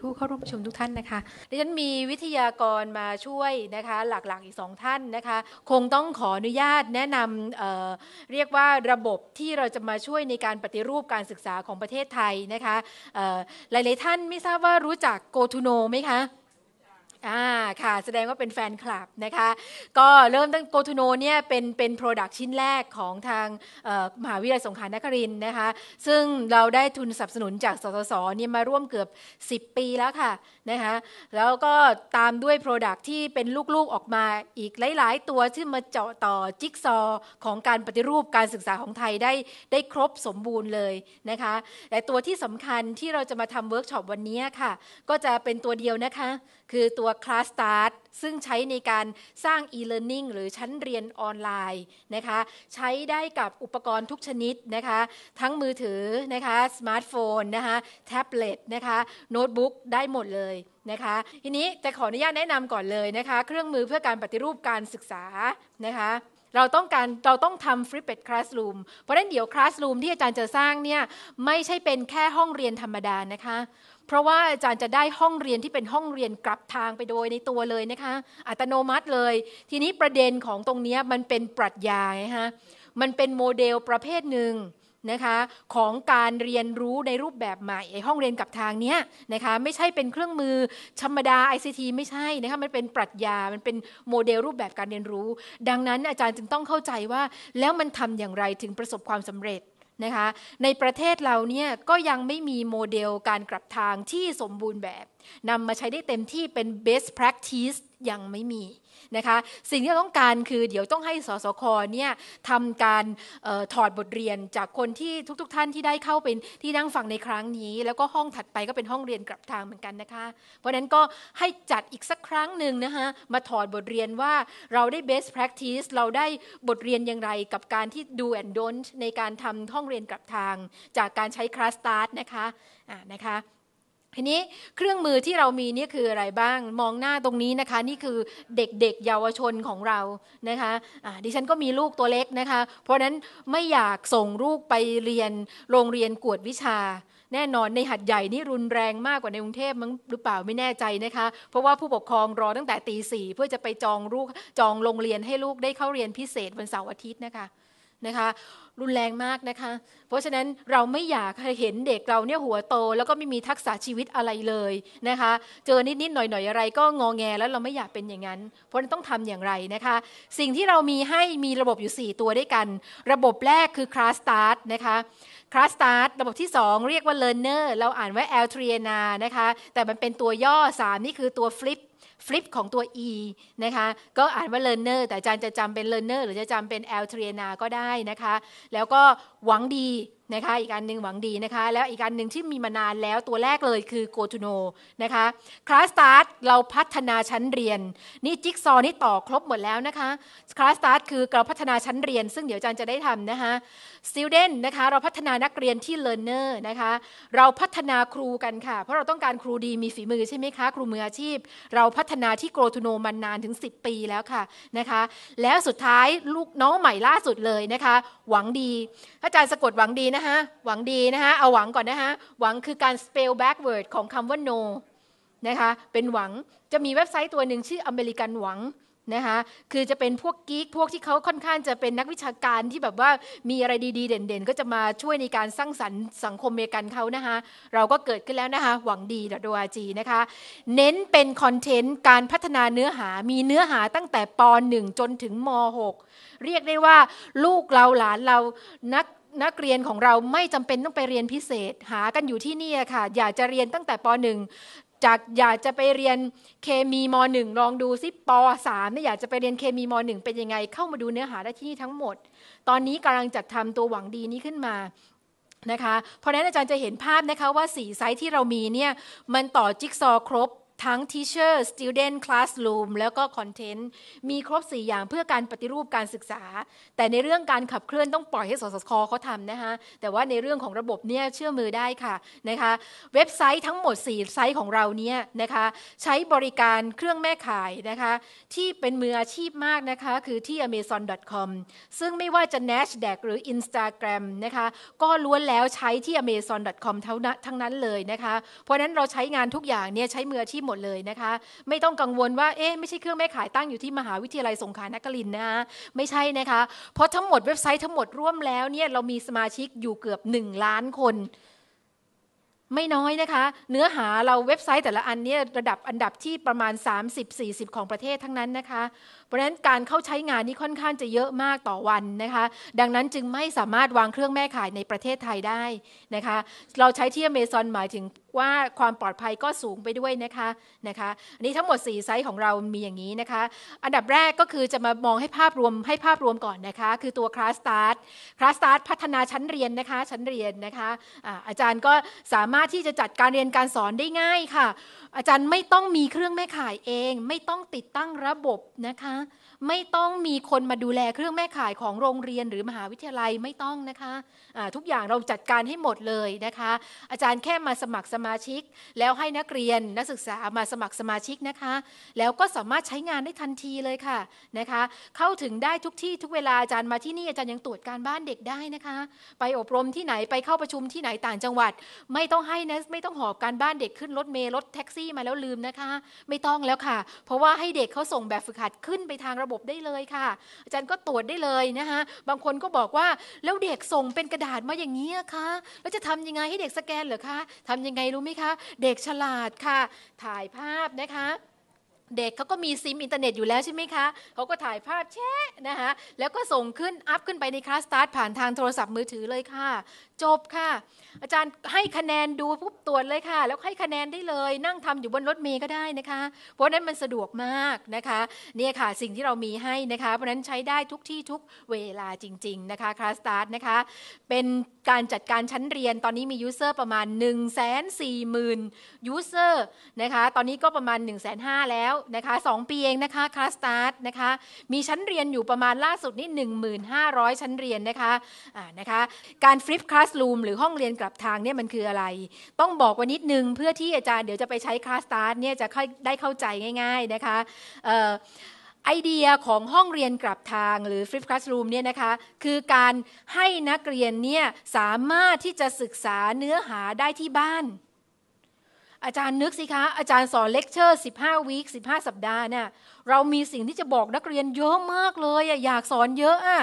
ผู้เข้าร่วมประชุมทุกท่านนะคะ ดิฉันมีวิทยากรมาช่วยนะคะหลักๆอีกสองท่านนะคะ คงต้องขออนุญาตแนะนำเเรียกว่าระบบที่เราจะมาช่วยในการปฏิรูปการศึกษาของประเทศไทยนะคะหลายๆท่านไม่ทราบว่ารู้จักโกทูโนไหมคะอ่าค่ะแสดงว่าเป็นแฟนคลับนะคะก็เริ่มตั้งโกทูโนเนี่ยเป็นเป็นโปรดักชิ้นแรกของทางมหาวิทยาลัยสงขลานครินนะคะ ซึ่งเราได้ทุนสนับสนุนจากสสสเนี่ยมาร่วมเกือบ 10 ปีแล้วค่ะนะคะแล้วก็ตามด้วยโปรดักที่เป็นลูกๆออกมาอีกหลายๆตัวที่มาเจาะต่อจิ๊กซอของการปฏิรูปการศึกษาของไทยได้ได้ครบสมบูรณ์เลยนะคะแต่ตัวที่สำคัญที่เราจะมาทำเวิร์กช็อปวันนี้ค่ะ ก็จะเป็นตัวเดียวนะคะคือตัว Class Start ซึ่งใช้ในการสร้าง e-learning หรือชั้นเรียนออนไลน์นะคะใช้ได้กับอุปกรณ์ทุกชนิดนะคะ ทั้งมือถือนะคะสมาร์ทโฟนนะคะแท็บเล็ตนะคะโน้ตบุ๊กได้หมดเลยนะคะ ทีนี้ จะขออนุญาตแนะนำก่อนเลยนะคะ เครื่องมือเพื่อการปฏิรูปการศึกษานะคะ เราต้องการเราต้องทำ flipped classroom เพราะฉะนั้นเดี๋ยว classroom ที่อาจารย์จะสร้างเนี่ยไม่ใช่เป็นแค่ห้องเรียนธรรมดานะคะเพราะว่าอาจารย์จะได้ห้องเรียนที่เป็นห้องเรียนกลับทางไปโดยในตัวเลยนะคะอัตโนมัติเลย ทีนี้ประเด็นของตรงนี้มันเป็นปรัชญาไงฮะมันเป็นโมเดลประเภทหนึ่งนะคะของการเรียนรู้ในรูปแบบใหม่ไอห้องเรียนกับทางเนี้ยนะคะไม่ใช่เป็นเครื่องมือ ธรรมดา ICT ไม่ใช่นะคะมันเป็นปรัชญามันเป็นโมเดลรูปแบบการเรียนรู้ ดังนั้นอาจารย์จึงต้องเข้าใจว่าแล้วมันทำอย่างไรถึงประสบความสำเร็จนะคะในประเทศเราเนี่ยก็ยังไม่มีโมเดลการกลับทางที่สมบูรณ์แบบนำมาใช้ได้เต็มที่เป็น best practice ยังไม่มีนะคะสิ่งที่เราต้องการคือเดี๋ยวต้องให้สสคเนี่ยทำการออถอดบทเรียนจากคนที่ทุกๆ ท่านที่ได้เข้าเป็นที่นั่งฟังในครั้งนี้ แล้วก็ห้องถัดไปก็เป็นห้องเรียนกลับทางเหมือนกันนะคะ เพราะนั้นก็ให้จัดอีกสักครั้งหนึ่งนะคะมาถอดบทเรียนว่าเราได้ best practice เราได้บทเรียนอย่างไรกับการที่ do and don't ในการทำห้องเรียนกลับทาง จากการใช้ class start นะคะะนะคะทีนี้เครื่องมือที่เรามีนี่คืออะไรบ้างมองหน้าตรงนี้นะคะ นี่คือเด็กๆเยาวชนของเรานะคะะดิฉันก็มีลูกตัวเล็กนะคะ เพราะนั้นไม่อยากส่งลูกไปเรียนโรงเรียนกวดวิชา แน่นอนในหัดใหญ่นี่รุนแรงมากกว่าในกรุงเทพมั้งหรือเปล่าไม่แน่ใจนะคะเพราะว่าผู้ปกครองรอตั้งแต่ตีสี่เพื่อจะไปจองลูกจองโรงเรียนให้ลูกได้เข้าเรียนพิเศษวันเสาร์อาทิตย์นะคะนะคะรุนแรงมากนะคะ เพราะฉะนั้นเราไม่อยากเห็นเด็กเราเนี่ยหัวโต แล้วก็ไม่มีทักษะชีวิตอะไรเลยนะคะ เจอนิดๆหน่อยๆอะไรก็งอแงแล้วเราไม่อยากเป็นอย่างนั้น เพราะนั้นต้องทำอย่างไรนะคะ สิ่งที่เรามีให้มีระบบอยู่ 4 ตัวด้วยกันระบบแรกคือ class start นะคะคลาสสตาร์ท ระบบที่ 2 เรียกว่า learner เราอ่านว่า altriana นะคะแต่มันเป็นตัวย่อ 3 นี่คือตัว flip ฟลิปของตัว e นะคะก็อ่านว่า learner แต่อาจารย์จะจำเป็น learner หรือจะจำเป็น altriana ก็ได้นะคะแล้วก็หวังดีนะคะอีกอันหนึ่งหวังดีนะคะแล้วอีกอันหนึ่งที่มีมานานแล้วตัวแรกเลยคือ go to know นะคะคลาสตาร์ทเราพัฒนาชั้นเรียนนี่จิ๊กซอนี่ต่อครบหมดแล้วนะคะคลาสตาร์ทคือเราพัฒนาชั้นเรียน ซึ่งเดี๋ยวอาจารย์จะได้ทำนะคะ student นะคะเราพัฒนานักเรียนที่ learner นะคะเราพัฒนาครูกันค่ะ เพราะเราต้องการครูดีมีฝีมือใช่ไหมคะครูมืออาชีพ เราพัฒนาที่ go to know มานานถึง 10 ปีแล้วค่ะนะคะแล้วสุดท้ายลูกน้องใหม่ล่าสุดเลยนะคะ หวังดี อาจารย์สะกดหวังดีนะคะหวังดีนะคะเอาหวังก่อนนะคะหวังคือการ spell backward ของคำว่า no นะคะเป็นหวังจะมีเว็บไซต์ตัวหนึ่งชื่ออเมริกันหวังนะคะคือจะเป็นพวกกิ๊กพวกที่เขาค่อนข้างจะเป็นนักวิชาการที่แบบว่ามีอะไรดีๆ เด่นๆ ก็จะมาช่วยในการสร้างสรรค์สังคมเมกันเขานะคะเราก็เกิดขึ้นแล้วนะคะหวังดีดอาจีนะคะเน้นเป็นคอนเทนต์ การพัฒนาเนื้อหามีเนื้อหาตั้งแต่ป .1 จนถึงม .6 เรียกได้ว่าลูกเราหลานเรานักนักเรียนของเราไม่จำเป็นต้องไปเรียนพิเศษหากันอยู่ที่นี่ค่ะ อยากจะเรียนตั้งแต่ป .1 จากอยากจะไปเรียนเคมีม .1 ลองดูซิป .3 เนี่ยอยากจะไปเรียนเคมีม .1 เป็นยังไง เข้ามาดูเนื้อหาได้ที่นี่ทั้งหมด ตอนนี้กำลังจัดทำตัวหวังดีนี้ขึ้นมานะคะเพราะนั้นอาจารย์จะเห็นภาพนะคะว่าสีไซส์ที่เรามีเนี่ยมันต่อจิ๊กซอครบทั้ง teacher student classroom แล้วก็ content มีครบ 4 อย่างเพื่อการปฏิรูปการศึกษา แต่ในเรื่องการขับเคลื่อนต้องปล่อยให้สสคเขาทำนะคะแต่ว่าในเรื่องของระบบเนี่ยเชื่อมือได้ค่ะนะคะ เว็บไซต์ทั้งหมด 4 ไซต์ของเราเนี่ยนะคะใช้บริการเครื่องแม่ขายนะคะที่เป็นมืออาชีพมากนะคะ คือที่ amazon.com ซึ่งไม่ว่าจะ Nasdaq หรือ Instagram นะคะก็ล้วนแล้วใช้ที่ amazon.com ทั้งนั้นเลยนะคะ เพราะนั้นเราใช้งานทุกอย่างเนี่ยใช้มืออาชีพหมดเลยนะคะไม่ต้องกังวลว่าเอ๊ะไม่ใช่เครื่องแม่ขายตั้งอยู่ที่มหาวิทยาลัยสงขลานครินนะไม่ใช่นะคะ เพราะทั้งหมดเว็บไซต์ทั้งหมดร่วมแล้ว เนี่ยเรามีสมาชิกอยู่เกือบ 1 ล้านคน ไม่น้อยนะคะ เนื้อหาเราเว็บไซต์แต่ละอันเนี่ยระดับอันดับที่ประมาณ 30-40 ของประเทศทั้งนั้นนะคะเพราะฉะนั้นการเข้าใช้งานนี่ค่อนข้างจะเยอะมากต่อวันนะคะ ดังนั้นจึงไม่สามารถวางเครื่องแม่ขายในประเทศไทยได้นะคะ เราใช้ที่อเมซอนหมายถึงว่าความปลอดภัยก็สูงไปด้วยนะคะ นะคะ อันนี้ทั้งหมด 4 ไซส์ของเรามีอย่างนี้นะคะ อันดับแรกก็คือจะมามองให้ภาพรวมให้ภาพรวมก่อนนะคะ คือตัวคลาสสตาร์ทคลาสสตาร์ทพัฒนาชั้นเรียนนะคะ ชั้นเรียนนะคะอาอาจารย์ก็สามารถที่จะจัดการเรียนการสอนได้ง่ายค่ะ อาจารย์ไม่ต้องมีเครื่องแม่ข่ายเอง ไม่ต้องติดตั้งระบบนะคะไม่ต้องมีคนมาดูแลเครื่องแม่ข่ายของโรงเรียนหรือมหาวิทยาลัยไม่ต้องนะคะะทุกอย่างเราจัดการให้หมดเลยนะคะ อาจารย์แค่มาสมัครสมาชิก แล้วให้นักเรียนนักศึกษามาสมัครสมาชิกนะคะ แล้วก็สามารถใช้งานได้ทันทีเลยค่ะนะคะ เข้าถึงได้ทุกที่ทุกเวลาอาจารย์มาที่นี่อาจารย์ยังตรวจการบ้านเด็กได้นะคะ ไปอบรมที่ไหนไปเข้าประชุมที่ไหนต่างจังหวัด ไม่ต้องให้นะไม่ต้องหอบการบ้านเด็กขึ้นรถเมล์รถแท็กซี่มาแล้วลืมนะคะ ไม่ต้องแล้วค่ะ เพราะว่าให้เด็กเขาส่งแบบฝึกหัดขึ้นไปทางระบบบได้เลยค่ะ อาจารย์ก็ตรวจได้เลยนะคะบางคนก็บอกว่าแล้วเด็กส่งเป็นกระดาษมาอย่างนี้คะแล้วจะทำยังไงให้เด็กสแกนเหรอคะทำยังไงรู้ไหมคะ เด็กฉลาดค่ะ ถ่ายภาพนะคะ เด็กเขาก็มีซิมอินเทอร์เน็ตอยู่แล้วใช่ไหมคะเขาก็ถ่ายภาพแชะนะคะแล้วก็ส่งขึ้นอัพขึ้นไปในคลาสตาร์ทผ่านทางโทรศัพท์มือถือเลยค่ะจบค่ะ อาจารย์ให้คะแนนดูปุ๊บตรวจเลยค่ะ แล้วให้คะแนนได้เลย นั่งทำอยู่บนรถเมย์ก็ได้นะคะ เพราะนั้นมันสะดวกมากนะคะเนี่ยค่ะสิ่งที่เรามีให้นะคะ เพราะนั้นใช้ได้ทุกที่ทุกเวลาจริงๆนะคะคลาสตาร์ทนะคะ เป็นการจัดการชั้นเรียนตอนนี้มียูเซอร์ประมาณ 1 4 0 0 0 0ยูเซอร์นะคะตอนนี้ก็ประมาณ 1 5 0 0 0แล้วนะคะ2ปีเองนะคะคลาสตาร์ท นะคะ มีชั้นเรียนอยู่ประมาณล่าสุดนี่1ร5 0 0 ชั้นเรียนนะคะะนะคะการฟลิปคลาสรูมหรือห้องเรียนกลับทางเนี่ยมันคืออะไร ต้องบอกว่านิดนึงเพื่อที่อาจารย์เดี๋ยวจะไปใช้คลาสสตาร์ทเนี่ยจะได้เข้าใจง่าย ๆนะคะไอเดียของห้องเรียนกลับทางหรือ Flip Classroom เนี่ยนะคะคือการให้นักเรียนเนี่ยสามารถที่จะศึกษาเนื้อหาได้ที่บ้าน อาจารย์นึกสิคะอาจารย์สอนเลคเชอร์15วีค15 สัปดาห์เนี่ยเรามีสิ่งที่จะบอกนักเรียนเยอะมากเลยอยากสอนเยอะอะ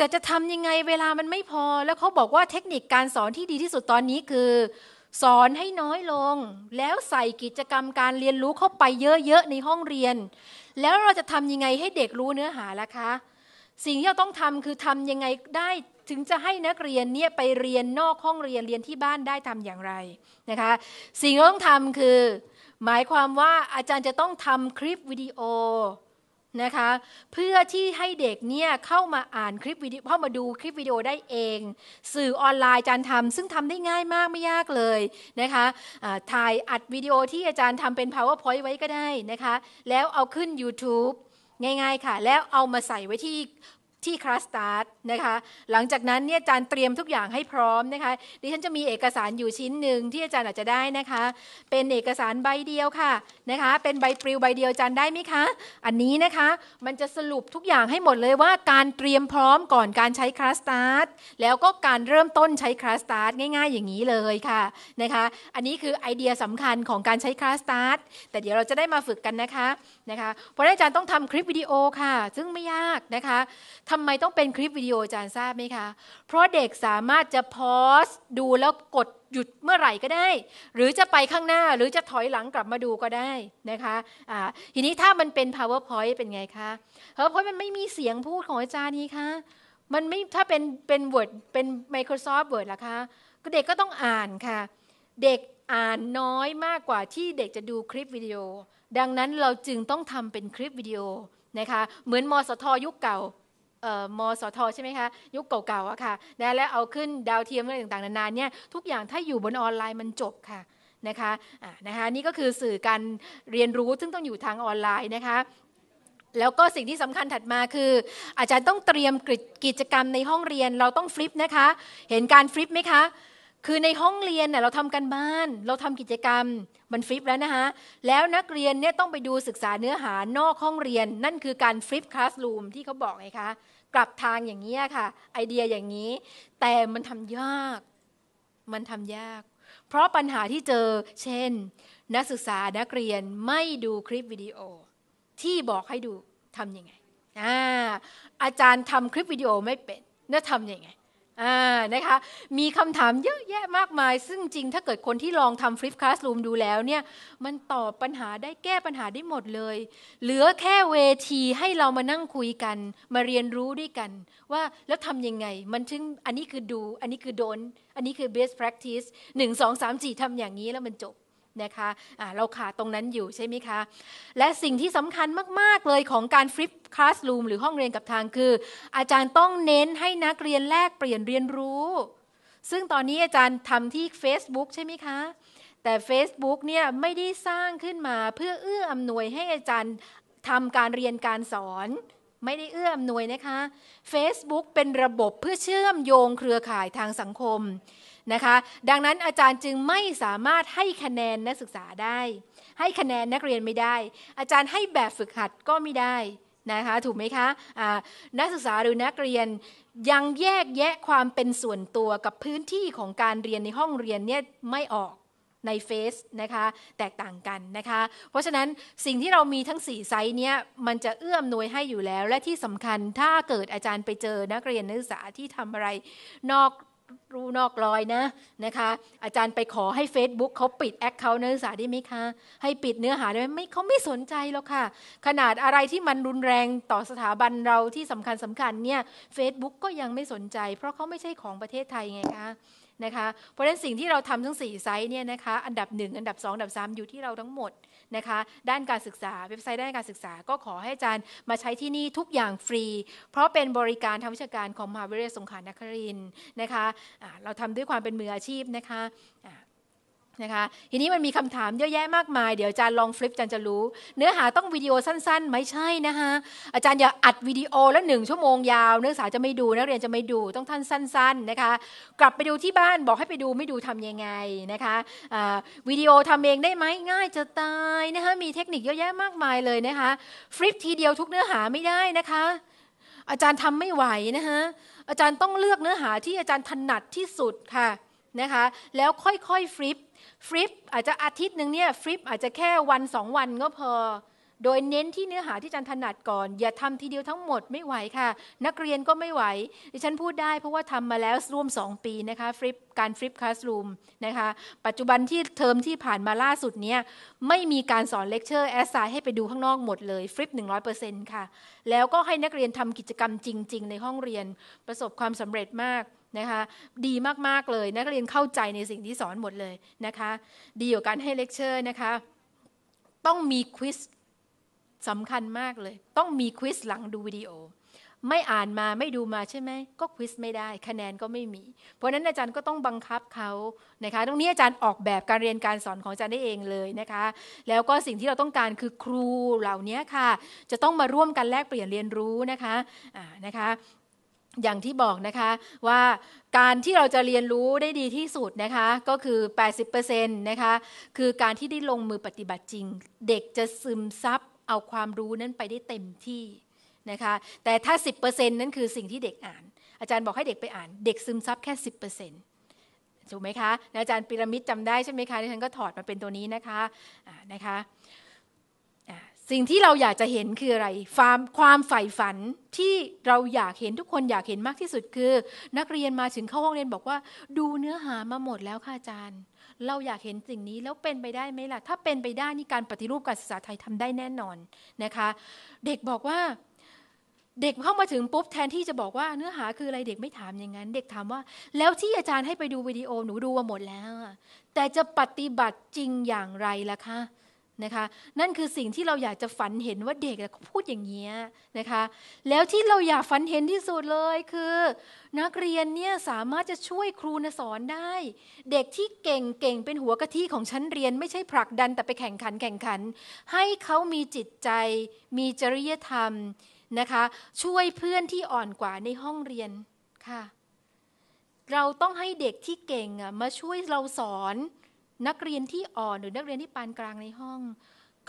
แต่จะทำยังไงเวลามันไม่พอ แล้วเขาบอกว่าเทคนิคการสอนที่ดีที่สุดตอนนี้คือ สอนให้น้อยลง แล้วใส่กิจกรรมการเรียนรู้เข้าไปเยอะๆในห้องเรียน แล้วเราจะทำยังไงให้เด็กรู้เนื้อหาล่ะคะ สิ่งที่เราต้องทำคือทำยังไงได้ถึงจะให้นักเรียนเนี่ยไปเรียนนอกห้องเรียนเรียนที่บ้านได้ทำอย่างไรนะคะ สิ่งที่ต้องทำคือ หมายความว่าอาจารย์จะต้องทำคลิปวิดีโนะคะ เพื่อที่ให้เด็กเนี่ยเข้ามาอ่านคลิปวิดีโอเข้ามาดูคลิปวิดีโอได้เอง สื่อออนไลน์อาจารย์ทำซึ่งทำได้ง่ายมากไม่ยากเลย นะคะะถ่ายอัดวิดีโอที่อาจารย์ทำเป็น powerpoint ไว้ก็ได้นะคะ แล้วเอาขึ้น YouTube ง่าย ๆ ค่ะ แล้วเอามาใส่ไว้ที่ที่คลาสตาร์ทนะคะ หลังจากนั้นเนี่ยอาจารย์เตรียมทุกอย่างให้พร้อมนะคะ ดิฉันจะมีเอกสารอยู่ชิ้นหนึ่งที่อาจารย์อาจจะได้นะคะ เป็นเอกสารใบเดียวค่ะนะคะ เป็นใบปลิวใบเดียวอาจารย์ได้ไหมคะ อันนี้นะคะมันจะสรุปทุกอย่างให้หมดเลยว่าการเตรียมพร้อมก่อนการใช้คลาสตาร์ทแล้วก็การเริ่มต้นใช้คลาสตาร์ทง่ายๆ อย่างนี้เลยค่ะนะคะ อันนี้คือไอเดียสำคัญของการใช้คลาสตาร์ทแต่เดี๋ยวเราจะได้มาฝึกกันนะคะนะคะ เพราะอาจารย์ต้องทำคลิปวิดีโอค่ะ ซึ่งไม่ยากนะคะทำไมต้องเป็นคลิปวิดีโออาจารย์ทราบไหมคะ เพราะเด็กสามารถจะพอสดูแล้วกดหยุดเมื่อไหร่ก็ได้ หรือจะไปข้างหน้าหรือจะถอยหลังกลับมาดูก็ได้นะคะะทีนี้ถ้ามันเป็น powerpoint เป็นไงคะ powerpoint มันไม่มีเสียงพูดของอาจารย์นี่คะมันไม่ถ้าเป็นเป็น word เป็น Microsoft Word ล่ะคะ ก็เด็กก็ต้องอ่านค่ะ เด็กอ่านน้อยมากกว่าที่เด็กจะดูคลิปวิดีโอ ดังนั้นเราจึงต้องทำเป็นคลิปวิดีโอนะคะ เหมือนมสทยุคเก่าม สทใช่ไหมคะ ยุคเก่าๆอะค่ะนะแล้วเอาขึ้นดาวเทียมอะไรต่างๆ นานาเนี่ยทุกอย่างถ้าอยู่บนออนไลน์มันจบค่ะนะคะะนะคะ นี่ก็คือสื่อการเรียนรู้ซึ่งต้องอยู่ทางออนไลน์นะคะ แล้วก็สิ่งที่สำคัญถัดมาคือ อาจารย์ต้องเตรียมกิจกรรมในห้องเรียนเราต้องฟลิปนะคะ เห็นการฟลิปไหมคะคือในห้องเรียนเนี่ยเราทำกันบ้าน เราทำกิจกรรมมันฟลิปแล้วนะคะแล้วนักเรียนเนี่ยต้องไปดูศึกษาเนื้อหานอกห้องเรียน นั่นคือการฟลิปคลาสรูมที่เขาบอกไงคะกลับทางอย่างนี้ค่ะไอเดียอย่างนี้ แต่มันทำยากมันทำยาก เพราะปัญหาที่เจอเช่น นักศึกษานักเรียนไม่ดูคลิปวิดีโอ ที่บอกให้ดูทำยังไงอาอาจารย์ทำคลิปวิดีโอไม่เป็นน่าทำยังไงอ่านะคะมีคำถามเยอะแยะมากมาย ซึ่งจริงถ้าเกิดคนที่ลองทำฟลิปคลาสรูมดูแล้วเนี่ยมันตอบปัญหาได้แก้ปัญหาได้หมดเลย เหลือแค่เวที ให้เรามานั่งคุยกัน มาเรียนรู้ด้วยกันว่าแล้วทำยังไง มันถึงอันนี้คือดูอันนี้คือโดน อันนี้คือ best practice มสี่ทำอย่างนี้แล้วมันจบนะคะะเราขาดตรงนั้นอยู่ใช่ไหมคะ และสิ่งที่สำคัญมากๆ เลยของการฟลิปคลาสรูมหรือห้องเรียนกับทางคือ อาจารย์ต้องเน้นให้นักเรียนแลกเปลี่ยนเรียนรู้ ซึ่งตอนนี้อาจารย์ทำที่ Facebook ใช่ไหมคะ แต่ Facebook เนี่ยไม่ได้สร้างขึ้นมาเพื่อเอื้ออำนวยให้อาจารย์ทำการเรียนการสอน ไม่ได้เอื้ออำนวยนะคะ Facebook เป็นระบบเพื่อเชื่อมโยงเครือข่ายทางสังคมนะคะ ดังนั้นอาจารย์จึงไม่สามารถให้คะแนนนักศึกษาได้ ให้คะแนนนักเรียนไม่ได้ อาจารย์ให้แบบฝึกหัดก็ไม่ได้นะคะ ถูกไหมคะะนักศึกษาหรือนักเรียนยังแยกแยะความเป็นส่วนตัวกับพื้นที่ของการเรียนในห้องเรียนเนี่ยไม่ออกในเฟสนะคะ แตกต่างกันนะคะ เพราะฉะนั้นสิ่งที่เรามีทั้ง4ไซส์เนี้ยมันจะเอื้อมหน่วยให้อยู่แล้ว และที่สำคัญถ้าเกิดอาจารย์ไปเจอนักเรียนนักศึกษาที่ทำอะไรนอกรู้นอกรอยนะนะคะอาจารย์ไปขอให้ Facebook เขาปิดแอคเคาท์นักศึกษาได้ไหมคะ ให้ปิดเนื้อหาได้ไหมไม่เขาไม่สนใจหรอกค่ะ ขนาดอะไรที่มันรุนแรงต่อสถาบันเราที่สำคัญสำคัญเนี่ยเฟซบุ๊กก็ยังไม่สนใจ เพราะเขาไม่ใช่ของประเทศไทยไงคะนะคะเพราะฉะนั้นสิ่งที่เราทำทั้ง 4 ไซต์เนี่ยนะคะอันดับ 1 อันดับ 2 อันดับ 3 อยู่ที่เราทั้งหมดนะคะ ด้านการศึกษาเว็บไซต์ด้านการศึกษาก็ขอให้อาจารย์มาใช้ที่นี่ทุกอย่างฟรี เพราะเป็นบริการทางวิชาการของมหาวิทยาลัยสงขลานครินนะคะะเราทำด้วยความเป็นมืออาชีพนะคะะนะคะทีนี้มันมีคำถามเยอะแยะมากมาย เดี๋ยวอาจารย์ลองฟลิปอาจารย์จะรู้ เนื้อหาต้องวิดีโอสั้นๆ ไม่ใช่นะคะอาจารย์อย่าอัดวิดีโอแล้วหนึ่งชั่วโมงยาวนักศึกษาจะไม่ดูนักเรียนจะไม่ดู ต้องท่านสั้นๆนะคะ กลับไปดูที่บ้านบอกให้ไปดูไม่ดูทํำยังไงนะคะวิดีโอทำเองได้ไหมง่ายจะตายนะคะมีเทคนิคเยอะแยะมากมายเลยนะคะ ฟลิปทีเดียวทุกเนื้อหาไม่ได้นะคะ อาจารย์ทำไม่ไหวนะคะอาจารย์ต้องเลือกเนื้อหาที่อาจารย์ถนัดที่สุดค่ะ นะคะ แล้วค่อยๆฟลิปฟลิปอาจจะอาทิตย์หนึ่งเนี่ยฟลิปอาจจะแค่วันสองวันก็พอ โดยเน้นที่เนื้อหาที่จันถนัดก่อน อย่าทำทีเดียวทั้งหมดไม่ไหวค่ะ นักเรียนก็ไม่ไหวดิฉันพูดได้เพราะว่าทำมาแล้วร่วม 2 ปีนะคะฟลิปการฟลิปคลาสรูมนะคะปัจจุบันที่เทอมที่ผ่านมาล่าสุดเนี่ยไม่มีการสอนเลคเชอร์แอสไซให้ไปดูข้างนอกหมดเลยฟลิป100%ค่ะแล้วก็ให้นักเรียนทำกิจกรรมจริง ๆ ในห้องเรียนประสบความสำเร็จมากนะคะดีมาก ๆ เลยนักเรียนเข้าใจในสิ่งที่สอนหมดเลยนะคะ ดีกว่าการให้เลคเชอร์นะคะต้องมีควิสสำคัญมากเลย ต้องมีควิสหลังดูวิดีโอ ไม่อ่านมาไม่ดูมาใช่ไหมก็ควิสไม่ได้คะแนนก็ไม่มี เพราะนั้นอาจารย์ก็ต้องบังคับเขานะคะ ตรงนี้อาจารย์ออกแบบการเรียนการสอนของอาจารย์ได้เองเลยนะคะ แล้วก็สิ่งที่เราต้องการคือครูเหล่านี้ค่ะจะต้องมาร่วมกันแลกเปลี่ยนเรียนรู้นะคะะนะคะอย่างที่บอกนะคะว่าการที่เราจะเรียนรู้ได้ดีที่สุดนะคะ ก็คือ 80%นะคะคือการที่ได้ลงมือปฏิบัติจริง เด็กจะซึมซับเอาความรู้นั้นไปได้เต็มที่นะคะแต่ถ้า 10%นั้นคือสิ่งที่เด็กอ่าน อาจารย์บอกให้เด็กไปอ่าน เด็กซึมซับแค่ 10%ถูกไหมคะอาจารย์ปิรามิดจำได้ใช่ไหมคะที่ฉันก็ถอดมาเป็นตัวนี้นะคะะนะคะสิ่งที่เราอยากจะเห็นคืออะไร ความความใฝ่ฝันที่เราอยากเห็นทุกคนอยากเห็นมากที่สุดคือ นักเรียนมาถึงเข้าห้องเรียนบอกว่า ดูเนื้อหามาหมดแล้วค่ะอาจารย์ เราอยากเห็นสิ่งนี้แล้วเป็นไปได้ไหมล่ะ ถ้าเป็นไปได้ นี่การปฏิรูปการศึกษาไทยทำได้แน่นอนนะคะ เด็กบอกว่า เด็กเข้ามาถึงปุ๊บแทนที่จะบอกว่าเนื้อหาคืออะไรเด็กไม่ถามอย่างนั้นเด็กถามว่า แล้วที่อาจารย์ให้ไปดูวิดีโอหนูดูมาหมดแล้วแต่จะปฏิบัติจริงอย่างไรล่ะคะนะคะนั่นคือสิ่งที่เราอยากจะฝันเห็นว่าเด็กพูดอย่างเงี้ยนะคะ แล้วที่เราอยากฝันเห็นที่สุดเลยคือ นักเรียนเนี่ยสามารถจะช่วยครูสอนได้ เด็กที่เก่งเก่งเป็นหัวกะทิของชั้นเรียน ไม่ใช่ผลักดันแต่ไปแข่งขันแข่งขัน ให้เขามีจิตใจ มีจริยธรรมนะคะช่วยเพื่อนที่อ่อนกว่าในห้องเรียนค่ะเราต้องให้เด็กที่เก่งมาช่วยเราสอนนักเรียนที่อ่อนหรือนักเรียนที่ปานกลางในห้อง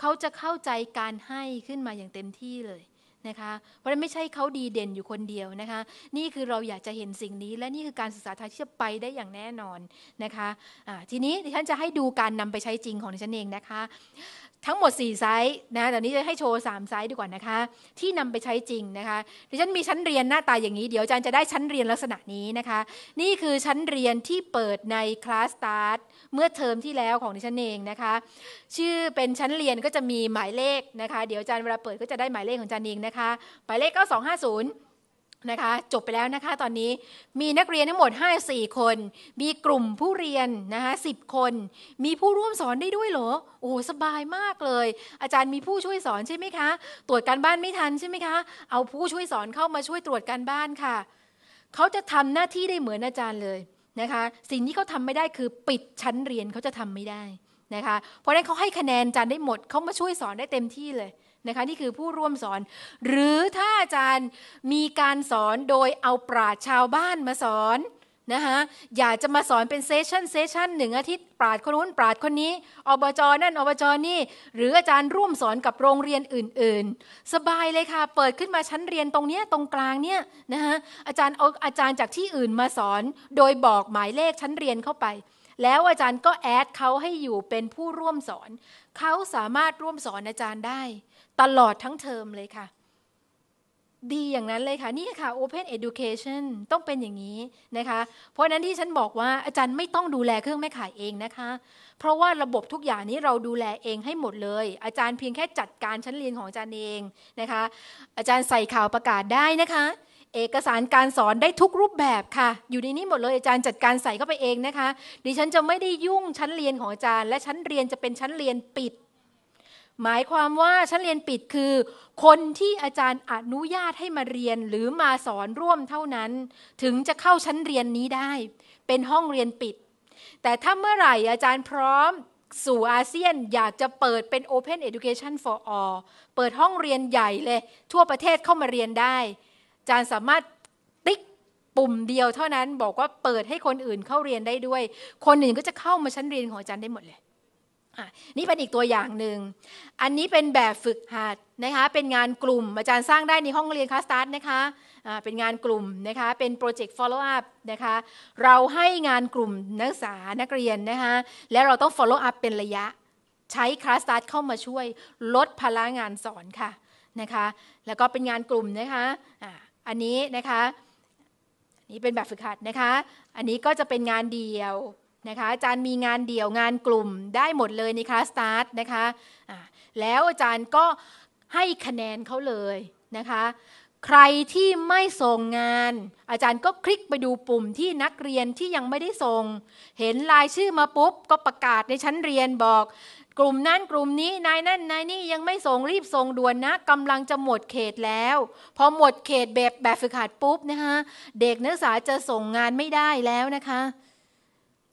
เขาจะเข้าใจการให้ขึ้นมาอย่างเต็มที่เลยนะคะเพราะนั้นไม่ใช่เขาดีเด่นอยู่คนเดียวนะคะนี่คือเราอยากจะเห็นสิ่งนี้และนี่คือการศึกษาไทยที่จะไปได้อย่างแน่นอนนะคะะทีนี้ดิฉันจะให้ดูการนำไปใช้จริงของดิฉันเองนะคะทั้งหมด 4 ไซส์ นะแต่นี้ จะ ให้ โชว์ 3 ไซส์ดีกว่านะคะ ที่นำไปใช้จริง นะคะ ดิฉัน มีชั้นเรียนหน้า ตา อย่างนี้ เดี๋ยวอาจารย์จะ ได้ชั้นเรียนลักษณะนี้ นะคะ นี่คือชั้นเรียนที่เปิดใน คลาสสตาร์ทเมื่อ เทอมที่แล้วของ ดิฉันเอง นะคะ ชื่อเป็นชั้นเรียนก็จะมีหมายเลข นะคะ เดี๋ยวอาจารย์เวลา เปิด ก็จะได้หมายเลขของอาจารย์เอง นะคะ หมายเลข 9250นะคะจบไปแล้วนะคะตอนนี้มีนักเรียนทั้งหมด54คน มีกลุ่มผู้เรียนนะคะสิคน มีผู้ร่วมสอนได้ด้วยเหรอโอ้สบายมากเลย อาจารย์มีผู้ช่วยสอนใช่ไหมคะตรวจการบ้านไม่ทันใช่ไหมคะ เอาผู้ช่วยสอนเข้ามาช่วยตรวจการบ้านค่ะเขาจะทำหน้าที่ได้เหมือนอาจารย์เลยนะคะ สิ่งที่เขาทำไม่ได้คือ ปิดชั้นเรียนเขาจะทำไม่ได้นะคะเพราะนั้นเขาให้คะแนนอาจารย์ได้หมดเขามาช่วยสอนได้เต็มที่เลยนะคะนี่คือผู้ร่วมสอน หรือถ้าอาจารย์มีการสอนโดยเอาปราชชาวบ้านมาสอนนะคะอยากจะมาสอนเป็นเซสชันเซสชันหนึ่งอาทิตย์ปราดคนนู้นปราดคนนี้อบจนั่นอบจนี่หรืออาจารย์ร่วมสอนกับโรงเรียนอื่น ๆ สบายเลยค่ะเปิดขึ้นมาชั้นเรียนตรงเนี้ยตรงกลางเนี้ยนะคะอาจารย์เอาอาจารย์จากที่อื่นมาสอนโดยบอกหมายเลขชั้นเรียนเข้าไป แล้วอาจารย์ก็แอดเขาให้อยู่เป็นผู้ร่วมสอนเขาสามารถร่วมสอนอาจารย์ได้ตลอดทั้งเทอมเลยค่ะ ดีอย่างนั้นเลยค่ะนี่ค่ะ Open Education ต้องเป็นอย่างนี้นะคะเพราะนั้นที่ฉันบอกว่าอาจารย์ไม่ต้องดูแลเครื่องแม่ขายเองนะคะเพราะว่าระบบทุกอย่างนี้เราดูแลเองให้หมดเลย อาจารย์เพียงแค่จัดการชั้นเรียนของอาจารย์เอง นะคะ อาจารย์ใส่ข่าวประกาศได้นะคะ เอกสารการสอนได้ทุกรูปแบบค่ะ อยู่ในนี้หมดเลยอาจารย์จัดการใส่เข้าไปเองนะคะดิฉันจะไม่ได้ยุ่งชั้นเรียนของอาจารย์ และชั้นเรียนจะเป็นชั้นเรียนปิดหมายความว่าชั้นเรียนปิดคือ คนที่อาจารย์อนุญาตให้มาเรียนหรือมาสอนร่วมเท่านั้น ถึงจะเข้าชั้นเรียนนี้ได้ เป็นห้องเรียนปิด แต่ถ้าเมื่อไหร่อาจารย์พร้อมสู่อาเซียนอยากจะเปิดเป็น Open Education for All เปิดห้องเรียนใหญ่เลยทั่วประเทศเข้ามาเรียนได้ อาจารย์สามารถติ๊กปุ่มเดียวเท่านั้น บอกว่าเปิดให้คนอื่นเข้าเรียนได้ด้วย คนอื่นก็จะเข้ามาชั้นเรียนของอาจารย์ได้หมดเลยนี่เป็นอีกตัวอย่างหนึ่ง อันนี้เป็นแบบฝึกหัดนะคะ เป็นงานกลุ่มอาจารย์สร้างได้ในห้องเรียนคลาสตัทนะคะะเป็นงานกลุ่มนะคะ เป็นโปรเจกต์ follow up นะคะ เราให้งานกลุ่มนักศึกษานักเรียนนะคะและเราต้อง follow up เป็นระยะ ใช้คลาสตัทเข้ามาช่วยลดภาระงานสอนค่ะนะคะ แล้วก็เป็นงานกลุ่มนะคะอะอันนี้นะคะ นี่เป็นแบบฝึกหัดนะคะ อันนี้ก็จะเป็นงานเดียวนะคะอาจารย์มีงานเดี่ยวงานกลุ่มได้หมดเลยในคลาสตาร์ทนะคะแล้วอาจารย์ก็ให้คะแนนเขาเลยนะคะ ใครที่ไม่ส่งงาน อาจารย์ก็คลิกไปดูปุ่มที่นักเรียนที่ยังไม่ได้ส่ง เห็นรายชื่อมาปุ๊บ ก็ประกาศในชั้นเรียนบอก กลุ่มนั้นกลุ่มนี้นายนั่นนายนี่ยังไม่ส่งรีบส่งด่วนนะกำลังจะหมดเขตแล้วพอหมดเขตแบบแบบฝึกหัดปุ๊บนะคะเด็กนักศึกษาจะส่งงานไม่ได้แล้วนะคะ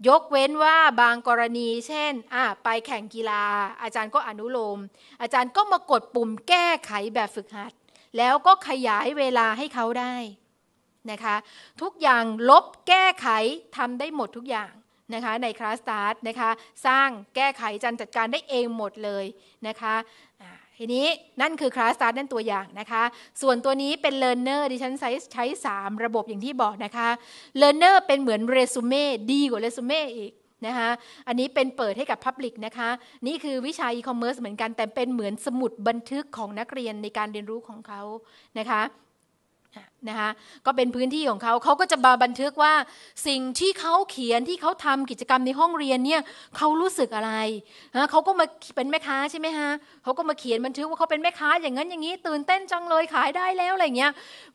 ยกเว้นว่าบางกรณี เช่นอ่ะไปแข่งกีฬาอาจารย์ก็อนุโลม อาจารย์ก็มากดปุ่มแก้ไขแบบฝึกหัด แล้วก็ขยายเวลาให้เขาได้นะคะ ทุกอย่างลบแก้ไขทำได้หมดทุกอย่างนะคะ ในคลาสตาร์ทนะคะ สร้างแก้ไขจันจัดการได้เองหมดเลยนะคะทีนี้นั่นคือคลาสสตาร์นั่นตัวอย่างนะคะ ส่วนตัวนี้เป็นเลร์เนอร์ดิฉันใช้ใช้ 3 ระบบอย่างที่บอกนะคะเลร์เนอร์เป็นเหมือนเรซูเม่ดีกว่าเรซูเม่อีกนะคะอันนี้เป็นเปิดให้กับพับลิกนะคะ นี่คือวิชาีคอมเมิร์ซเหมือนกันแต่เป็นเหมือนสมุดบันทึกของนักเรียนในการเรียนรู้ของเขานะคะนะคะก็เป็นพื้นที่ของเขาเขาก็จะมาบันทึกว่า สิ่งที่เขาเขียนที่เขาทำกิจกรรมในห้องเรียนเนี่ยเขารู้สึกอะไรนะเขาก็มาเป็นแม่ค้าใช่ไหมฮะเขาก็มาเขียนบันทึกว่าเขาเป็นแม่ค้าอย่างนั้นอย่างนี้ ตื่นเต้นจังเลยขายได้แล้วอะไรเงี้ย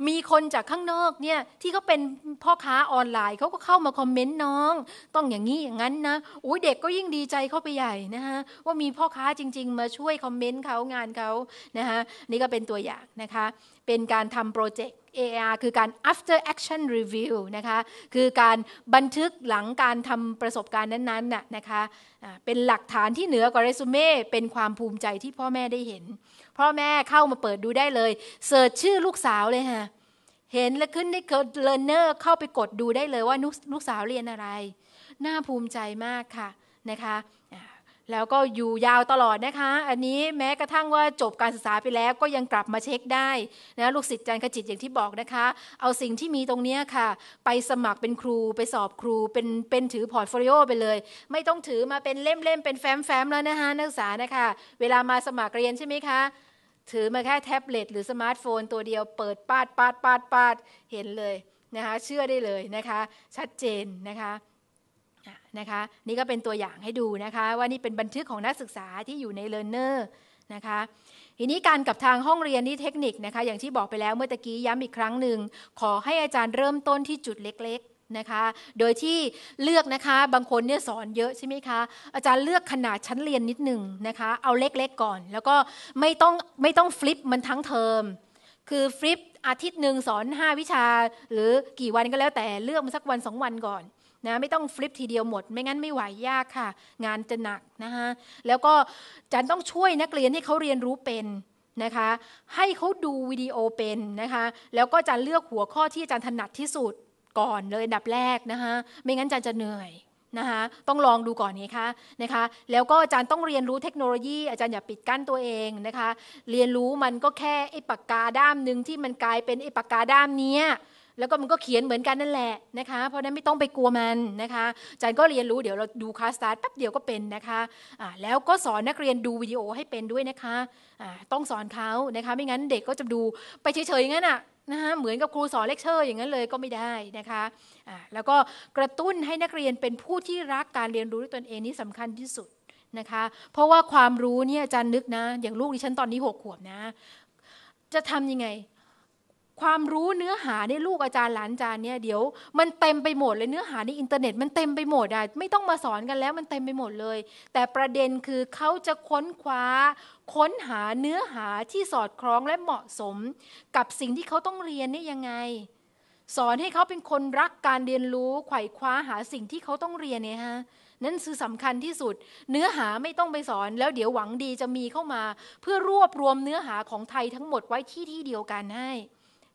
มีคนจากข้างนอกเนี่ยที่เขาเป็นพ่อค้าออนไลน์เขาก็เข้ามาคอมเมนต์น้อง ต้องอย่างนี้อย่างนั้นนะ อุ้ยเด็กก็ยิ่งดีใจเข้าไปใหญ่นะคะว่ามีพ่อค้าจริง ๆมาช่วยคอมเมนต์เขางานเขานะคะนี่ก็เป็นตัวอย่างนะคะเป็นการทำโปรเจกต์ AR คือการ after action review นะคะ คือการบันทึกหลังการทำประสบการณ์นั้น ๆน่ะนะคะ เป็นหลักฐานที่เหนือกว่าเรซูเม่ เป็นความภูมิใจที่พ่อแม่ได้เห็น พ่อแม่เข้ามาเปิดดูได้เลย เสิร์ชชื่อลูกสาวเลยฮะเห็นแล้วขึ้นได้เกิ์เลเนอร์เข้าไปกดดูได้เลยว่าลูกสาวเรียนอะไร น่าภูมิใจมากค่ะนะคะแล้วก็อยู่ยาวตลอดนะคะ อันนี้แม้กระทั่งว่าจบการศึกษาไปแล้วก็ยังกลับมาเช็คได้นะ ลูกศิษย์จันขจิตอย่างที่บอกนะคะ เอาสิ่งที่มีตรงนี้ค่ะ ไปสมัครเป็นครูไปสอบครูเป็นเป็นถือพอร์ตโฟลิโอไปเลย ไม่ต้องถือมาเป็นเล่มเล่มเป็นแฟ้มแฟ้มแล้วนะคะนักศึกษานะคะ เวลามาสมัครเรียนใช่ไหมคะ ถือมาแค่แท็บเล็ตหรือสมาร์ทโฟนตัวเดียว เปิดปาดปาดปาดปาดเห็นเลยนะคะ เชื่อได้เลยนะคะ ชัดเจนนะคะนะคะนี่ก็เป็นตัวอย่างให้ดูนะคะว่านี่เป็นบันทึกของนักศึกษาที่อยู่ในเลนเนอร์นะคะทีนี้การกับทางห้องเรียนนี่เทคนิคนะคะอย่างที่บอกไปแล้วเมื่อตะกี้ย้ำอีกครั้งหนึ่งขอให้อาจารย์เริ่มต้นที่จุดเล็กๆนะคะโดยที่เลือกนะคะบางคนเนี่ยสอนเยอะใช่ไหมคะอาจารย์เลือกขนาดชั้นเรียนนิดหนึ่งนะคะเอาเล็กๆก่อน แล้วก็ไม่ต้องไม่ต้องฟลิปมันทั้งเทอมคือฟลิปอาทิตย์หนึ่งสอน5วิชา หรือกี่วันก็แล้วแต่เลือกมาสักวัน 2 วันก่อนนะไม่ต้องฟลิปทีเดียวหมด ไม่งั้นไม่ไหวยากค่ะ งานจะหนักนะคะแล้วก็จันต้องช่วยนักเรียนให้เขาเรียนรู้เป็นนะคะ ให้เขาดูวิดีโอเป็นนะคะ แล้วก็จันเลือกหัวข้อที่อาจารย์ถนัดที่สุดก่อนเลยอันดับแรกนะคะไม่งั้นจันจะเหนื่อยนะคะต้องลองดูก่อนนี้คะ นะคะ แล้วก็อาจารย์ต้องเรียนรู้เทคโนโลยี อาจารย์อย่าปิดกั้นตัวเองนะคะ เรียนรู้มันก็แค่ไอ้ปากกาด้ามหนึ่งที่มันกลายเป็นไอ้ปากกาด้ามนี้แล้วก็มันก็เขียนเหมือนกันนั่นแหละนะคะเพราะนั้นไม่ต้องไปกลัวมันนะคะจันก็เรียนรู้เดี๋ยวเราดูคลาสตาร์ทแป๊บเดียวก็เป็นนะคะะแล้วก็สอนนักเรียนดูวิดีโอให้เป็นด้วยนะคะะต้องสอนเขานะคะไม่งั้นเด็กก็จะดูไปเฉยๆอย่างนั้นอ่ะนะคะเหมือนกับครูสอนเลคเชอร์อย่างนั้นเลย ก็ไม่ได้นะคะะแล้วก็กระตุ้นให้นักเรียนเป็นผู้ที่รักการเรียนรู้ด้วยตนเองนี่สำคัญที่สุดนะคะ เพราะว่าความรู้เนี่ยจันนึกนะ อย่างลูกดิฉันตอนนี้หกขวบนะจะทํำยังไงความรู้เนื้อหาเนี่ยลูกอาจารย์หลานอาจารย์เนี่ยเดี๋ยวมันเต็มไปหมดเลย เนื้อหาในอินเทอร์เน็ตมันเต็มไปหมดอะไม่ต้องมาสอนกันแล้ว มันเต็มไปหมดเลย แต่ประเด็นคือเขาจะค้นคว้า ค้นหาเนื้อหาที่สอดคล้องและเหมาะสม กับสิ่งที่เขาต้องเรียนเนี่ยยังไง สอนให้เขาเป็นคนรักการเรียนรู้ไขว่คว้าหาสิ่งที่เขาต้องเรียนเนี่ยฮะนั่นคือสำคัญที่สุดเนื้อหาไม่ต้องไปสอนแล้วเดี๋ยวหวังดีจะมีเข้ามา เพื่อรวบรวมเนื้อหาของไทยทั้งหมดไว้ที่ที่เดียวกันให้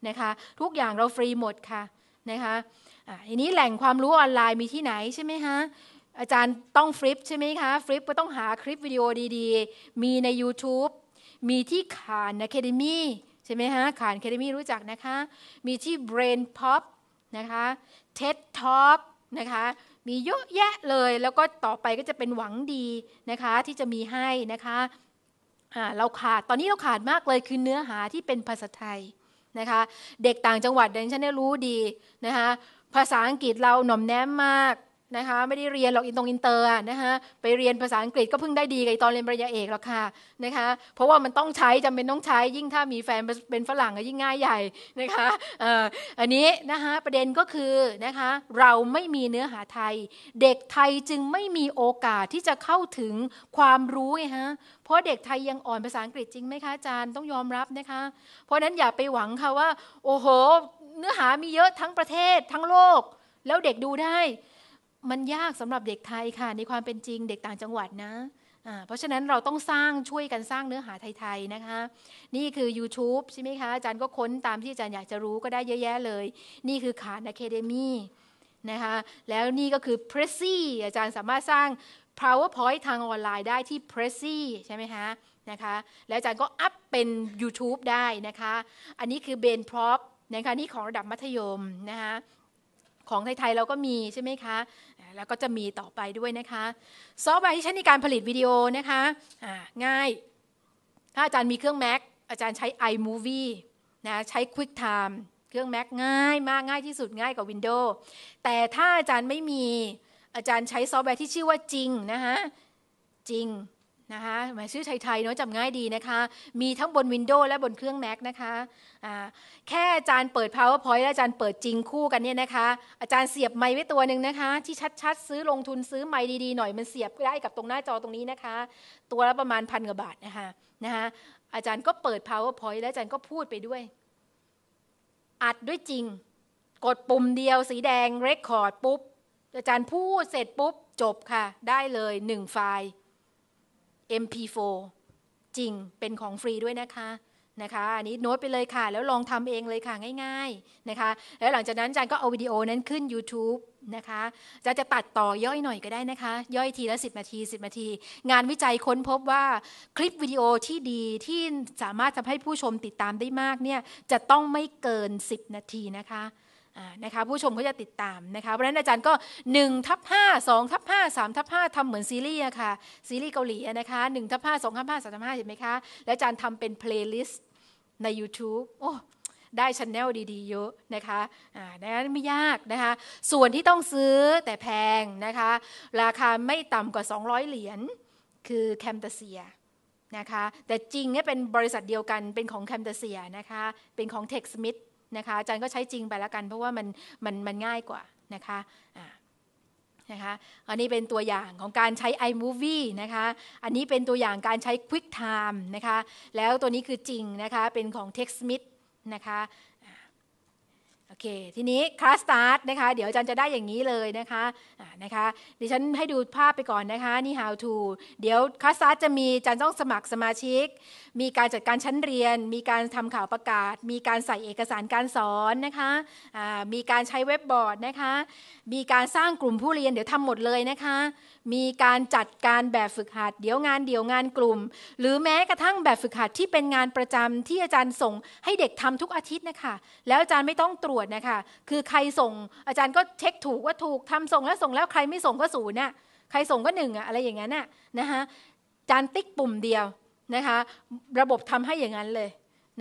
นะคะทุกอย่างเราฟรีหมดค่ะ นะคะอันนี้แหล่งความรู้ออนไลน์มีที่ไหนใช่ไหมคะอาจารย์ต้องฟลิปใช่ไหมคะ ฟลิปก็ต้องหาคลิปวิดีโอดีๆ มีใน YouTube มีที่ขานแะคเดมี่ใช่ไหมฮะขานแคเดมี่รู้จักนะคะ มีที่ Brain Pop นะคะเท็ดท็อปนะคะ มีเยอะแยะเลย แล้วก็ต่อไปก็จะเป็นหวังดีนะคะที่จะมีให้นะคะเราขาด ตอนนี้เราขาดมากเลย คือเนื้อหาที่เป็นภาษาไทยนะคะ เด็กต่างจังหวัดเดนฉันได้รู้ดี นะคะ ภาษาอังกฤษเราหน่อมแนมมากนะคะไม่ได้เรียนหรอกอินตรงอินเตอร์นะคะไปเรียนภาษาอังกฤษก็เพิ่งได้ดีกับตอนเรียนปริญญาเอกหรอกค่ะนะคะเพราะว่ามันต้องใช้จำเป็นต้องใช้ยิ่งถ้ามีแฟนเป็นฝรั่งก็ยิ่งง่ายใหญ่นะคะอันนี้นะคะประเด็นก็คือนะคะเราไม่มีเนื้อหาไทย เด็กไทยจึงไม่มีโอกาสที่จะเข้าถึงความรู้ไงฮะเพราะเด็กไทยยังอ่อนภาษาอังกฤษจริงไหมคะอาจารย์ต้องยอมรับนะคะเพราะนั้นอย่าไปหวังค่ะว่า โอ้โหเนื้อหามีเยอะทั้งประเทศทั้งโลก แล้วเด็กดูได้มันยากสำหรับเด็กไทยค่ะ ในความเป็นจริงเด็กต่างจังหวัดนะ เพราะฉะนั้นเราต้องสร้างช่วยกันสร้างเนื้อหาไทยๆนะคะ นี่คือ YouTube ใช่ไหมคะ อาจารย์ก็ค้นตามที่อาจารย์อยากจะรู้ก็ได้เยอะแยะเลย นี่คือขานอะเคเดมีนะคะ แล้วนี่ก็คือ p r e s s y อาจารย์สามารถสร้าง PowerPoint ทางออนไลน์ได้ที่ p r e s s y ใช่ไหมคะนะคะ แล้วอาจารย์ก็อัพเป็น YouTube ได้นะคะ อันนี้คือ b น n Prop นะคะนี่ของระดับมัธยมนะคะของไทย ๆ เราก็มี ใช่ไหมคะ แล้วก็จะมีต่อไปด้วยนะคะ ซอฟต์แวร์ที่ใช้ในการผลิตวิดีโอนะคะะง่าย ถ้าอาจารย์มีเครื่อง Mac อาจารย์ใช้ iMovie นะใช้ QuickTime เครื่อง Mac ง่ายมากง่ายที่สุดง่ายกว่า Windows แต่ถ้าอาจารย์ไม่มีอาจารย์ใช้ซอฟต์แวร์ที่ชื่อว่าจริงนะคะจริงนะคะหมายชื่อไทยๆเนาะจำง่ายดีนะคะ มีทั้งบน Windows และบนเครื่อง Mac นะคะะแค่อาจารย์เปิด PowerPoint และอาจารย์เปิดจริงคู่กันเนี่ยนะคะ อาจารย์เสียบไม้ไว้ตัวหนึ่งนะคะ ที่ชัดๆ ซื้อลงทุนซื้อไม้ดีๆ หน่อยมันเสียบได้กับตรงหน้าจอตรงนี้นะคะ ตัวละประมาณพันกว่าบาทนะคะนะคะอาจารย์ก็เปิด PowerPoint และอาจารย์ก็พูดไปด้วย อัดด้วยจริง กดปุ่มเดียว สีแดง Record ปุ๊บ อาจารย์พูดเสร็จปุ๊บจบค่ะได้เลย 1 ไฟล์ MP4 จริง เป็นของฟรีด้วยนะคะ นะคะ อันนี้ โน้ตไปเลยค่ะ แล้วลองทำเองเลยค่ะง่าย ๆ นะคะ แล้วหลังจากนั้นอาจารย์ก็เอาวิดีโอนั้นขึ้น YouTube นะคะจะจะตัดต่อย่อยหน่อยก็ได้นะคะ ย่อยทีละ10 นาที 10 นาที งานวิจัยค้นพบว่าคลิปวิดีโอที่ดีที่สามารถทำให้ผู้ชมติดตามได้มากเนี่ยจะต้องไม่เกิน 10 นาทีนะคะนะคะผู้ชมเขาจะติดตามนะคะ เพราะฉะนั้นอาจารย์ก็1ทับ5 2ทับ5 3ทับ5ทำเหมือนซีรีส์ค่ะซีรีส์เกาหลีนะคะ1ทับ5 2ทับ5 3ทับ5เห็นไหมคะแล้วอาจารย์ทำเป็นเพลย์ลิสต์ใน YouTube โอ้ได้ชันแนลดีๆเยอะนะคะอ่านั้นไม่ยากนะคะส่วนที่ต้องซื้อแต่แพงนะคะราคาไม่ต่ำกว่า 200 เหรียญคือแคมตาเซียนะคะแต่จริงเนี่ยเป็นบริษัทเดียวกันเป็นของแคมตาเซียนะคะเป็นของเทคสมิธนะคะอาจารย์ก็ใช้จริงไปแล้วกัน เพราะว่ามันมันมันง่ายกว่านะคะอ่านะคะอันนี้เป็นตัวอย่างของการใช้ iMovie นะคะอันนี้เป็นตัวอย่างการใช้ QuickTime นะคะแล้วตัวนี้คือจริงนะคะเป็นของ t e x t s m i t h นะคะโอเคทีนี้คลาสสตาร์ทนะคะเดี๋ยวอาจารย์จะได้อย่างนี้เลยนะคะะนะคะดิฉันให้ดูภาพไปก่อนนะคะนี่ how to เดี๋ยวคลาสสตาร์ทจะมีอาจารย์ต้องสมัครสมาชิกมีการจัดการชั้นเรียน มีการทำข่าวประกาศ มีการใส่เอกสารการสอนนะคะมีการใช้เว็บบอร์ดนะคะ มีการสร้างกลุ่มผู้เรียนเดี๋ยวทำหมดเลยนะคะ มีการจัดการแบบฝึกหัด เดี๋ยวงานเดี๋ยวงานกลุ่ม หรือแม้กระทั่งแบบฝึกหัดที่เป็นงานประจำที่อาจารย์ส่งให้เด็กทำทุกอาทิตย์นะคะ แล้วอาจารย์ไม่ต้องตรวจนะคะ คือใครส่ง อาจารย์ก็เช็คถูกว่าถูกทำส่งแล้วส่งแล้วใครไม่ส่งก็ศูนย์น่ะ ใครส่งก็หนึ่งอะอะไรอย่างเงี้ยน่ะนะคะจานติ๊กปุ่มเดียวนะคะระบบทำให้อย่างนั้นเลย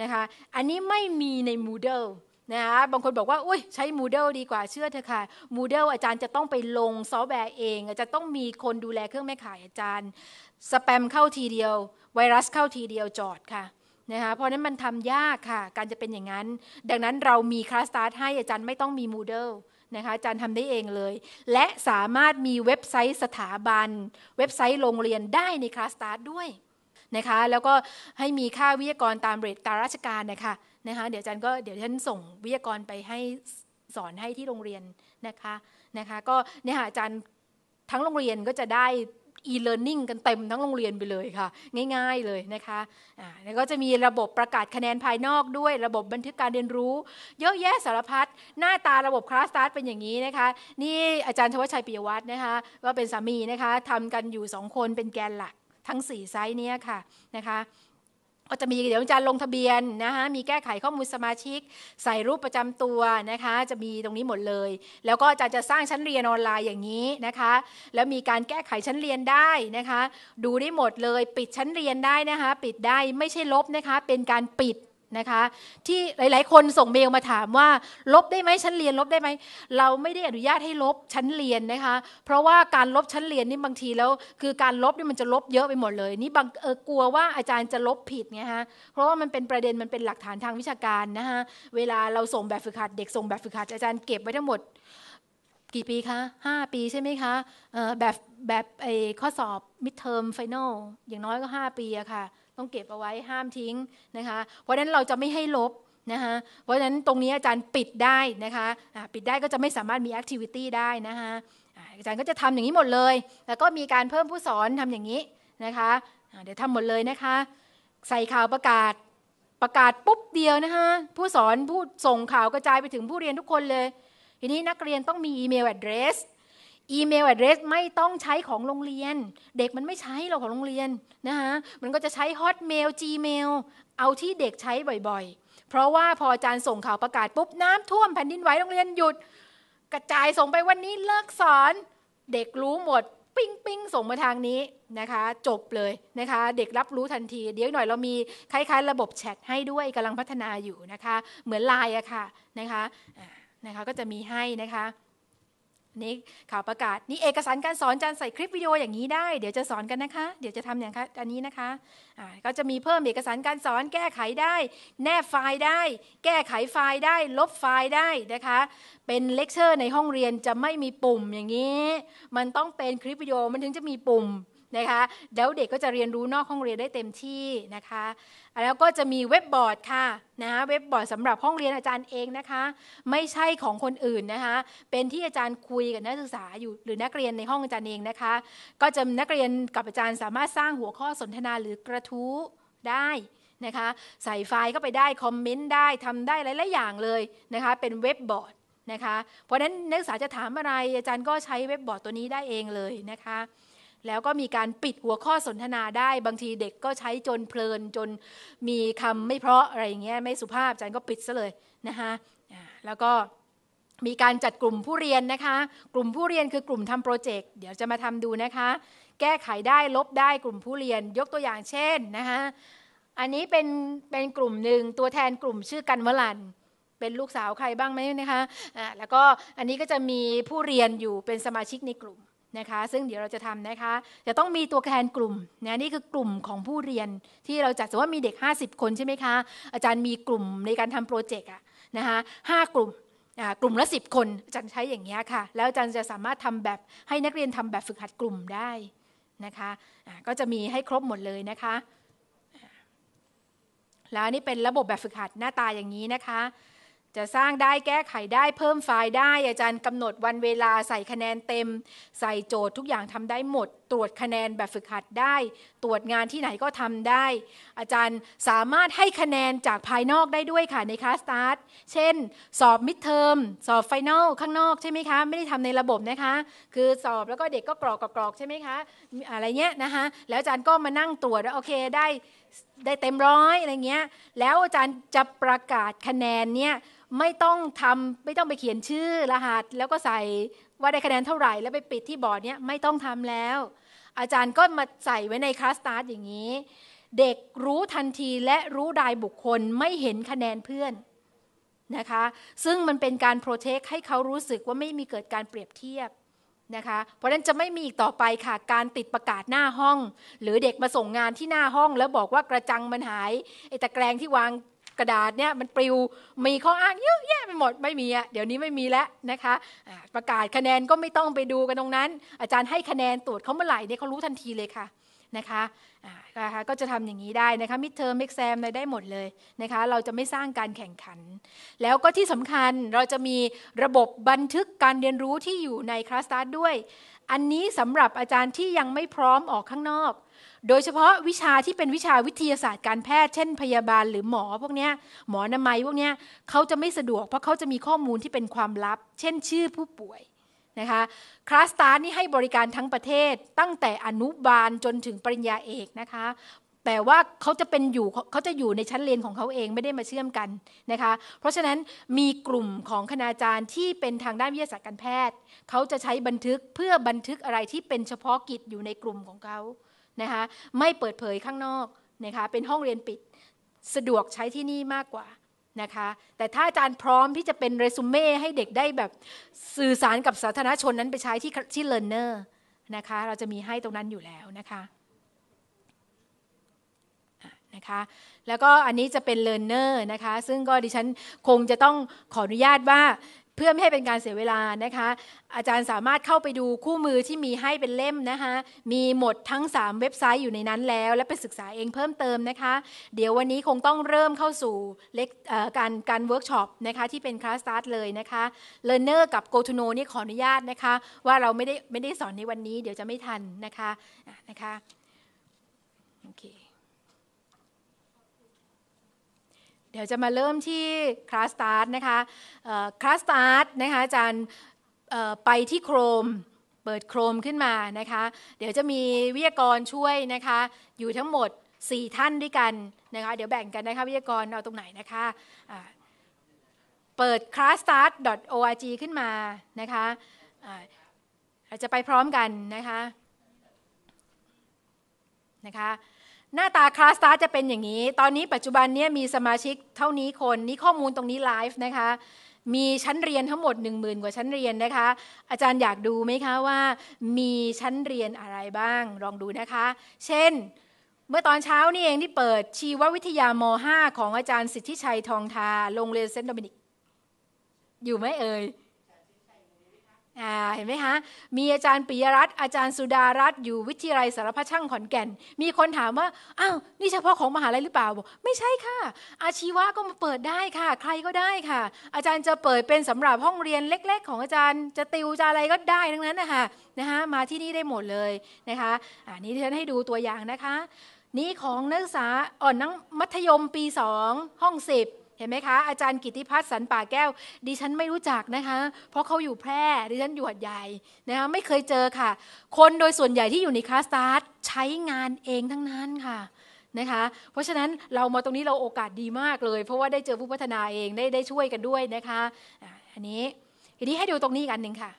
นะคะอันนี้ไม่มีใน Moodle นะคะบางคนบอกว่าอุ้ยใช้ Moodle ดีกว่าเชื่อเถอะค่ะ Moodle อาจารย์จะต้องไปลงซอฟต์แวร์เอง อาจจะต้องมีคนดูแลเครื่องแม่ขายอาจารย์สแปมเข้าทีเดียว ไวรัสเข้าทีเดียวจอดค่ะนะคะเพราะนั้นมันทำยากค่ะการจะเป็นอย่างนั้น ดังนั้นเรามีคลาสตาร์ทให้อาจารย์ไม่ต้องมี Moodle นะคะอาจารย์ทำได้เองเลย และสามารถมีเว็บไซต์สถาบัน เว็บไซต์โรงเรียนได้ในคลาสตาร์ทด้วยนะคะแล้วก็ให้มีค่าวิทยากรตามเรทตาราชการนะคะนะคะเดี๋ยวจันก็เดี๋ยวฉันส่งวิทยากรไปให้สอนให้ที่โรงเรียนนะคะนะคะก็เนี่ยอาจารย์ทั้งโรงเรียนก็จะได้ e-learning กันเต็มทั้งโรงเรียนไปเลยค่ะง่ายๆเลยนะคะแล้วก็จะมีระบบประกาศคะแนนภายนอกด้วยระบบบันทึกการเรียนรู้ เยอะแยะสารพัดหน้าตาระบบคลาสตาร์ทเป็นอย่างนี้นะคะนี่อาจารย์ชวชัยปิยวัฒน์นะคะว่าเป็นสามีนะคะทำกันอยู่สองคนเป็นแกนหลักทั้ง 4 ไซส์นี้ค่ะนะคะก็จะมี เดี๋ยวจะลงทะเบียนนะคะมีแก้ไขข้อมูลสมาชิก ใส่รูปประจำตัวนะคะจะมีตรงนี้หมดเลย แล้วก็จะจะสร้างชั้นเรียนออนไลน์อย่างนี้นะคะแล้วมีการแก้ไขชั้นเรียนได้นะคะดูได้หมดเลยปิดชั้นเรียนได้นะคะปิดได้ไม่ใช่ลบนะคะเป็นการปิดนะคะที่หลาย ๆ คนส่งเมลมาถามว่าลบได้ไหมชั้นเรียนลบได้ไหมเราไม่ได้อนุญาตให้ลบชั้นเรียนนะคะเพราะว่าการลบชั้นเรียนนี่บางทีแล้วคือการลบนี่มันจะลบเยอะไปหมดเลยนี่บางเออกลัวว่าอาจารย์จะลบผิดไงฮะเพราะว่ามันเป็นประเด็นมันเป็นหลักฐานทางวิชาการนะคะเวลาเราส่งแบบฝึกหัดเด็กส่งแบบฝึกหัดอาจารย์เก็บไว้ทั้งหมดกี่ปีคะ5ปีใช่ไหมคะแบบแบบไอ้ข้อสอบมิดเทอมไฟแนลอย่างน้อยก็ 5 ปีอะค่ะต้องเก็บเอาไว้ห้ามทิ้งนะคะเพราะนั้นเราจะไม่ให้ลบนะคะเพราะะนั้นตรงนี้อาจารย์ปิดได้นะคะปิดได้ก็จะไม่สามารถมีแอคทิวิตี้ได้นะคะอาจารย์ก็จะทำอย่างนี้หมดเลย แล้วก็มีการเพิ่มผู้สอนทำอย่างนี้นะคะเดี๋ยวทำหมดเลยนะคะ ใส่ข่าวประกาศประกาศปุ๊บเดียวนะคะ ผู้สอนผู้ส่งข่าวกระจายไปถึงผู้เรียนทุกคนเลย ทีนี้นักเรียนต้องมีอีเมลแอดเดรสอีเมลแอดเดรสไม่ต้องใช้ของโรงเรียน เด็กมันไม่ใช้หรอกของโรงเรียนนะคะมันก็จะใช้ Hotmail Gmail เอาที่เด็กใช้บ่อยๆ เพราะว่าพออาจารย์ส่งข่าวประกาศปุ๊บน้ำท่วมแผ่นดินไหวโรงเรียนหยุด กระจายส่งไปวันนี้เลิกสอน เด็กรู้หมด ปิ้งปิ้งส่งมาทางนี้นะคะ จบเลยนะคะ เด็กรับรู้ทันที เดี๋ยวหน่อยเรามีคล้ายๆระบบแชทให้ด้วยกำลังพัฒนาอยู่นะคะ เหมือนไลน์อะค่ะนะคะนะคะก็จะมีให้นะคะนี่ข่าวประกาศนี่เอกสารการสอนจันใส่คลิปวิดีโออย่างนี้ได้ เดี๋ยวจะสอนกันนะคะ เดี๋ยวจะทำอย่างอันนี้นะคะะก็จะมีเพิ่มเอกสารการสอนแก้ไขได้ แนบไฟล์ได้ แก้ไขไฟล์ได้ลบไฟล์ได้นะคะ เป็นเลคเชอร์ในห้องเรียนจะไม่มีปุ่มอย่างนี้ มันต้องเป็นคลิปวิดีโอมันถึงจะมีปุ่มนะคะแล้วเด็กก็จะเรียนรู้นอกห้องเรียนได้เต็มที่นะคะ แล้วก็จะมีเว็บบอร์ดค่ะนะเว็บบอร์ดสำหรับห้องเรียนอาจารย์เองนะคะ ไม่ใช่ของคนอื่นนะคะ เป็นที่อาจารย์คุยกับนักศึกษาอยู่หรือนักเรียนในห้องอาจารย์เองนะคะ ก็จะนักเรียนกับอาจารย์สามารถสร้างหัวข้อสนทนาหรือกระทู้ได้นะคะ ใส่ไฟล์เข้าไปได้ คอมเมนต์ได้ทำได้หลาย ๆ อย่างเลยนะคะ เป็นเว็บบอร์ดนะคะ เพราะฉะนั้นนักศึกษาจะถามอะไรอาจารย์ก็ใช้เว็บบอร์ดตัวนี้ได้เองเลยนะคะแล้วก็มีการปิดหัวข้อสนทนาได้ บางทีเด็กก็ใช้จนเพลินจนมีคำไม่เพราะ อะไรอย่างเงี้ยไม่สุภาพอาจารย์ก็ปิดซะเลยนะคะแล้วก็มีการจัดกลุ่มผู้เรียนนะคะกลุ่มผู้เรียนคือกลุ่มทำโปรเจกต์เดี๋ยวจะมาทำดูนะคะแก้ไขได้ลบได้กลุ่มผู้เรียนยกตัวอย่างเช่นนะคะอันนี้เป็นเป็นกลุ่มหนึ่งตัวแทนกลุ่มชื่อกันวลัน เป็นลูกสาวใครบ้างไหมนะคะอ่าแล้วก็อันนี้ก็จะมีผู้เรียนอยู่เป็นสมาชิกในกลุ่มนะคะซึ่งเดี๋ยวเราจะทำนะคะ จะต้องมีตัวแทนกลุ่มนะนี่คือกลุ่มของผู้เรียนที่เราจัดสมมติว่ามีเด็ก 50 คนใช่ไหมคะ อาจารย์มีกลุ่มในการทำโปรเจกต์อะนะคะห้ากลุ่มกลุ่มละ10คนอาจารย์ใช้อย่างนี้ค่ะ แล้วอาจารย์จะสามารถทำแบบให้นักเรียนทำแบบฝึกหัดกลุ่มได้นะคะก็จะมีให้ครบหมดเลยนะคะ แล้วนี่เป็นระบบแบบฝึกหัดหน้าตาอย่างนี้นะคะจะสร้างได้แก้ไขได้เพิ่มไฟล์ได้ อาจารย์กำหนดวันเวลาใส่คะแนนเต็ม ใส่โจทย์ทุกอย่างทำได้หมด ตรวจคะแนนแบบฝึกหัดได้ ตรวจงานที่ไหนก็ทำได้ อาจารย์สามารถให้คะแนนจากภายนอกได้ด้วยค่ะ ในคลาสตาร์ทเช่น สอบมิดเทอมสอบไฟนอลข้างนอกใช่ไหมคะ ไม่ได้ทำในระบบนะคะ คือสอบแล้วก็เด็กก็กรอกกรอกใช่ไหมคะ อะไรเงี้ยนะคะแล้วอาจารย์ก็มานั่งตรวจโอเคได้ได้เต็มร้อยอะไรเงี้ยแล้วอาจารย์จะประกาศคะแนนเนี่ยไม่ต้องทำไม่ต้องไปเขียนชื่อรหัส แล้วก็ใส่ว่าได้คะแนนเท่าไหร่ แล้วไปปิดที่บอร์ดเนี้ย ไม่ต้องทำแล้ว อาจารย์ก็มาใส่ไว้ในคลาสตาร์ทอย่างนี้ เด็กรู้ทันทีและรู้รายบุคคลไม่เห็นคะแนนเพื่อนนะคะ ซึ่งมันเป็นการโปรเทคให้เขารู้สึกว่าไม่มีเกิดการเปรียบเทียบนะคะเพราะนั้นจะไม่มีอีกต่อไปค่ะ การติดประกาศหน้าห้อง หรือเด็กมาส่งงานที่หน้าห้องแล้วบอกว่ากระจังมันหายไอ้ตะแกรงที่วางกระดาษเนี่ยมันปลิว มีข้ออ้างเยอะแยะไปหมด ไม่มีอะเดี๋ยวนี้ไม่มีแล้วนะคะประกาศคะแนนก็ไม่ต้องไปดูกันตรงนั้น อาจารย์ให้คะแนนตรวจเขาเมื่อไหร่เนี่ยเขารู้ทันทีเลยค่ะนะคะก็จะทำอย่างนี้ได้นะคะมิดเทอมเอ็กซมได้หมดเลยนะคะเราจะไม่สร้างการแข่งขัน แล้วก็ที่สำคัญเราจะมีระบบบันทึกการเรียนรู้ที่อยู่ในคลาสตาร์ด้วย อันนี้สำหรับอาจารย์ที่ยังไม่พร้อมออกข้างนอกโดยเฉพาะวิชาที่เป็นวิชาวิทยาศาสตร์การแพทย์ เช่นพยาบาลหรือหมอพวกนี้หมอนามัยพวกนี้เขาจะไม่สะดวกเพราะเขาจะมีข้อมูลที่เป็นความลับ เช่นชื่อผู้ป่วยนะคะคลาสตาร์นี่ให้บริการทั้งประเทศตั้งแต่อนุบาลจนถึงปริญญาเอกนะคะแต่ว่าเขาจะเป็นอยู่เขาจะอยู่ในชั้นเรียนของเขาเองไม่ได้มาเชื่อมกันนะคะเพราะฉะนั้นมีกลุ่มของคณาจารย์ที่เป็นทางด้านวิทยาศาสตร์การแพทย์เขาจะใช้บันทึกเพื่อบันทึกอะไรที่เป็นเฉพาะกิจอยู่ในกลุ่มของเขานะคะไม่เปิดเผยข้างนอกนะคะเป็นห้องเรียนปิดสะดวกใช้ที่นี่มากกว่านะคะแต่ถ้าอาจารย์พร้อมที่จะเป็นเรซูเม่ให้เด็กได้แบบสื่อสารกับสาธารณชนนั้นไปใช้ที่ที่เลิร์นเนอร์นะคะเราจะมีให้ตรงนั้นอยู่แล้วนะคะนะคะแล้วก็อันนี้จะเป็นเลิร์นเนอร์นะคะซึ่งก็ดิฉันคงจะต้องขออนุญาตว่าเพื่อไม่ให้เป็นการเสียเวลานะคะ อาจารย์สามารถเข้าไปดูคู่มือที่มีให้เป็นเล่มนะคะมีหมดทั้ง 3 เว็บไซต์อยู่ในนั้นแล้ว และไปศึกษาเองเพิ่มเติมนะคะ เดี๋ยววันนี้คงต้องเริ่มเข้าสู่เล็กการการเวิร์กช็อปนะคะ ที่เป็นคลาสสตาร์ทเลยนะคะเลร์เนอร์กับโกทูโนนี่ขออนุญาตนะคะ ว่าเราไม่ได้ไม่ได้สอนในวันนี้เดี๋ยวจะไม่ทันนะคะนะคะโอเคดี๋ยวจะมาเริ่มที่คลาสตาร์ทนะคะคลาสตาร์ทนะคะ อาจารย์ไปที่โครมเปิดโครมขึ้นมานะคะ เดี๋ยวจะมีวิทยากรช่วยนะคะ อยู่ทั้งหมด 4 ท่านด้วยกันนะคะ เดี๋ยวแบ่งกันนะคะ วิทยากรเอาตรงไหนนะคะะเปิด classstart.org ขึ้นมานะคะอาจจะไปพร้อมกันนะคะ นะคะหน้าตาคลาสตาจะเป็นอย่างนี้ ตอนนี้ปัจจุบันนี้มีสมาชิกเท่านี้คน นี่ข้อมูลตรงนี้ไลฟ์นะคะ มีชั้นเรียนทั้งหมด 1 0,000 กว่าชั้นเรียนนะคะ อาจารย์อยากดูไหมคะว่า มีชั้นเรียนอะไรบ้าง ลองดูนะคะ เช่น เมื่อตอนเช้านี่เองที่เปิดชีววิทยาม5ของอาจารย์สิทธิชัยทองทา โรงเรียนเซนต์โดมินิก อยู่ไหมเอ่ยเห็นไหมคะมีอาจารย์ปิยรัตน์ อาจารย์สุดารัตน์ อยู่วิทยาลัยสารพัดช่างขอนแก่น มีคนถามว่า อ้าว นี่เฉพาะของมหาลัยหรือเปล่าบอกไม่ใช่ค่ะ อาชีวะก็มาเปิดได้ค่ะ ใครก็ได้ค่ะ อาจารย์จะเปิดเป็นสำหรับห้องเรียนเล็ก ๆ ของอาจารย์ จะติวจะอะไรก็ได้ทั้งนั้นนะคะนะคะมาที่นี่ได้หมดเลยนะคะ อันนี้ที่ฉันให้ดูตัวอย่างนะคะ นี่ของนักศึกษาอ่อนนักมัธยมปีสอง ห้องสิบเห็นไหมคะอาจารย์กิติพัฒน์สันป่าแก้วดิฉันไม่รู้จักนะคะ เพราะเขาอยู่แพร่ดิฉันอยู่หัดใหญ่นะคะไม่เคยเจอค่ะ คนโดยส่วนใหญ่ที่อยู่ในคลาสตาร์ทใช้งานเองทั้งนั้นค่ะนะคะ เพราะฉะนั้นเรามาตรงนี้เราโอกาสดีมากเลย เพราะว่าได้เจอผู้พัฒนาเองได้ได้ช่วยกันด้วยนะคะอันนี้ทีนี้ให้ดูตรงนี้อีกอันหนึ่งค่ะ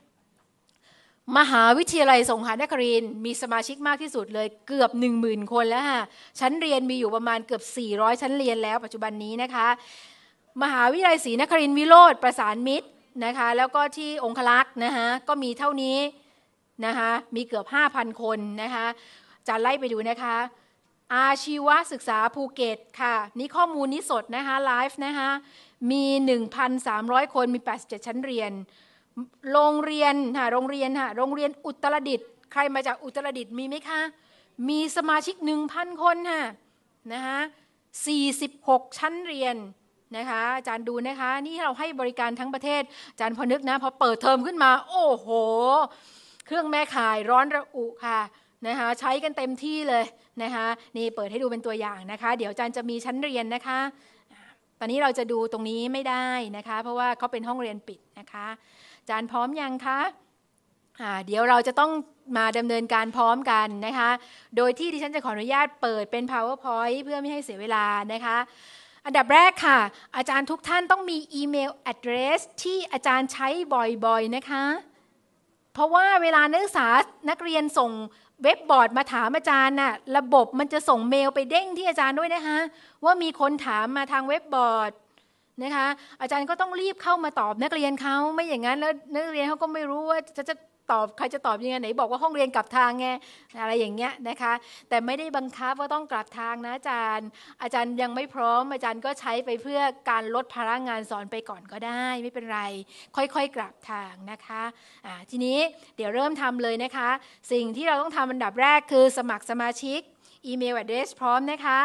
มหาวิทยาลัยสงขลานครินมีสมาชิกมากที่สุดเลยเกือบ1 0,000คนแล้วค่ะชั้นเรียนมีอยู่ประมาณเกือบ 400 ชั้นเรียนแล้วปัจจุบันนี้นะคะมหาวิทยาลัยศรีนครินทร์วิโรธประสานมิตรนะคะแล้วก็ที่องคลักษ์นะคะก็มีเท่านี้นะคะมีเกือบ 5,000 คนนะคะจะไล่ไปดูนะคะ อาชีวศึกษาภูเก็ตค่ะ นี่ข้อมูลนี้สดนะคะไลฟ์นะคะมี 1,300 คนมี 87 ชั้นเรียน โรงเรียนค่ะโรงเรียนค่ะโรงเรียนอุตรดิตถ์ใครมาจากอุตรดิตถ์มีไหมคะ มีสมาชิก 1,000 คนค่ะนะคะ46 ชั้นเรียนนะคะอาจารย์ดูนะคะนี่เราให้บริการทั้งประเทศอาจารย์พอนึกนะพอเปิดเทอมขึ้นมาโอ้โหเครื่องแม่ขายร้อนระอุค่ะนะคะ ใช้กันเต็มที่เลยนะคะ นี่เปิดให้ดูเป็นตัวอย่างนะคะ เดี๋ยวอาจารย์จะมีชั้นเรียนนะคะ ตอนนี้เราจะดูตรงนี้ไม่ได้นะคะ เพราะว่าเขาเป็นห้องเรียนปิดนะคะอาจารย์พร้อมยังคะเดี๋ยวเราจะต้องมาดำเนินการพร้อมกันนะคะ โดยที่ดิฉันจะขออนุญาตเปิดเป็น powerpoint เพื่อไม่ให้เสียเวลานะคะอันดับแรกค่ะ อาจารย์ทุกท่านต้องมีอีเมลแอดเดรสที่อาจารย์ใช้บ่อยๆ นะคะ เพราะว่าเวลานักศึกษา นักเรียนส่งเว็บบอร์ด มาถามอาจารย์น่ะระบบมันจะส่งเมลไปเด้งที่อาจารย์ด้วยนะคะว่ามีคนถามมาทางเว็บบอร์ดนะคะ อาจารย์ก็ต้องรีบเข้ามาตอบนักเรียนเขาไม่อย่างนั้นแล้วนักเรียนเขาก็ไม่รู้ว่าจะจะตอบใครจะตอบยังไงไหนบอกว่าห้องเรียนกลับทางไงอะไรอย่างเงี้ยนะคะ แต่ไม่ได้บังคับว่าต้องกลับทางนะอาจารย์ อาจารย์ยังไม่พร้อม อาจารย์ก็ใช้ไปเพื่อการลดภาระงานสอนไปก่อนก็ได้ ไม่เป็นไร ค่อยๆกลับทางนะคะะทีนี้เดี๋ยวเริ่มทำเลยนะคะ สิ่งที่เราต้องทำอันดับแรกคือสมัครสมาชิกอีเมลอด d d r e s s พร้อมนะคะ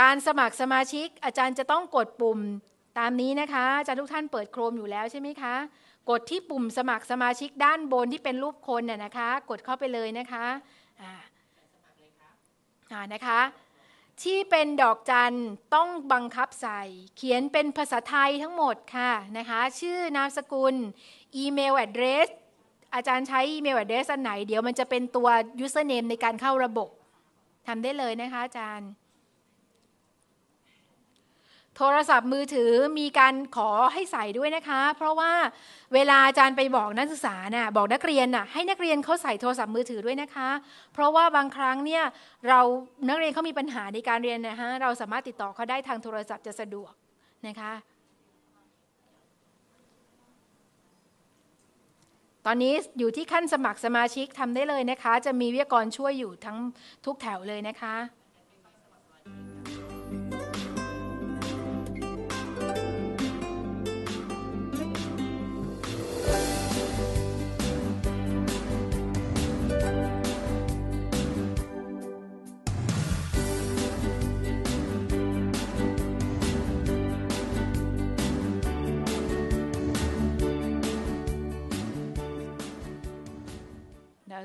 การสมัครสมาชิกอาจารย์จะต้องกดปุ่มตามนี้นะคะอาจารย์ทุกท่านเปิดโครมอยู่แล้วใช่ไหมคะกดที่ปุ่มสมัครสมาชิกด้านบนที่เป็นรูปคน น่ยนะคะ กดเข้าไปเลยนะคะอ่านะคะที่เป็นดอกจันต้องบังคับใส่ เขียนเป็นภาษาไทยทั้งหมดค่ะ นะคะ ชื่อนามสกุลอีเมลแอดเดรสอาจารย์ใช้อีเมลแอดเดรสอันไหนเดี๋ยวมันจะเป็นตัวยูเซอร์เนมในการเข้าระบบทำได้เลยนะคะอาจารย์โทรศัพท์มือถือมีการขอให้ใส่ด้วยนะคะ เพราะว่าเวลาอาจารย์ไปบอกนักศึกษาน่ะบอกนักเรียนน่ะให้นักเรียนเขาใส่โทรศัพท์มือถือด้วยนะคะ เพราะว่าบางครั้งเนี่ย เรานักเรียนเขามีปัญหาในการเรียนนะฮะเราสามารถติดต่อเขาได้ทางโทรศัพท์จะสะดวกนะคะ ตอนนี้อยู่ที่ขั้นสมัครสมาชิกทำได้เลยนะคะ จะมีวิทยากรช่วยอยู่ทั้งทุกแถวเลยนะคะ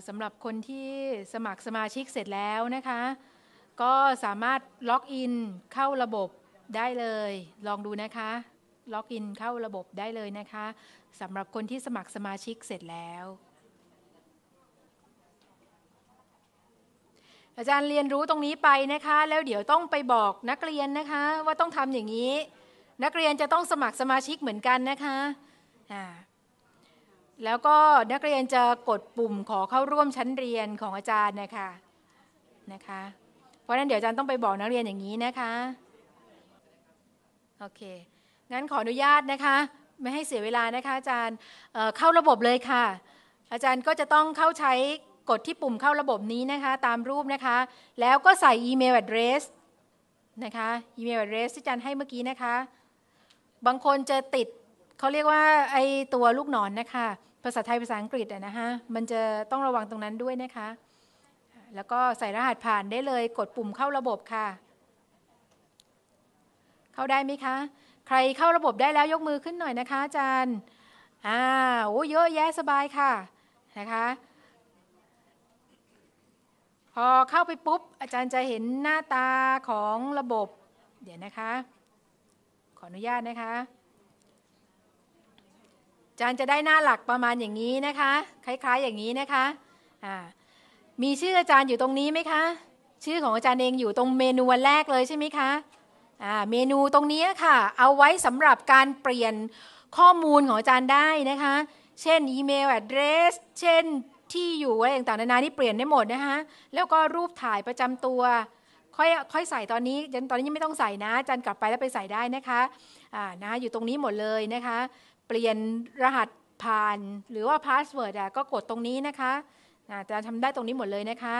สำหรับคนที่สมัครสมาชิกเสร็จแล้วนะคะ ก็สามารถล็อกอินเข้าระบบได้เลย ลองดูนะคะล็อกอินเข้าระบบได้เลยนะคะสำหรับคนที่สมัครสมาชิกเสร็จแล้ว อาจารย์เรียนรู้ตรงนี้ไปนะคะ แล้วเดี๋ยวต้องไปบอกนักเรียนนะคะ ว่าต้องทำอย่างนี้ นักเรียนจะต้องสมัครสมาชิกเหมือนกันนะคะอ่าแล้วก็นักเรียนจะกดปุ่มขอเข้าร่วมชั้นเรียนของอาจารย์นะคะนะคะ เพราะนั้นเดี๋ยวอาจารย์ต้องไปบอกนักเรียนอย่างนี้นะคะ โอเค งั้นขออนุญาตนะคะ ไม่ให้เสียเวลานะคะ อาจารย์เเข้าระบบเลยค่ะ อาจารย์ก็จะต้องเข้าใช้กดที่ปุ่มเข้าระบบนี้นะคะ ตามรูปนะคะ แล้วก็ใส่อีเมลแอดเดรส นะคะ อีเมลแอดเดรสที่อาจารย์ให้เมื่อกี้นะคะ บางคนจะติดเขาเรียกว่าไอตัวลูกหนอนนะคะภาษา ไทยภาษาอังกฤษอะนะฮะมันจะต้องระวังตรงนั้นด้วยนะคะ แล้วก็ใส่รหัสผ่านได้เลยกดปุ่มเข้าระบบค่ะ เข้าได้ไหมคะ ใครเข้าระบบได้แล้วยกมือขึ้นหน่อยนะคะ อาจารย์อ่าโอ้เยอะแยะสบายค่ะนะคะพอเข้าไปปุ๊บอาจารย์จะเห็นหน้าตาของระบบเดี๋ยวนะคะขออนุญาตนะคะจารย์จะได้หน้าหลักประมาณอย่างนี้นะคะ คล้าย ๆ อย่างนี้นะคะะมีชื่ออาจารย์อยู่ตรงนี้ไหมคะ ชื่อของอาจารย์เองอยู่ตรงเมนูวันแรกเลยใช่ไหมคะเมนูตรงนี้ค่ะ เอาไว้สำหรับการเปลี่ยนข้อมูลของอาจารย์ได้นะคะ เช่นอีเมลแอดเดรสเช่นที่อยู่อะไรต่างๆนานานี่เปลี่ยนได้หมดนะคะแล้วก็รูปถ่ายประจำตัว ค่อยค่อยใส่ตอนนี้ตอนนี้ยังไม่ต้องใส่นะจันกลับไปแล้วไปใส่ได้นะคะอ่านะอยู่ตรงนี้หมดเลยนะคะเปลี่ยนรหัสผ่าน หรือว่าพาสเวิร์ดก็กดตรงนี้นะคะจะทำได้ตรงนี้หมดเลยนะคะ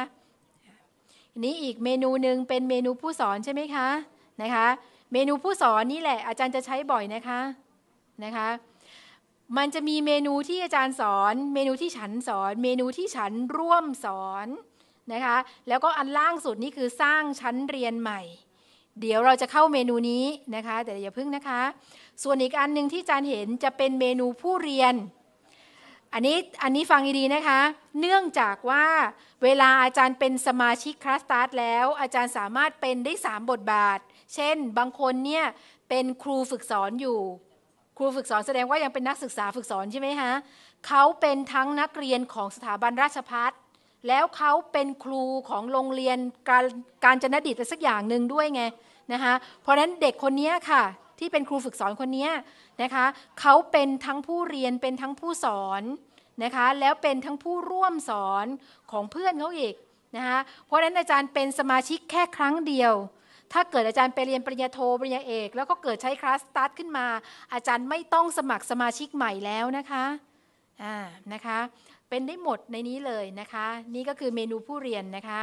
นนี้อีกเมนูหนึ่งเป็นเมนูผู้สอนใช่ไหมคะ นะคะ เมนูผู้สอนนี่แหละ อาจารย์จะใช้บ่อยนะคะนะคะ มันจะมีเมนูที่อาจารย์สอน เมนูที่ฉันสอน เมนูที่ฉันร่วมสอนนะคะ แล้วก็อันล่างสุดนี่คือสร้างชั้นเรียนใหม่ เดี๋ยวเราจะเข้าเมนูนี้นะคะ แต่อย่าพึ่งนะคะส่วนอีกอันหนึ่งที่อาจารย์เห็นจะเป็นเมนูผู้เรียน อันนี้อันนี้ฟังดีๆนะคะ เนื่องจากว่าเวลาอาจารย์เป็นสมาชิกคลาสตาร์ทแล้วอาจารย์สามารถเป็นได้ 3 บทบาท เช่น บางคนเนี่ยเป็นครูฝึกสอนอยู่ ครูฝึกสอนแสดงว่ายังเป็นนักศึกษาฝึกสอนใช่ไหมฮะเขาเป็นทั้งนักเรียนของสถาบันราชพัฒแล้วเขาเป็นครูของโรงเรียนการการจนดิตอะไรสักอย่างหนึ่งด้วยไงนะคะเพราะนั้นเด็กคนนี้ค่ะที่เป็นครูฝึกสอนคนนี้นะคะ เขาเป็นทั้งผู้เรียนเป็นทั้งผู้สอนนะคะ แล้วเป็นทั้งผู้ร่วมสอนของเพื่อนเขาอีกนะคะ เพราะฉะนั้นอาจารย์เป็นสมาชิกแค่ครั้งเดียว ถ้าเกิดอาจารย์ไปเรียนปริญญาโทปริญญาเอก แล้วก็เกิดใช้คลาสสตาร์ทขึ้นมา อาจารย์ไม่ต้องสมัครสมาชิกใหม่แล้วนะคะ อ่านะคะ เป็นได้หมดในนี้เลยนะคะ นี่ก็คือเมนูผู้เรียนนะคะ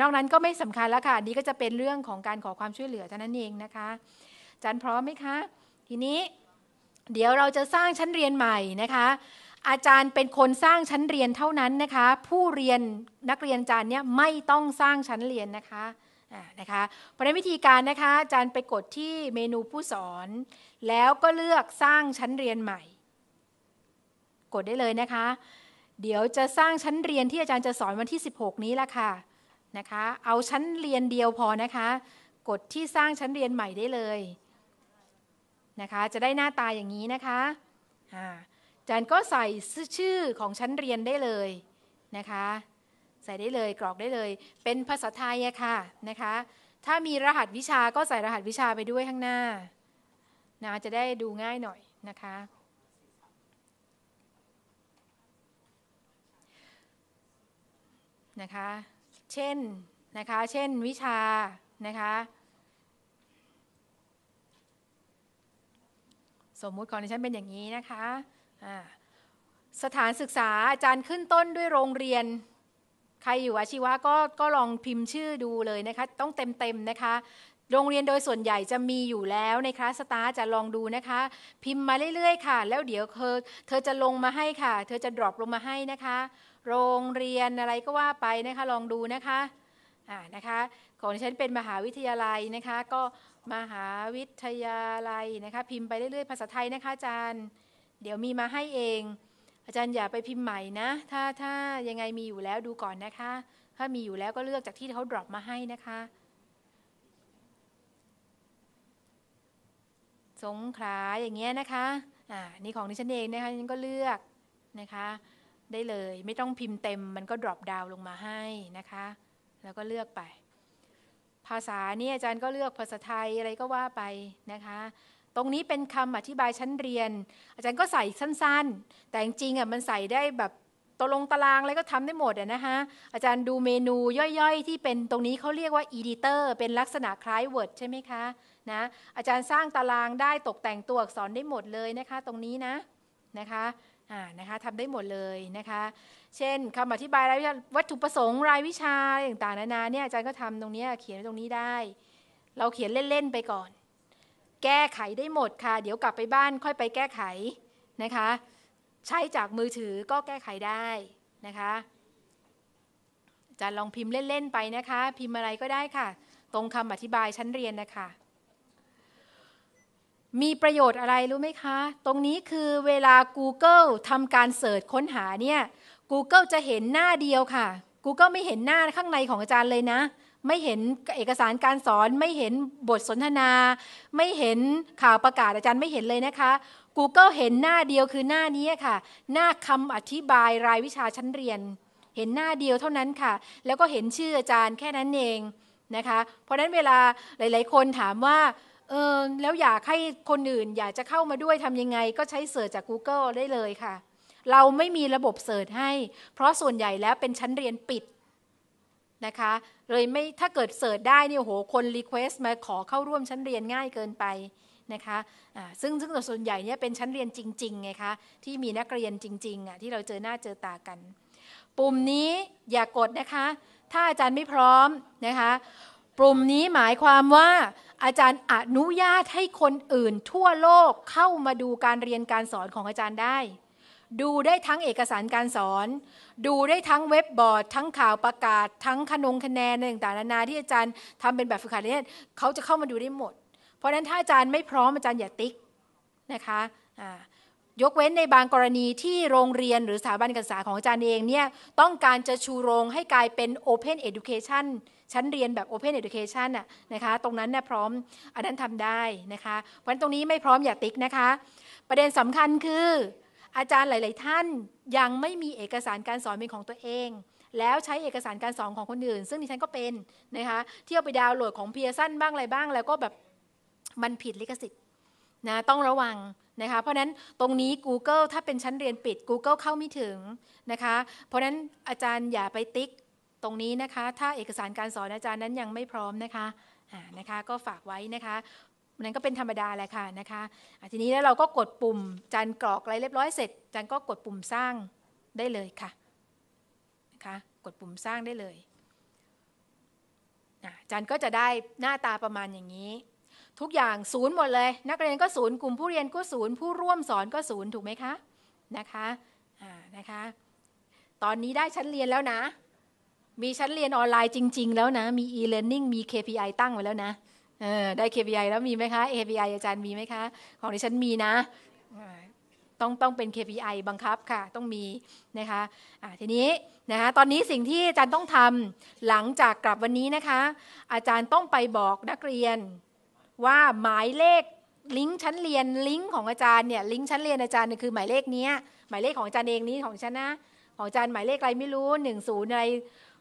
นอกนั้นก็ไม่สำคัญแล้วค่ะนี้ก็จะเป็นเรื่องของการขอความช่วยเหลือเท่านั้นเองนะคะจันพร้อมไหมคะทีนี้ เดี๋ยวเราจะสร้างชั้นเรียนใหม่นะคะ อาจารย์เป็นคนสร้างชั้นเรียนเท่านั้นนะคะ ผู้เรียนนักเรียนอาจารย์เนี่ยไม่ต้องสร้างชั้นเรียนนะคะนะคะเพราะนั้นวิธีการนะคะ อาจารย์ไปกดที่เมนูผู้สอน แล้วก็เลือกสร้างชั้นเรียนใหม่ กดได้เลยนะคะ เดี๋ยวจะสร้างชั้นเรียนที่อาจารย์จะสอนวันที่ 16 นี้ละค่ะนะคะ เอาชั้นเรียนเดียวพอนะคะ กดที่สร้างชั้นเรียนใหม่ได้เลยนะคะจะได้หน้าตาอย่างนี้นะคะอาจารย์ก็ใส่ชื่อของชั้นเรียนได้เลยนะคะ ใส่ได้เลยกรอกได้เลย เป็นภาษาไทยอะค่ะนะคะ ถ้ามีรหัสวิชาก็ใส่รหัสวิชาไปด้วยข้างหน้านะจะได้ดูง่ายหน่อยนะคะ นะคะ เช่นนะคะ เช่นวิชานะคะสมมุติของดิฉันเป็นอย่างนี้นะคะสถานศึกษาอาจารย์ขึ้นต้นด้วยโรงเรียน ใครอยู่อาชีวะก็ก็ลองพิมพ์ชื่อดูเลยนะคะต้องเต็มๆนะคะ โรงเรียนโดยส่วนใหญ่จะมีอยู่แล้วในคลาสตาร์จะลองดูนะคะ พิมพ์มาเรื่อยๆค่ะ แล้วเดี๋ยว เธอเธอจะลงมาให้ค่ะ เธอจะดรอปลงมาให้นะคะ โรงเรียนอะไรก็ว่าไปนะคะลองดูนะคะอ่านะคะของฉันเป็นมหาวิทยาลัยนะคะก็มหาวิทยาลัยนะคะ พิมพ์ไปเรื่อยๆภาษาไทยนะคะ อาจารย์ เดี๋ยวมีมาให้เอง อาจารย์อย่าไปพิมพ์ใหม่นะถ้าถ้ายังไงมีอยู่แล้วดูก่อนนะคะ ถ้ามีอยู่แล้วก็เลือกจากที่เขาดรอปมาให้นะคะ สงขลาอย่างเงี้ยนะคะอ่านี่ของดิฉันเองนะคะฉันก็เลือกนะคะได้เลยไม่ต้องพิมพ์เต็มมันก็ดรอปดาวลงมาให้นะคะ แล้วก็เลือกไปภาษาเนี่ยอาจารย์ก็เลือกภาษาไทยอะไรก็ว่าไปนะคะ ตรงนี้เป็นคำอธิบายชั้นเรียน อาจารย์ก็ใส่สั้นๆ แต่จริงๆอ่ะมันใส่ได้แบบตกลงตารางอะไรก็ทำได้หมดอ่ะนะคะ อาจารย์ดูเมนูย่อยๆ ที่เป็นตรงนี้เขาเรียกว่า editor เป็นลักษณะคล้าย Word ใช่ไหมคะ นะอาจารย์สร้างตารางได้ตกแต่งตัวอักษรได้หมดเลยนะคะ ตรงนี้นะ นะคะอ่านะคะทำได้หมดเลยนะคะเช่นคำอธิบายรายวิชาวัตถุประสงค์รายวิชาอต่างๆนานาเนี่ยอาจารย์ก็ทำตรงนี้เขียนตรงนี้ได้ เราเขียนเล่นๆไปก่อน แก้ไขได้หมดค่ะ เดี๋ยวกลับไปบ้านค่อยไปแก้ไขนะคะ ใช้จากมือถือก็แก้ไขได้นะคะอาจารย์ลองพิมพ์เล่น ๆ ไปนะคะ พิมพ์อะไรก็ได้ค่ะ ตรงคำอธิบายชั้นเรียนนะคะ มีประโยชน์อะไรรู้ไหมคะ ตรงนี้คือเวลา Google ทำการเสิร์ชค้นหาเนี่ย Google จะเห็นหน้าเดียวค่ะ Google ไม่เห็นหน้าข้างในของอาจารย์เลยนะ ไม่เห็นเอกสารการสอน ไม่เห็นบทสนทนา ไม่เห็นข่าวประกาศอาจารย์ไม่เห็นเลยนะคะ Google เห็นหน้าเดียวคือหน้านี้ค่ะ หน้าคำอธิบายรายวิชาชั้นเรียน เห็นหน้าเดียวเท่านั้นค่ะ แล้วก็เห็นชื่ออาจารย์แค่นั้นเองนะคะ เพราะนั้นเวลาหลาย ๆ คนถามว่า เออแล้วอยากให้คนอื่นอยากจะเข้ามาด้วยทำยังไง ก็ใช้เสิร์ชจาก Google ได้เลยค่ะเราไม่มีระบบเสิร์ชให้ เพราะส่วนใหญ่แล้วเป็นชั้นเรียนปิดนะคะเลยไม่ถ้าเกิดเสิร์ชได้เนี่ยโหคนรีเควสต์มาขอเข้าร่วมชั้นเรียนง่ายเกินไปนะคะะซึ่งซึ่งส่วนใหญ่เนี่ยเป็นชั้นเรียนจริงๆไงคะที่มีนักเรียนจริงๆอ่ะที่เราเจอหน้าเจอตากัน ปุ่มนี้อย่ากดนะคะ ถ้าอาจารย์ไม่พร้อมนะคะปุ่มนี้หมายความว่าอาจารย์อนุญาตให้คนอื่นทั่วโลกเข้ามาดูการเรียนการสอนของอาจารย์ได้ดูได้ทั้งเอกสารการสอน ดูได้ทั้งเว็บบอร์ด ทั้งข่าวประกาศ ทั้งขนงคะแนนต่างๆนานาที่อาจารย์ทำเป็นแบบฝึกหัดเนี่ยเขาจะเข้ามาดูได้หมด เพราะฉะนั้นถ้าอาจารย์ไม่พร้อมอาจารย์อย่าติ๊กนะคะยกเว้นในบางกรณีที่โรงเรียนหรือสถาบันการศึกษาของอาจารย์เองเนี่ยต้องการจะชูโรงให้กลายเป็น Open Education ชั้นเรียนแบบ Open Education น่ะนะคะตรงนั้นน่ยพร้อมอันนั้นทำได้นะคะเพราะฉะนั้นตรงนี้ไม่พร้อมอย่าติ๊กนะคะ ประเด็นสำคัญคืออาจารย์หลาย ๆ ท่านยังไม่มีเอกสารการสอนเป็นของตัวเอง แล้วใช้เอกสารการสอนของคนอื่น ซึ่งดิฉันก็เป็นนะคะเที่ยวไปดาวน์โหลดของเพียร์สันบ้างอะไรบ้าง แล้วก็แบบมันผิดลิขสิทธิ์นะต้องระวังนะคะ เพราะนั้นตรงนี้ Google ถ้าเป็นชั้นเรียนปิด Google เข้าไม่ถึงนะคะ เพราะนั้นอาจารย์อย่าไปติ๊กตรงนี้นะคะ ถ้าเอกสารการสอนอาจารย์นั้นยังไม่พร้อมนะคะนะคะก็ฝากไว้นะคะมันก็เป็นธรรมดาแหละค่ะนะคะ ทีนี้แล้วเราก็กดปุ่มจานกรอกอะไรเรียบร้อยเสร็จจานก็ กดปุ่มสร้างได้เลยค่ะ นะคะ กดปุ่มสร้างได้เลย จันก็จะได้หน้าตาประมาณอย่างนี้ ทุกอย่างศูนย์หมดเลย นักเรียนก็ศูนย์กลุ่มผู้เรียนก็ศูนย์ผู้ร่วมสอนก็ศูนย์ถูกไหมคะ นะคะะนะคะ ตอนนี้ได้ชั้นเรียนแล้วนะ มีชั้นเรียนออนไลน์จริงๆแล้วนะมี e-learning มี KPI ตั้งไว้แล้วนะได้ KPI แล้วมีไหมคะ API อาจารย์มีไหมคะ ของดิฉันมีนะ ต้องต้องเป็น KPI บังคับค่ะ ต้องมีนะคะะทีนี้นะคะตอนนี้สิ่งที่อาจารย์ต้องทำหลังจากกลับวันนี้นะคะ อาจารย์ต้องไปบอกนักเรียน ว่าหมายเลข ลิงก์ชั้นเรียนลิงก์ของอาจารย์เนี่ย ลิงก์ชั้นเรียนอาจารย์คือหมายเลขนี้หมายเลขของอาจารย์เองนี้ของฉันนะ ของอาจารย์หมายเลขอะไรไม่รู้หนึ่งศูนย์อะไร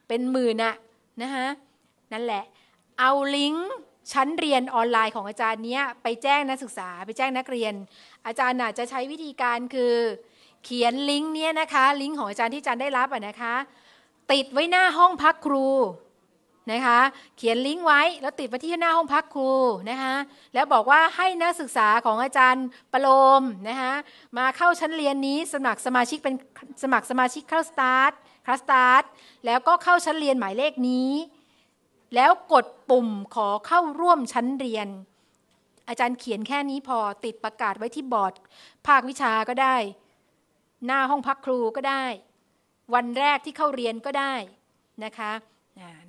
เป็นหมื่นอะนะคะนั่นแหละ เอาลิงก์ชั้นเรียนออนไลน์ของอาจารย์เนี้ย ไปแจ้งนักศึกษาไปแจ้งนักเรียน อาจารย์อาจจะใช้วิธีการคือ เขียนลิงก์เนี้ยนะคะลิงก์ของอาจารย์ที่อาจารย์ได้รับอ่ะนะคะ ติดไว้หน้าห้องพักครูนะคะเขียนลิงก์ไว้แล้วติดไว้ที่หน้าห้องพักครูนะคะแล้วบอกว่าให้นักศึกษาของอาจารย์ประโลมนะคะมาเข้าชั้นเรียนนี้สมัครสมาชิกเป็นสมัครสมาชิกเข้าสตาร์ทคลาสสตาร์ทแล้วก็เข้าชั้นเรียนหมายเลขนี้แล้วกดปุ่มขอเข้าร่วมชั้นเรียน อาจารย์เขียนแค่นี้พอติดประกาศไว้ที่บอร์ดภาควิชาก็ได้ หน้าห้องพักครูก็ได้ วันแรกที่เข้าเรียนก็ได้นะคะ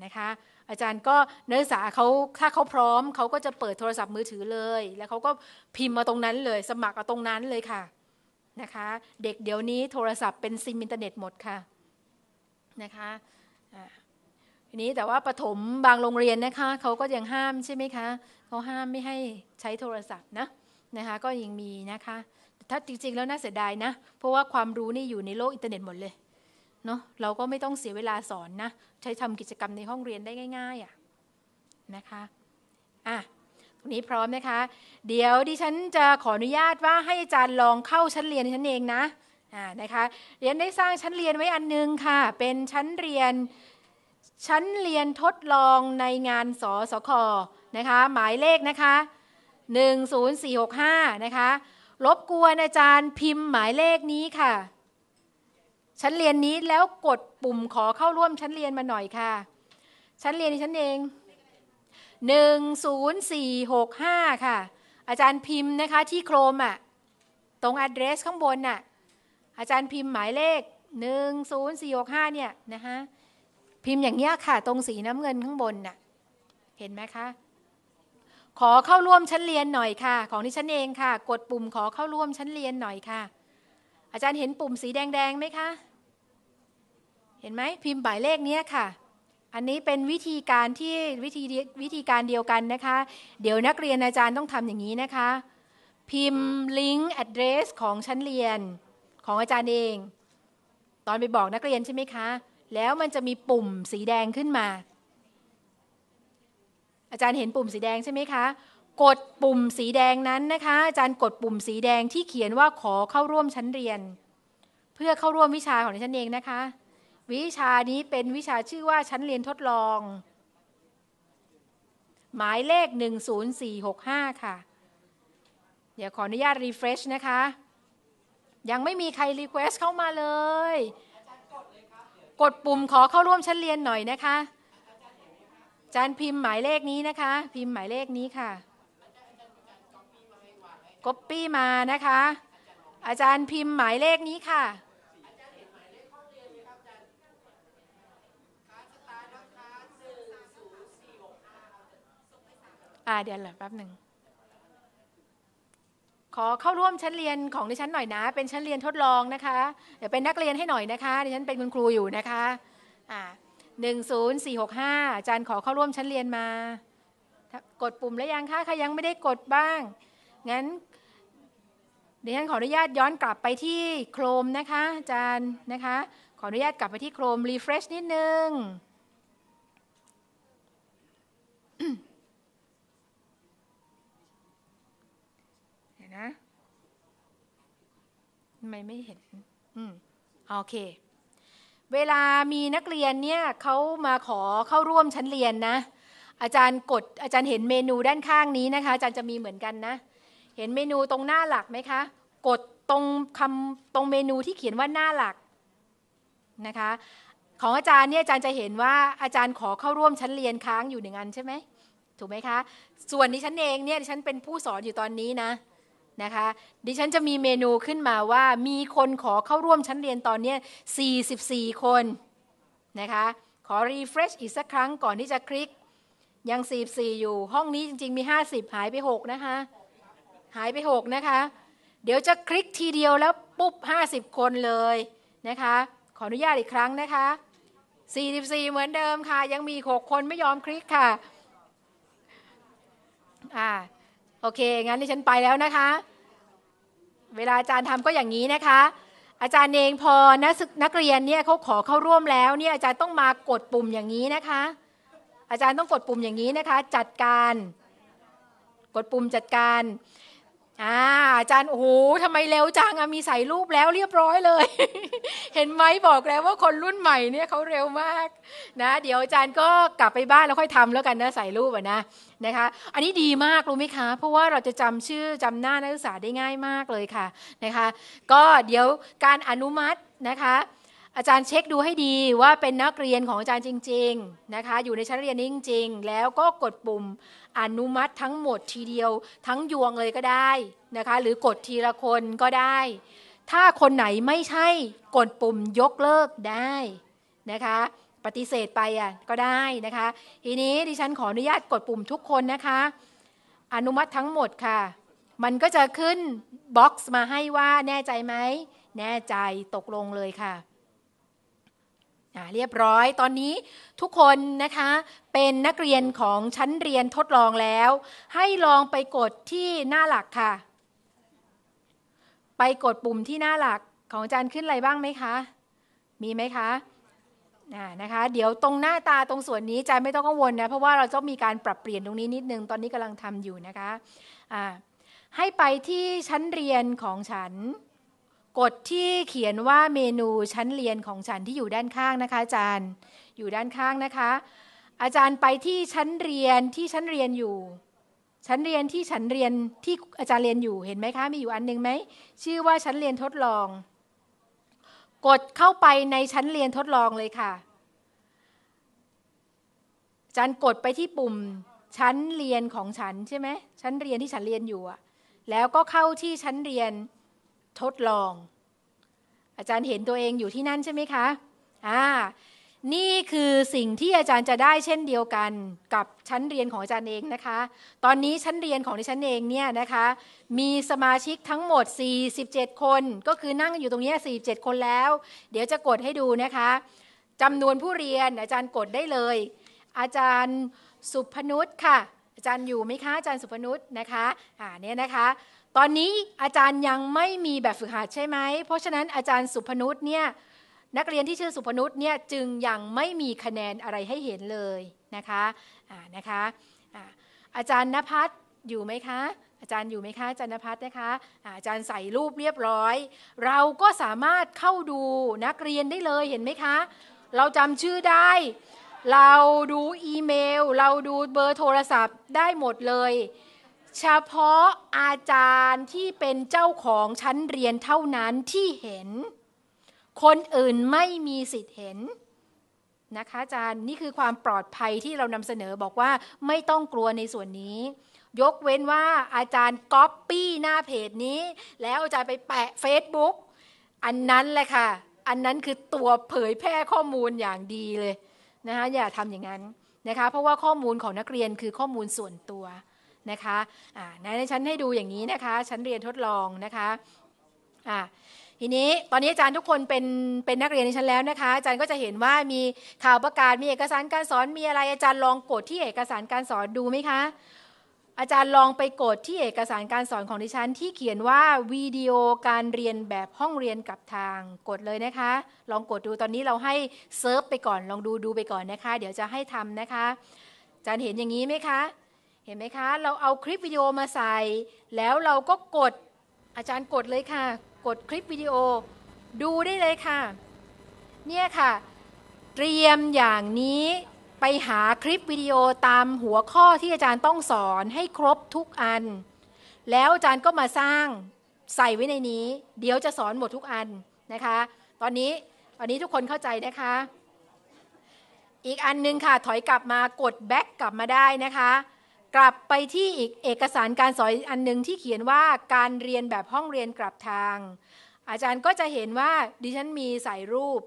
นะคะ อาจารย์ก็นักศึกษาเขาถ้าเขาพร้อม เขาก็จะเปิดโทรศัพท์มือถือเลย แล้วเขาก็พิมพ์มาตรงนั้นเลย สมัครเอาตรงนั้นเลยค่ะนะคะ เด็กเดี๋ยวนี้โทรศัพท์เป็นซิมอินเทอร์เน็ตหมดค่ะ นะคะีนี้แต่ว่าปฐมบางโรงเรียนนะคะเขาก็ยังห้ามใช่ไหมคะเขาห้ามไม่ให้ใช้โทรศัพท์นะนะคะก็ยังมีนะคะ ถ้าจริงๆแล้วน่าเสียดายนะ เพราะว่าความรู้นี่อยู่ในโลกอินเทอร์เน็ตหมดเลยเนาะเราก็ไม่ต้องเสียเวลาสอนนะ ใช้ทำกิจกรรมในห้องเรียนได้ง่าย ๆอะ่ะนะคะอ่ะตนี้พร้อมนะคะ เดี๋ยวดิฉันจะขออนุญาตว่าให้อาจารย์ลองเข้าชั้นเรียนชั้นเองนะอ่านะคะเรียนได้สร้างชั้นเรียนไว้อันนึงค่ะ เป็นชั้นเรียนชั้นเรียนทดลองในงานสสคนะคะหมายเลขนะคะ10465นะคะรบกวนอาจารย์พิมพ์หมายเลขนี้ค่ะ ชั้นเรียนนี้แล้วกดปุ่มขอเข้าร่วมชั้นเรียนมาหน่อยค่ะ ชั้นเรียนในชั้นเอง10465ค่ะอาจารย์พิมพ์นะคะ ที่โครมอะ่ะ ตรงอัดเดรสข้างบนน่ะอาจารย์พิมพ์หมายเลข10465เนี่ยนะคะพิมพ์อย่างเงี้ยค่ะ ตรงสีน้ำเงินข้างบนน่ะเห็นไหมคะขอเข้าร่วมชั้นเรียนหน่อยค่ะ ของที่ชั้นเองค่ะ กดปุ่มขอเข้าร่วมชั้นเรียนหน่อยค่ะ อาจารย์เห็นปุ่มสีแดงๆไหมคะเห็นไหม พิมพ์หมายเลขเนี้ยค่ะ อันนี้เป็นวิธีการที่วิธีวิธีการเดียวกันนะคะ เดี๋ยวนักเรียนอาจารย์ต้องทำอย่างนี้นะคะ พิมพ์ลิงก์ address ของชั้นเรียน ของอาจารย์เอง ตอนไปบอกนักเรียนใช่ไหมคะแล้วมันจะมีปุ่มสีแดงขึ้นมา อาจารย์เห็นปุ่มสีแดงใช่ไหมคะกดปุ่มสีแดงนั้นนะคะ อาจารย์กดปุ่มสีแดงที่เขียนว่าขอเข้าร่วมชั้นเรียน เพื่อเข้าร่วมวิชาของฉันเองนะคะ วิชานี้เป็นวิชาชื่อว่าชั้นเรียนทดลอง หมายเลข10465ค่ะ เดี๋ยวขออนุญาตรีเฟรชนะคะ ยังไม่มีใครรีเควสเข้ามาเลยกดปุ่มขอเข้าร่วมชั้นเรียนหน่อยนะคะจานพิมพ์หมายเลขนี้นะคะ พิมพ์หมายเลขนี้ค่ะก๊อปปี้มานะคะ อาจารย์พิมพ์หมายเลขนี้ค่ะอ่าเดี๋ยวหลัอแป๊บหนึ่งขอเข้าร่วมชั้นเรียนของดิฉันหน่อยนะ เป็นชั้นเรียนทดลองนะคะ เดี๋ยวเป็นนักเรียนให้หน่อยนะคะดิฉันเป็นคุณครูอยู่นะคะอ่าหนึ่งศูนย์สี่หกห้าอาจารย์ขอเข้าร่วมชั้นเรียนมา กดปุ่มแล้วยังคะใครยังไม่ได้กดบ้าง งั้นดิฉันขออนุญาตย้อนกลับไปที่โครมนะคะ อาจารย์นะคะ ขออนุญาตกลับไปที่โครมรีเฟรชนิดนึงไมไม่เห็น อืม โอเค เวลามีนักเรียนเนี่ย เขามาขอเข้าร่วมชั้นเรียนนะ อาจารย์กดอาจารย์เห็นเมนูด้านข้างนี้นะคะ อาจารย์จะมีเหมือนกันนะ เห็นเมนูตรงหน้าหลักไหมคะ กดตรงคำตรงเมนูที่เขียนว่าหน้าหลักนะคะ ของอาจารย์เนี่ยอาจารย์จะเห็นว่า อาจารย์ขอเข้าร่วมชั้นเรียนค้างอยู่หนึ่งอันใช่ไหม ถูกไหมคะ ส่วนนี้ฉันเองเนี่ยฉันเป็นผู้สอนอยู่ตอนนี้นะนะคะดิฉันจะมีเมนูขึ้นมาว่ามีคนขอเข้าร่วมชั้นเรียนตอนนี้ 44 คน นะคะ ขอรีเฟรชอีกสักครั้งก่อนที่จะคลิก ยัง 44 อยู่ ห้องนี้จริงๆ มี 50 หายไป 6 นะคะ หายไป 6 นะคะ เดี๋ยวจะคลิกทีเดียวแล้วปุ๊บ 50 คนเลย นะคะ ขออนุญาตอีกครั้งนะคะ 44 เหมือนเดิมค่ะ ยังมี 6 คนไม่ยอมคลิกค่ะอ่าโอเค งั้นดิฉันไปแล้วนะคะ เวลาอาจารย์ทำก็อย่างนี้นะคะ อาจารย์เองพอนักนักเรียนเนี่ยเขาขอเข้าร่วมแล้วเนี่ยอาจารย์ต้องมากดปุ่มอย่างนี้นะคะ อาจารย์ต้องกดปุ่มอย่างนี้นะคะ จัดการกดปุ่มจัดการอ่าอาจารย์โอ้โหทำไมเร็วจังอะมีใส่รูปแล้วเรียบร้อยเลย เห็นไหมบอกแล้วว่าคนรุ่นใหม่เนี่ยเขาเร็วมากนะ เดี๋ยวอาจารย์ก็กลับไปบ้านแล้วค่อยทำแล้วกันนะใส่รูปอะนะนะคะ อันนี้ดีมากรู้ไหมคะเพราะว่าเราจะจำชื่อจำหน้านักศึกษาได้ง่ายมากเลยค่ะนะคะ ก็เดี๋ยวการอนุมัตินะคะ อาจารย์เช็คดูให้ดีว่าเป็นนักเรียนของอาจารย์จริงๆนะคะ อยู่ในชั้นเรียนจริงๆแล้วก็กดปุ่มอนุมัติทั้งหมดทีเดียวทั้งยวงเลยก็ได้นะคะ หรือกดทีละคนก็ได้ ถ้าคนไหนไม่ใช่กดปุ่มยกเลิกได้นะคะ ปฏิเสธไปอ่ะก็ได้นะคะ ทีนี้ดิฉันขออนุญาตกดปุ่มทุกคนนะคะ อนุมัติทั้งหมดค่ะ มันก็จะขึ้นบ็อกซ์มาให้ว่าแน่ใจไหม แน่ใจตกลงเลยค่ะเรียบร้อยตอนนี้ทุกคนนะคะเป็นนักเรียนของชั้นเรียนทดลองแล้ว ให้ลองไปกดที่หน้าหลักค่ะ ไปกดปุ่มที่หน้าหลักของอาจารย์ขึ้นอะไรบ้างไหมคะมีไหมคะนะคะ เดี๋ยวตรงหน้าตาตรงส่วนนี้อาจารย์ไม่ต้องกังวลนะเพราะว่าเราจะมีการปรับเปลี่ยนตรงนี้นิดนึงตอนนี้กำลังทำอยู่นะคะะให้ไปที่ชั้นเรียนของฉันกฎที่เขียนว่าเมนูชั้นเรียนของฉันที่อยู่ด้านข้างนะคะ อาจารย์อยู่ด้านข้างนะคะ อาจารย์ไปที่ชั้นเรียนที่ชั้นเรียนอยู่ ชั้นเรียนที่ชั้นเรียนที่อาจารย์เรียนอยู่เห็นไหมคะมีอยู่อันหนึ่งไหมชื่อว่าชั้นเรียนทดลอง กดเข้าไปในชั้นเรียนทดลองเลยค่ะ อาจารย์กดไปที่ปุ่ม ชั้นเรียนของฉันใช่ไหมชั้นเรียนที่ฉันเรียนอยู่อะแล้วก็เข้าที่ชั้นเรียนทดลอง อาจารย์เห็นตัวเองอยู่ที่นั่นใช่ไหมคะ อ่า นี่คือสิ่งที่อาจารย์จะได้เช่นเดียวกันกับชั้นเรียนของอาจารย์เองนะคะ ตอนนี้ชั้นเรียนของดิฉันเองเนี่ยนะคะ มีสมาชิกทั้งหมด 47 คน ก็คือนั่งอยู่ตรงนี้ 47 คนแล้ว เดี๋ยวจะกดให้ดูนะคะ จำนวนผู้เรียนอาจารย์กดได้เลย อาจารย์สุพนุษค่ะ อาจารย์อยู่ไหมคะอาจารย์สุพนุษนะคะ อ่าเนี่ยนะคะตอนนี้อาจารย์ยังไม่มีแบบฝึกหัดใช่ไหมเพราะฉะนั้นอาจารย์สุพนุษเนี่ยนักเรียนที่ชื่อสุพนุษเนี่ยจึงยังไม่มีคะแนนอะไรให้เห็นเลยนะคะะนะคะอะอาจารย์นภัสอยู่ไหมคะ อาจารย์อยู่ไหมคะอาจารย์นภัสนะคะะอาจารย์ใส่รูปเรียบร้อย เราก็สามารถเข้าดูนักเรียนได้เลยเห็นไหมคะเราจำชื่อได้ เราดูอีเมล เราดูเบอร์โทรศัพท์ได้หมดเลยเฉพาะอาจารย์ที่เป็นเจ้าของชั้นเรียนเท่านั้นที่เห็น คนอื่นไม่มีสิทธิ์เห็นนะคะอาจารย์นี่คือความปลอดภัยที่เรานำเสนอบอกว่าไม่ต้องกลัวในส่วนนี้ ยกเว้นว่าอาจารย์ก๊อปปี้หน้าเพจนี้ แล้วอาจารย์ไปแปะ Facebook อันนั้นแหละค่ะ อันนั้นคือตัวเผยแพร่ข้อมูลอย่างดีเลยนะคะอย่าทำอย่างนั้นนะคะเพราะว่าข้อมูลของนักเรียนคือข้อมูลส่วนตัวนะคะอ่าในชั้นให้ดูอย่างนี้นะคะ ชั้นเรียนทดลองนะคะอ่าทีนี้ตอนนี้อาจารย์ทุกคนเป็นเป็นนักเรียนในชั้นแล้วนะคะ อาจารย์ก็จะเห็นว่ามีข่าวประกาศมีเอกสารการสอนมีอะไร อาจารย์ลองกดที่เอกสารการสอนดูไหมคะ อาจารย์ลองไปกดที่เอกสารการสอนของดิฉัน ที่เขียนว่าวิดีโอการเรียนแบบห้องเรียนกับทาง กดเลยนะคะ ลองกดดูตอนนี้เราให้เซิร์ฟไปก่อนลองดูดูไปก่อนนะคะ เดี๋ยวจะให้ทำนะคะ อาจารย์เห็นอย่างนี้ไหมคะเห็นไหมคะ เราเอาคลิปวิดีโอมาใส่ แล้วเราก็กดอาจารย์กดเลยค่ะ กดคลิปวิดีโอ ดูได้เลยค่ะ เนี่ยค่ะ เตรียมอย่างนี้ไปหาคลิปวิดีโอตามหัวข้อที่อาจารย์ต้องสอนให้ครบทุกอัน แล้วอาจารย์ก็มาสร้างใส่ไว้ในนี้ เดี๋ยวจะสอนหมดทุกอันนะคะ ตอนนี้ตอนนี้ทุกคนเข้าใจนะคะ อีกอันนึงค่ะถอยกลับมากดแบ็กกลับมาได้นะคะกลับไปที่อีกเอกสารการสอนอันหนึ่งที่เขียนว่าการเรียนแบบห้องเรียนกลับทาง อาจารย์ก็จะเห็นว่าดิฉันมีใส่รูป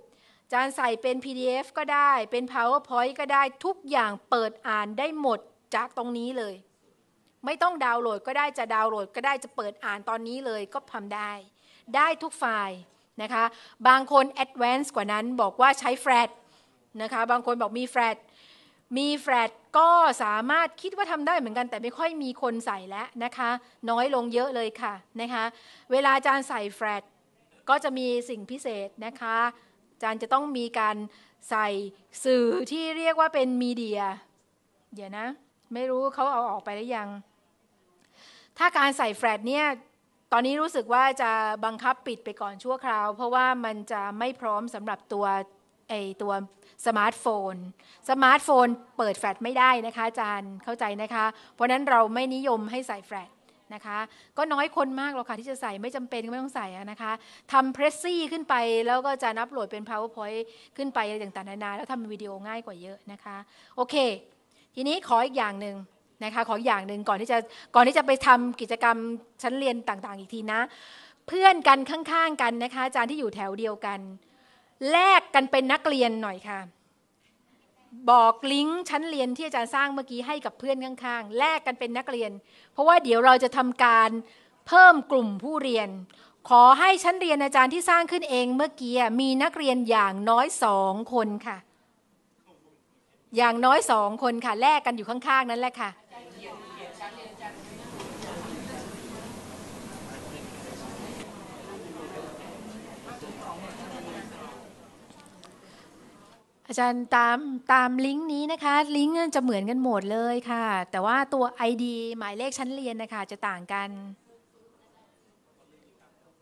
อาจารย์ใส่เป็น PDF ก็ได้เป็น PowerPoint ก็ได้ทุกอย่างเปิดอ่านได้หมดจากตรงนี้เลย ไม่ต้องดาวน์โหลดก็ได้จะดาวน์โหลด ก็ได้จะเปิดอ่านตอนนี้เลยก็ทำได้ ได้ทุกไฟล์นะคะบางคนแอดวานซ์กว่านั้นบอกว่าใช้แฟลชนะคะบางคนบอกมีแฟลชมี แฟลตก็สามารถคิดว่าทำได้เหมือนกัน แต่ไม่ค่อยมีคนใส่แล้วนะคะ น้อยลงเยอะเลยค่ะนะคะ เวลาอาจารย์ ใส่ แฟลตก็จะมีสิ่งพิเศษนะคะอาจารย์ จะต้องมีการใส่สื่อที่เรียกว่าเป็นมีเดียเดี๋ยวนะ ไม่รู้เขาเอา ออกไปหรือยัง ถ้าการใส่แฟลตเนี่ยตอนนี้รู้สึกว่าจะบังคับปิดไปก่อนชั่วคราวเพราะว่ามันจะไม่พร้อมสำหรับตัวไอตัวสมาร์ทโฟนสมาร์ทโฟน เปิดแฟลชไม่ได้นะคะอาจารย์เข้าใจนะคะ เพราะนั้นเราไม่นิยมให้ใส่แฟลชนะคะก็น้อยคนมากหรอกค่ะที่จะใส่ไม่จำเป็นก็ไม่ต้องใส่นะคะทำเพรสซี่ขึ้นไปแล้วก็จะนับโหลดเป็น powerpoint ขึ้นไปอะไรต่างๆนานาแล้วทำวิดีโอง่ายกว่าเยอะนะคะโอเค ทีนี้ขออีกอย่างหนึ่งนะคะ ขออีกอย่างหนึ่งก่อนที่จะก่อนที่จะไปทำกิจกรรมชั้นเรียนต่างๆ อีกทีนะ เพื่อนกันข้างๆกันนะคะอาจารย์ที่อยู่แถวเดียวกันแลกกันเป็นนักเรียนหน่อยค่ะ บอกลิงก์ชั้นเรียนที่อาจารย์สร้างเมื่อกี้ให้กับเพื่อนข้างๆแลกกันเป็นนักเรียน เพราะว่าเดี๋ยวเราจะทำการเพิ่มกลุ่มผู้เรียน ขอให้ชั้นเรียนอาจารย์ที่สร้างขึ้นเองเมื่อกี้มีนักเรียนอย่างน้อยสองคนค่ะ อย่างน้อยสองคนค่ะแลกกันอยู่ข้างๆนั้นแหละค่ะอาจารย์ตามตามลิงก์นี้นะคะลิงก์จะเหมือนกันหมดเลยค่ะ แต่ว่าตัว ID หมายเลขชั้นเรียนนะคะจะต่างกัน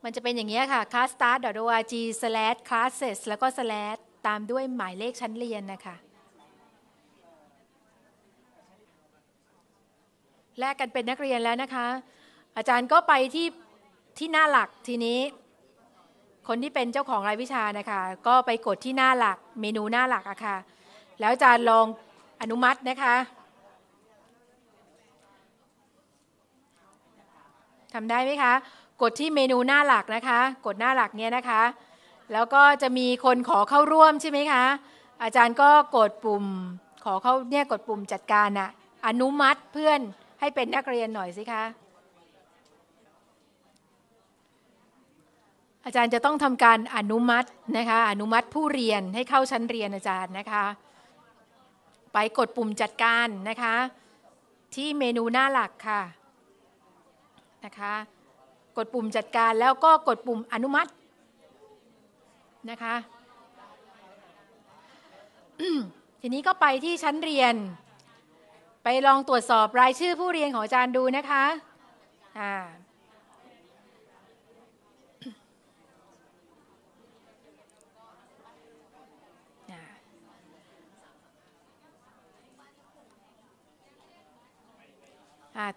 มันจะเป็นอย่างนี้ค่ะ classstart.org/classes แล้วก็ slash ตามด้วยหมายเลขชั้นเรียนนะคะแลกกันเป็นนักเรียนแล้วนะคะ อาจารย์ก็ไปที่ที่หน้าหลักทีนี้คนที่เป็นเจ้าของรายวิชานะคะ ก็ไปกดที่หน้าหลักเมนูหน้าหลักอะคะ่ะแล้วอาจารย์ลองอนุมัตินะคะทำได้ไหมคะ กดที่เมนูหน้าหลักนะคะ กดหน้าหลักเนี่ยนะคะ แล้วก็จะมีคนขอเข้าร่วมใช่ไหมคะอาจารย์ก็กดปุ่มขอเข้าเนี่ยกดปุ่มจัดการอะอนุมัติเพื่อนให้เป็นนักเรียนหน่อยสิคะอาจารย์จะต้องทำการอนุมัตินะคะ อนุมัติผู้เรียนให้เข้าชั้นเรียนอาจารย์นะคะ ไปกดปุ่มจัดการนะคะ ที่เมนูหน้าหลักค่ะนะคะกดปุ่มจัดการแล้วก็กดปุ่มอนุมัตินะคะ ทีนี้ก็ไปที่ชั้นเรียน ไปลองตรวจสอบรายชื่อผู้เรียนของอาจารย์ดูนะคะอ่า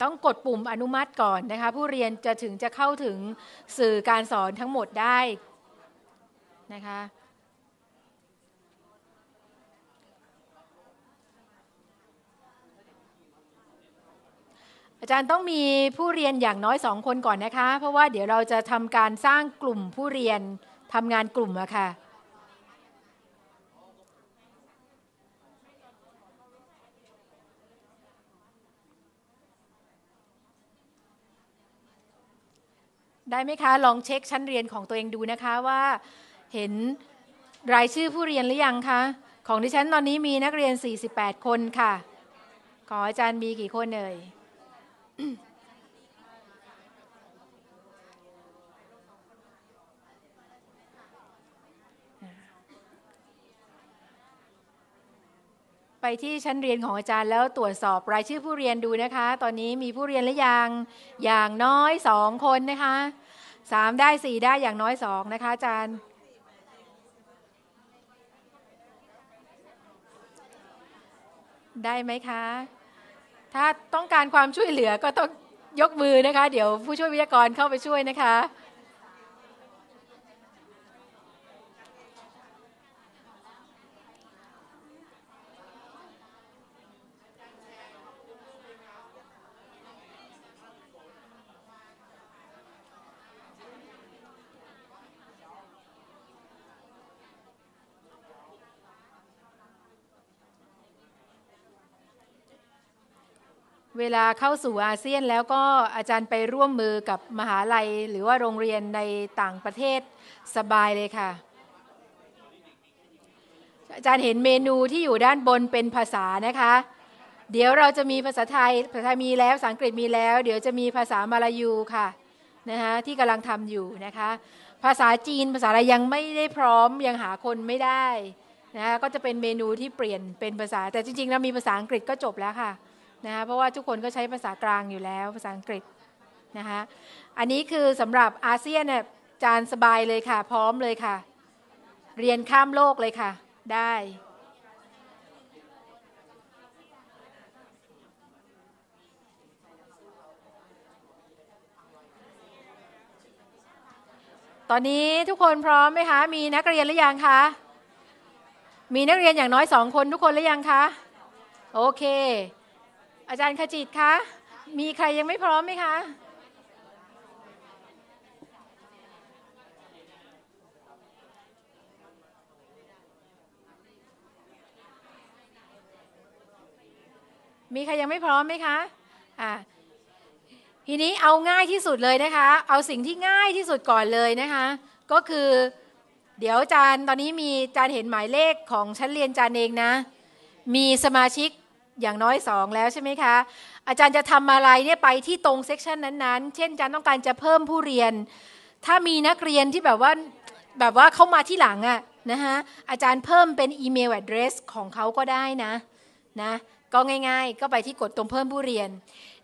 ต้องกดปุ่มอนุมัติก่อนนะคะ ผู้เรียนจะถึงจะเข้าถึงสื่อการสอนทั้งหมดได้นะคะ อาจารย์ต้องมีผู้เรียนอย่างน้อยสองคนก่อนนะคะ เพราะว่าเดี๋ยวเราจะทำการสร้างกลุ่มผู้เรียนทำงานกลุ่มอะค่ะได้ไหมคะ ลองเช็คชั้นเรียนของตัวเองดูนะคะว่าเห็นรายชื่อผู้เรียนหรือยังคะ ของดิฉันตอนนี้มีนักเรียน 48 คนค่ะ ขออาจารย์มีกี่คนเอ่ยไปที่ชั้นเรียนของอาจารย์แล้วตรวจสอบรายชื่อผู้เรียนดูนะคะ ตอนนี้มีผู้เรียนหรือยังอย่างน้อยสองคนนะคะ สามได้สี่ได้อย่างน้อยสองนะคะ อาจารย์ ได้ไหมคะ ถ้าต้องการความช่วยเหลือก็ต้องยกมือนะคะ เดี๋ยวผู้ช่วยวิทยากรเข้าไปช่วยนะคะเวลาเข้าสู่อาเซียนแล้วก็อาจารย์ไปร่วมมือกับมหาลัย หรือว่าโรงเรียนในต่างประเทศสบายเลยค่ะ อาจารย์เห็นเมนูที่อยู่ด้านบนเป็นภาษานะคะ เดี๋ยวเราจะมีภาษาไทย ภาษามีแล้วภาษาอังกฤษมีแล้ว เดี๋ยวจะมีภาษามาลายูค่ะนะคะที่กำลังทำอยู่นะคะภาษาจีนภาษาอะไรยังไม่ได้พร้อมยังหาคนไม่ได้นะคะก็จะเป็นเมนูที่เปลี่ยนเป็นภาษา แต่จริงๆเรามีภาษาอังกฤษก็จบแล้วค่ะนะคะเพราะว่าทุกคนก็ใช้ภาษากลางอยู่แล้วภาษาอังกฤษนะคะอันนี้คือสำหรับอาเซียนเนี่ยจานสบายเลยค่ะพร้อมเลยค่ะ เรียนข้ามโลกเลยค่ะได้ตอนนี้ทุกคนพร้อมไหมคะมีนักเรียนหรือยังคะมีนักเรียนอย่างน้อยสองคนทุกคนหรือยังคะโอเคอาจารย์ขจิตคะ มีใครยังไม่พร้อมไหมคะ มีใครยังไม่พร้อมไหมคะ อ่า ทีนี้เอาง่ายที่สุดเลยนะคะ เอาสิ่งที่ง่ายที่สุดก่อนเลยนะคะ ก็คือ เดี๋ยวจานตอนนี้มีจานเห็นหมายเลขของชั้นเรียนจานเองนะ มีสมาชิกอย่างน้อยสองแล้วใช่ไหมคะ อาจารย์จะทำอะไรเนี่ยไปที่ตรงเซกชันนั้นๆ เช่นอาจารย์ต้องการจะเพิ่มผู้เรียน ถ้ามีนักเรียนที่แบบว่าแบบว่าเข้ามาที่หลังอะนะคะอาจารย์เพิ่มเป็นอีเมลแอดเดรสของเขาก็ได้นะนะ ก็ง่ายๆ ก็ไปที่กดตรงเพิ่มผู้เรียน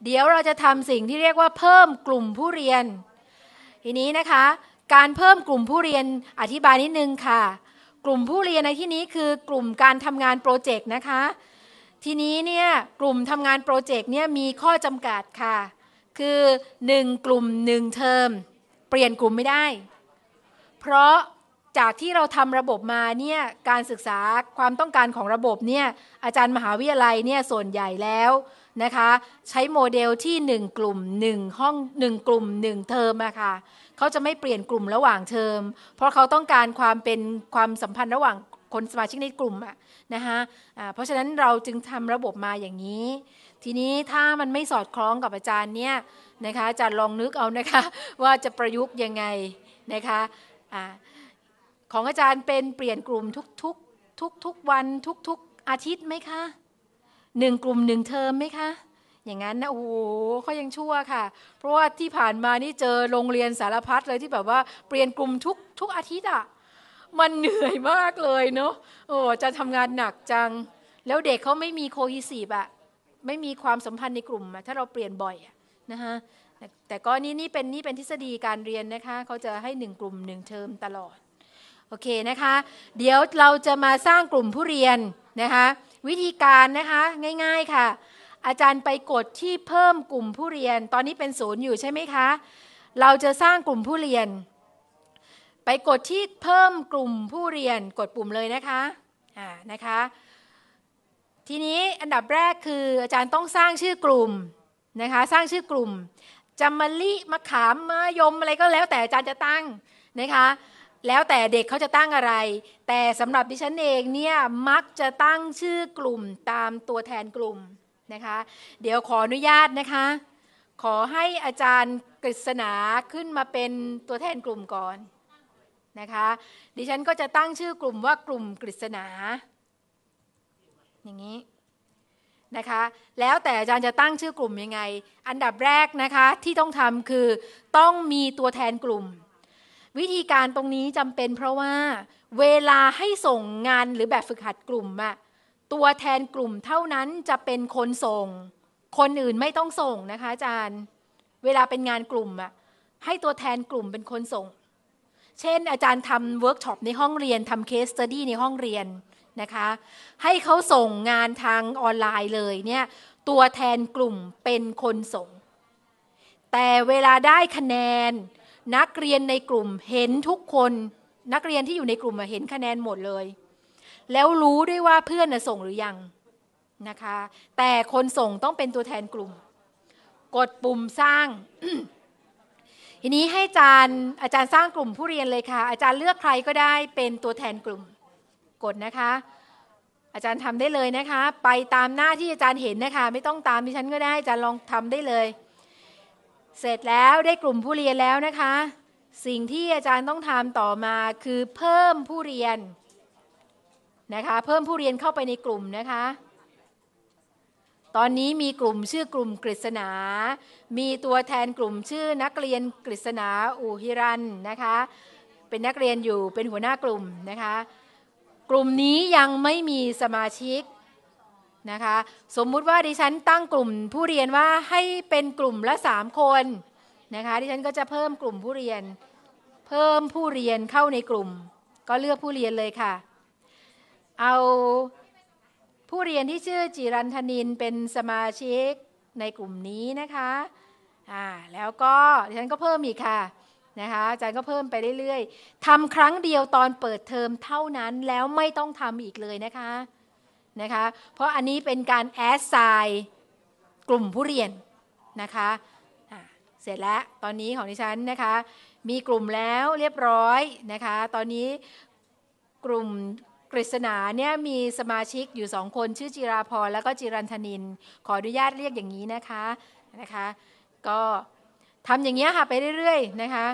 เดี๋ยวเราจะทำสิ่งที่เรียกว่าเพิ่มกลุ่มผู้เรียน ทีนี้นะคะ การเพิ่มกลุ่มผู้เรียนอธิบายนิดนึงค่ะ กลุ่มผู้เรียนในที่นี้คือกลุ่มการทำงานโปรเจกต์นะคะทีนี้เนี่ยกลุ่มทำงานโปรเจกต์เนี่ยมีข้อจำกัดค่ะ คือ 1 กลุ่ม1เทอม เปลี่ยนกลุ่มไม่ได้ เพราะจากที่เราทำระบบมาเนี่ยการศึกษาความต้องการของระบบเนี่ยอาจารย์มหาวิทยาลัยเนี่ยส่วนใหญ่แล้วนะคะ ใช้โมเดลที่ 1 กลุ่ม1ห้อง1 กลุ่ม1เทอมอะค่ะเขาจะไม่เปลี่ยนกลุ่มระหว่างเทอมเพราะเขาต้องการความเป็นความสัมพันธ์ระหว่างคนสมาชิกในกลุ่มอะนะคะะเพราะฉะนั้นเราจึงทำระบบมาอย่างนี้ ทีนี้ถ้ามันไม่สอดคล้องกับอาจารย์เนี่ยนะคะอาจารย์ลองนึกเอานะคะว่าจะประยุกต์ยังไงนะคะอะของอาจารย์เป็นเปลี่ยนกลุ่มทุกทุกทุกทุกวัน ทุกทุกอาทิตย์ไหมคะหนึ่งกลุ่มหนึ่งเทอมไหมคะ อย่างนั้นนะโอ้โหเขายังชั่วค่ะ เพราะว่าที่ผ่านมานี่เจอโรงเรียนสารพัดเลยที่แบบว่าเปลี่ยนกลุ่มทุกทุกอาทิตย์อ่ะมันเหนื่อยมากเลยเนาะโอ้จะทำงานหนักจัง แล้วเด็กเขาไม่มีโคฮิสีบอะไม่มีความสัมพันธ์ในกลุ่มอะถ้าเราเปลี่ยนบ่อยอะนะคะแต่ก็นี่นี่เป็นนี่เป็นทฤษฎีการเรียนนะคะเขาจะให้หนึ่งกลุ่มหนึ่งเทอมตลอดโอเคนะคะเดี๋ยวเราจะมาสร้างกลุ่มผู้เรียนนะคะวิธีการนะคะง่ายๆค่ะ อาจารย์ไปกดที่เพิ่มกลุ่มผู้เรียนตอนนี้เป็นศูนย์อยู่ใช่ไหมคะเราจะสร้างกลุ่มผู้เรียนไปกดที่เพิ่มกลุ่มผู้เรียนกดปุ่มเลยนะคะ อ่านะคะ ทีนี้อันดับแรกคืออาจารย์ต้องสร้างชื่อกลุ่มนะคะ สร้างชื่อกลุ่ม จำมะลิมะขามมะยมอะไรก็แล้วแต่อาจารย์จะตั้งนะคะ แล้วแต่เด็กเขาจะตั้งอะไร แต่สำหรับดิฉันเองเนี่ยมักจะตั้งชื่อกลุ่มตามตัวแทนกลุ่มนะคะ เดี๋ยวขออนุญาตนะคะ ขอให้อาจารย์กฤษณาขึ้นมาเป็นตัวแทนกลุ่มก่อนนะคะดิฉันก็จะตั้งชื่อกลุ่มว่ากลุ่มกฤษณาอย่างนี้นะคะแล้วแต่อาจารย์จะตั้งชื่อกลุ่มยังไง อันดับแรกนะคะที่ต้องทำคือ ต้องมีตัวแทนกลุ่ม วิธีการตรงนี้จำเป็นเพราะว่า เวลาให้ส่งงานหรือแบบฝึกหัดกลุ่มอะตัวแทนกลุ่มเท่านั้นจะเป็นคนส่ง คนอื่นไม่ต้องส่งนะคะอาจารย์ เวลาเป็นงานกลุ่มอะให้ตัวแทนกลุ่มเป็นคนส่งเช่น อาจารย์ทำเวิร์กช็อปในห้องเรียนทำเคสสตดี้ในห้องเรียนนะคะ ให้เขาส่งงานทางออนไลน์เลยเนี่ย ตัวแทนกลุ่มเป็นคนส่ง แต่เวลาได้คะแนนนักเรียนในกลุ่มเห็นทุกคนนักเรียนที่อยู่ในกลุ่มเห็นคะแนนหมดเลย แล้วรู้ด้วยว่าเพื่อนส่งหรือยังนะคะ แต่คนส่งต้องเป็นตัวแทนกลุ่ม กดปุ่มสร้างทีนี้ให้อาจารย์อาจารย์สร้างกลุ่มผู้เรียนเลยค่ะ อาจารย์เลือกใครก็ได้เป็นตัวแทนกลุ่มกดนะคะ อาจารย์ทำได้เลยนะคะ ไปตามหน้าที่อาจารย์เห็นนะคะ ไม่ต้องตามดิฉันก็ได้อาจารย์ลองทำได้เลย เสร็จแล้วได้กลุ่มผู้เรียนแล้วนะคะ สิ่งที่อาจารย์ต้องทำต่อมาคือเพิ่มผู้เรียนนะคะ เพิ่มผู้เรียนเข้าไปในกลุ่มนะคะตอนนี้มีกลุ่มชื่อกลุ่มกฤษณามีตัวแทนกลุ่มชื่อนักเรียน กฤษณาอูฮิรันนะคะ เป็นนักเรียนอยู่ เป็นหัวหน้ากลุ่มนะคะ กลุ่มนี้ยังไม่มีสมาชิกนะคะ สมมุติว่าดิฉันตั้งกลุ่มผู้เรียนว่าให้เป็นกลุ่มละสามคนนะคะ ดิฉันก็จะเพิ่มกลุ่มผู้เรียน เพิ่มผู้เรียนเข้าในกลุ่ม ก็เลือกผู้เรียนเลยค่ะ เอาผู้เรียนที่ชื่อจิรันธนินเป็นสมาชิกในกลุ่มนี้นะคะอ่าแล้วก็ดิฉันก็เพิ่มอีกค่ะนะคะอาจารย์ก็เพิ่มไปเรื่อย ๆ ทำครั้งเดียวตอนเปิดเทอมเท่านั้นแล้วไม่ต้องทำอีกเลยนะคะนะคะ เพราะอันนี้เป็นการแอสไซน์กลุ่มผู้เรียนนะคะ เสร็จแล้วตอนนี้ของดิฉันนะคะ มีกลุ่มแล้วเรียบร้อยนะคะ ตอนนี้กลุ่มปริศนาเนี่ยมีสมาชิกอยู่สองคนชื่อจิราพร แล้วก็จิรันทนิน ขออนุญาตเรียกอย่างนี้นะคะนะคะ ก็ทำอย่างเงี้ยค่ะ ไปเรื่อยๆ นะคะ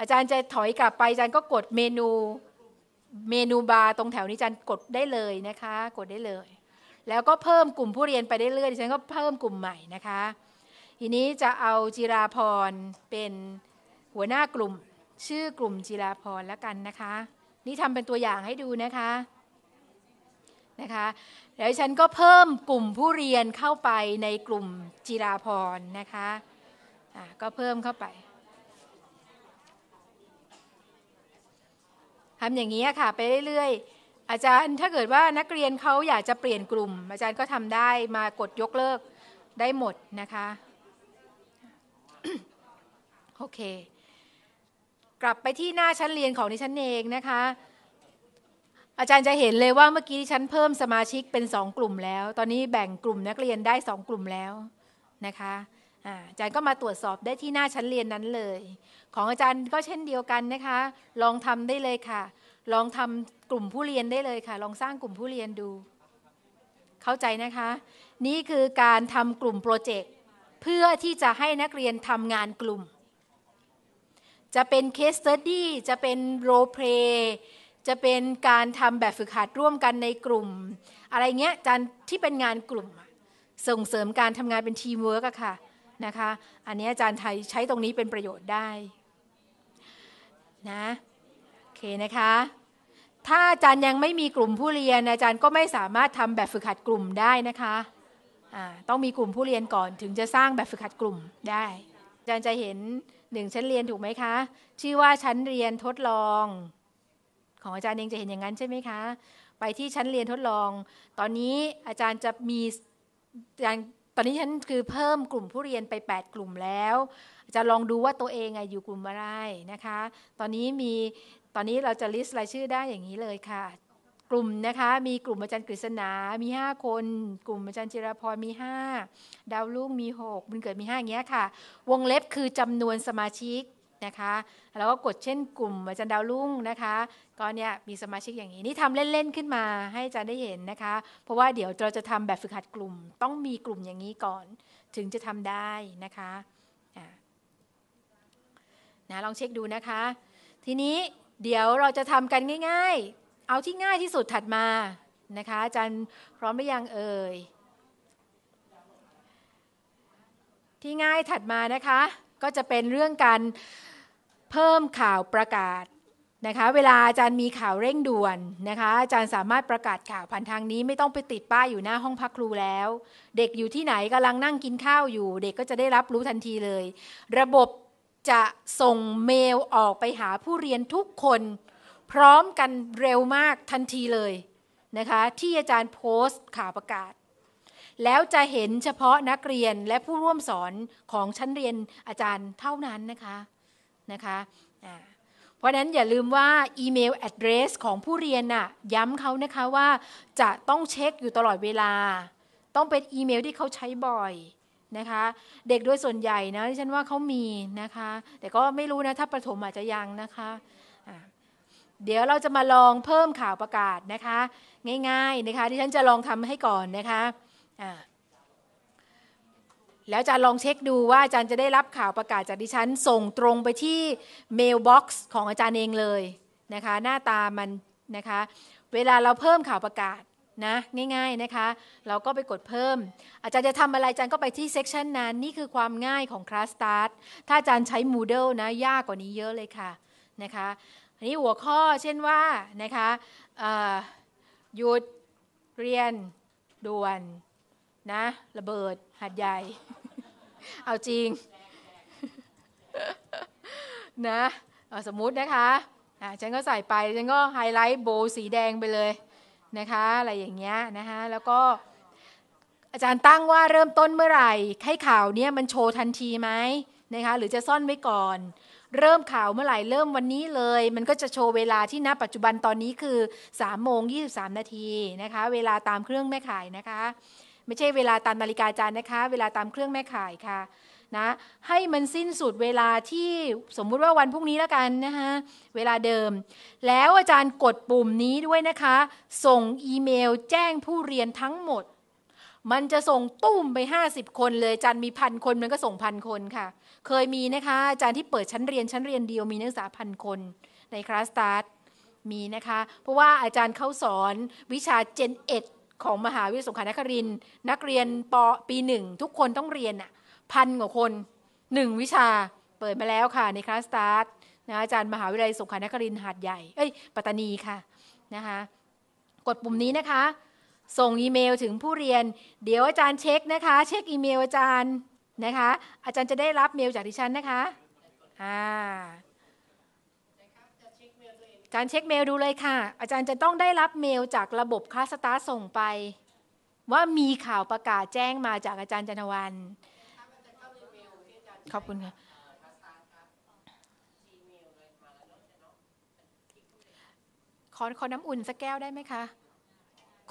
อาจารย์จะถอยกลับไปอาจารย์ก็กดเมนูเมนูบาร์ตรงแถวนี้อาจารย์กดได้เลยนะคะ กดได้เลย แล้วก็เพิ่มกลุ่มผู้เรียนไปได้เรื่อยดิฉันก็เพิ่มกลุ่มใหม่นะคะ ทีนี้จะเอาจิราพรเป็นหัวหน้ากลุ่มชื่อกลุ่มจิราพรแล้วกันนะคะนี่ทำเป็นตัวอย่างให้ดูนะคะนะคะแล้วฉันก็เพิ่มกลุ่มผู้เรียนเข้าไปในกลุ่มจิราพรนะคะะก็เพิ่มเข้าไปทำอย่างนี้ค่ะไปเรื่อยๆอาจารย์ถ้าเกิดว่านักเรียนเขาอยากจะเปลี่ยนกลุ่ม อาจารย์ก็ทำได้มากดยกเลิกได้หมดนะคะโอเคกลับไปที่หน้าชั้นเรียนของดิฉันเองนะคะ อาจารย์จะเห็นเลยว่าเมื่อกี้ดิฉันเพิ่มสมาชิกเป็นสองกลุ่มแล้ว ตอนนี้แบ่งกลุ่มนักเรียนได้สองกลุ่มแล้วนะคะอาจารย์ก็มาตรวจสอบได้ที่หน้าชั้นเรียนนั้นเลย ของอาจารย์ก็เช่นเดียวกันนะคะ ลองทำได้เลยค่ะ ลองทำกลุ่มผู้เรียนได้เลยค่ะ ลองสร้างกลุ่มผู้เรียนดู เข้าใจนะคะ นี่คือการทำกลุ่มโปรเจกต์เพื่อที่จะให้นักเรียนทำงานกลุ่มจะเป็นเคสสตดี้จะเป็นโรเพลจะเป็นการทำแบบฝึกหัดร่วมกันในกลุ่มอะไรเงี้ยจันที่เป็นงานกลุ่มส่งเสริมการทำงานเป็นทีมเวิร์กอะค่ะนะคะอันนี้อาจารย์ไทยใช้ตรงนี้เป็นประโยชน์ได้นะโอเคนะคะ ถ้าอาจารย์ยังไม่มีกลุ่มผู้เรียน อาจารย์ก็ไม่สามารถทำแบบฝึกหัดกลุ่มได้นะคะะต้องมีกลุ่มผู้เรียนก่อนถึงจะสร้างแบบฝึกหัดกลุ่มได้อาจารย์จะเห็นหนึ่งชั้นเรียนถูกไหมคะ ชื่อว่าชั้นเรียนทดลอง ของอาจารย์เองจะเห็นอย่างนั้นใช่ไหมคะ ไปที่ชั้นเรียนทดลอง ตอนนี้อาจารย์จะมีอย่างตอนนี้ฉันคือเพิ่มกลุ่มผู้เรียนไป 8 กลุ่มแล้วจะลองดูว่าตัวเองอยู่กลุ่มอะไรนะคะตอนนี้มีตอนนี้เราจะลิสต์รายชื่อได้อย่างนี้เลยค่ะกลุ่มนะคะ มีกลุ่มอาจารย์กฤษณามี 5 คน กลุ่มอาจารย์จิรพรมี 5 ดาวลุ่งมี6บุญเกิดมี5อย่างเงี้ยค่ะ วงเล็บคือจำนวนสมาชิกนะคะ แล้วก็กดเช่นกลุ่มอาจารย์ดาวลุ่งนะคะก็เนี่ยมีสมาชิกอย่างนี้ นี่ทำเล่น ๆ ขึ้นมาให้อาจารย์ได้เห็นนะคะ เพราะว่าเดี๋ยวเราจะทำแบบฝึกหัดกลุ่มต้องมีกลุ่มอย่างนี้ก่อน ถึงจะทำได้นะคะนะลองเช็คดูนะคะ ทีนี้เดี๋ยวเราจะทำกันง่ายเอาที่ง่ายที่สุดถัดมานะคะอาจารย์พร้อมหรือยังเอ่ยที่ง่ายถัดมานะคะก็จะเป็นเรื่องการเพิ่มข่าวประกาศนะคะเวลาอาจารย์มีข่าวเร่งด่วนนะคะอาจารย์สามารถประกาศข่าว ผ่านทางนี้ ไม่ต้องไปติดป้ายอยู่หน้าห้องพักครูแล้ว เด็กอยู่ที่ไหนกำลังนั่งกินข้าวอยู่ เด็กก็จะได้รับรู้ทันทีเลย ระบบจะส่งเมลออกไปหาผู้เรียนทุกคนพร้อมกันเร็วมากทันทีเลยนะคะ ที่อาจารย์โพสต์ข่าวประกาศ แล้วจะเห็นเฉพาะนักเรียนและผู้ร่วมสอนของชั้นเรียนอาจารย์เท่านั้นนะคะนะคะเพราะนั้นอย่าลืมว่า อีเมลแอดเดรสของผู้เรียนน่ะย้ำเขานะคะว่าจะต้องเช็คอยู่ตลอดเวลา ต้องเป็นอีเมลที่เขาใช้บ่อยนะคะ เด็กโดยส่วนใหญ่นะที่ฉันว่าเขามีนะคะ แต่ก็ไม่รู้นะถ้าประถมอาจจะยังนะคะเดี๋ยวเราจะมาลองเพิ่มข่าวประกาศนะคะ ง่ายๆนะคะที่ฉันจะลองทำให้ก่อนนะคะะแล้วอาจารย์ลองเช็คดูว่าอาจารย์จะได้รับข่าวประกาศจากดิฉันส่งตรงไปที่เมลบ็อกซ์ของอาจารย์เองเลยนะคะ หน้าตามันนะคะ เวลาเราเพิ่มข่าวประกาศนะง่ายๆนะคะ เราก็ไปกดเพิ่ม อาจารย์จะทำอะไรอาจารย์ก็ไปที่เซกชันนั้นนี่คือความง่ายของคลาสสตาร์ทถ้าอาจารย์ใช้ Moodle นะยากกว่านี้เยอะเลยค่ะนะคะนี้หัวข้อเช่นว่านะคะหยุดเรียน ด่วนนะระเบิด หัดใหญ่ เอาจริงนะสมมุตินะคะฉันก็ใส่ไป ฉันก็ไฮไลท์โบสีแดงไปเลยนะคะอะไรอย่างเงี้ยนะคะแล้วก็อาจารย์ตั้งว่าเริ่มต้นเมื่อไหร่ให้ข่าวเนี้ยมันโชว์ทันทีไหมนะคะหรือจะซ่อนไว้ก่อนเริ่มข่าวเมื่อไหร่เริ่มวันนี้เลย มันก็จะโชว์เวลาที่ณปัจจุบันตอนนี้คือ3ามโมงยีนาทีนะคะ เวลาตามเครื่องแม่ข่ายนะคะ ไม่ใช่เวลาตามนาฬิกาจานนะคะ เวลาตามเครื่องแม่ข่ายค่ะนะให้มันสิ้นสุดเวลาที่สมมุติว่าวันพรุ่งนี้แล้วกันนะคะเวลาเดิม แล้วอาจารย์กดปุ่มนี้ด้วยนะคะ ส่งอีเมลแจ้งผู้เรียนทั้งหมด มันจะส่งตุ้มไป 50 คนเลยจันมีพันคนมันก็ส่งพันคนค่ะเคยมีนะคะอาจารย์ที่เปิดชั้นเรียนชั้นเรียนเดียวมีนักศึกษาพันคนในคลาสตาร์ทมีนะคะ เพราะว่าอาจารย์เขาสอนวิชาเจนเอ็ดของมหาวิทยาลัยสงขลานครินนักเรียนปปีหนึ่งทุกคนต้องเรียนอ่ะพันกว่าคนหนึ่งวิชาเปิดมาแล้วค่ะในคลาสตาร์ทนะอาจารย์มหาวิทยาลัยสงขลานครินหาดใหญ่เอ้ยปัตตานีค่ะนะคะกดปุ่มนี้นะคะ ส่งอีเมลถึงผู้เรียน เดี๋ยวอาจารย์เช็คนะคะ เช็คอีเมล อาจารย์นะคะอาจารย์จะได้รับเมลจากดิฉันนะคะอ่าอาจารย์เช็คเมลดูเลยค่ะ อาจารย์จะต้องได้รับเมลจากระบบคลาสตาร์ส่งไป ว่ามีข่าวประกาศแจ้งมาจากอาจารย์จันวันขอบคุณค่ะขอ ขอน้ำอุ่นสักแก้วได้ไหมคะ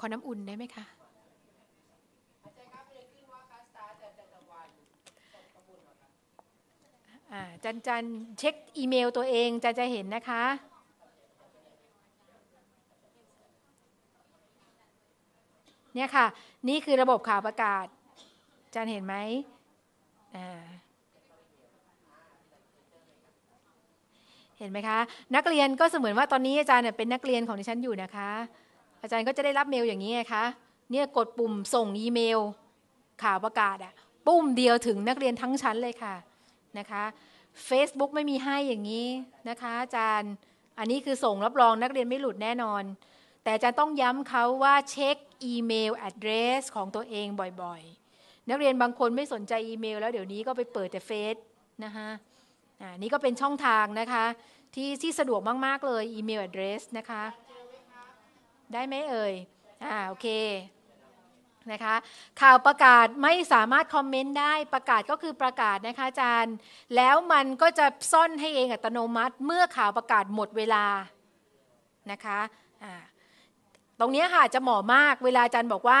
ขอน้ำอุ่นได้ไหมคะจันจันเช็คอีเมลตัวเองจะจะเห็นนะคะเนี่ยค่ะนี่คือระบบข่าวประกาศจันเห็นไหมเห็นไหมคะนักเรียนก็เสมือนว่าตอนนี้อาจารย์เป็นนักเรียนของดิฉันอยู่นะคะอาจารย์ก็จะได้รับเมลอย่างนี้นะคะเนี่ยกดปุ่มส่งอีเมลข่าวประกาศอะปุ่มเดียวถึงนักเรียนทั้งชั้นเลยค่ะนะคะ Facebook ไม่มีให้อย่างนี้นะคะอาจารย์อันนี้คือส่งรับรองนักเรียนไม่หลุดแน่นอน แต่อาจารย์ต้องย้ำเขาว่าเช็คอีเมลแอดเดรสของตัวเองบ่อยๆนักเรียนบางคนไม่สนใจอีเมลแล้วเดี๋ยวนี้ก็ไปเปิดแต่เฟซนะคะอ่านี่ก็เป็นช่องทางนะคะที่ที่สะดวกมาก ๆ เลยอีเมลแอดเดรสนะคะ ได้ไหมเอ่ยอ่าโอเคนะคะข่าวประกาศไม่สามารถคอมเมนต์ได้ประกาศก็คือประกาศนะคะอาจารย์แล้วมันก็จะซ่อนให้เองอัตโนมัติเมื่อข่าวประกาศหมดเวลานะคะตรงนี้ค่ะจะเหมาะมากเวลาอาจารย์บอกว่า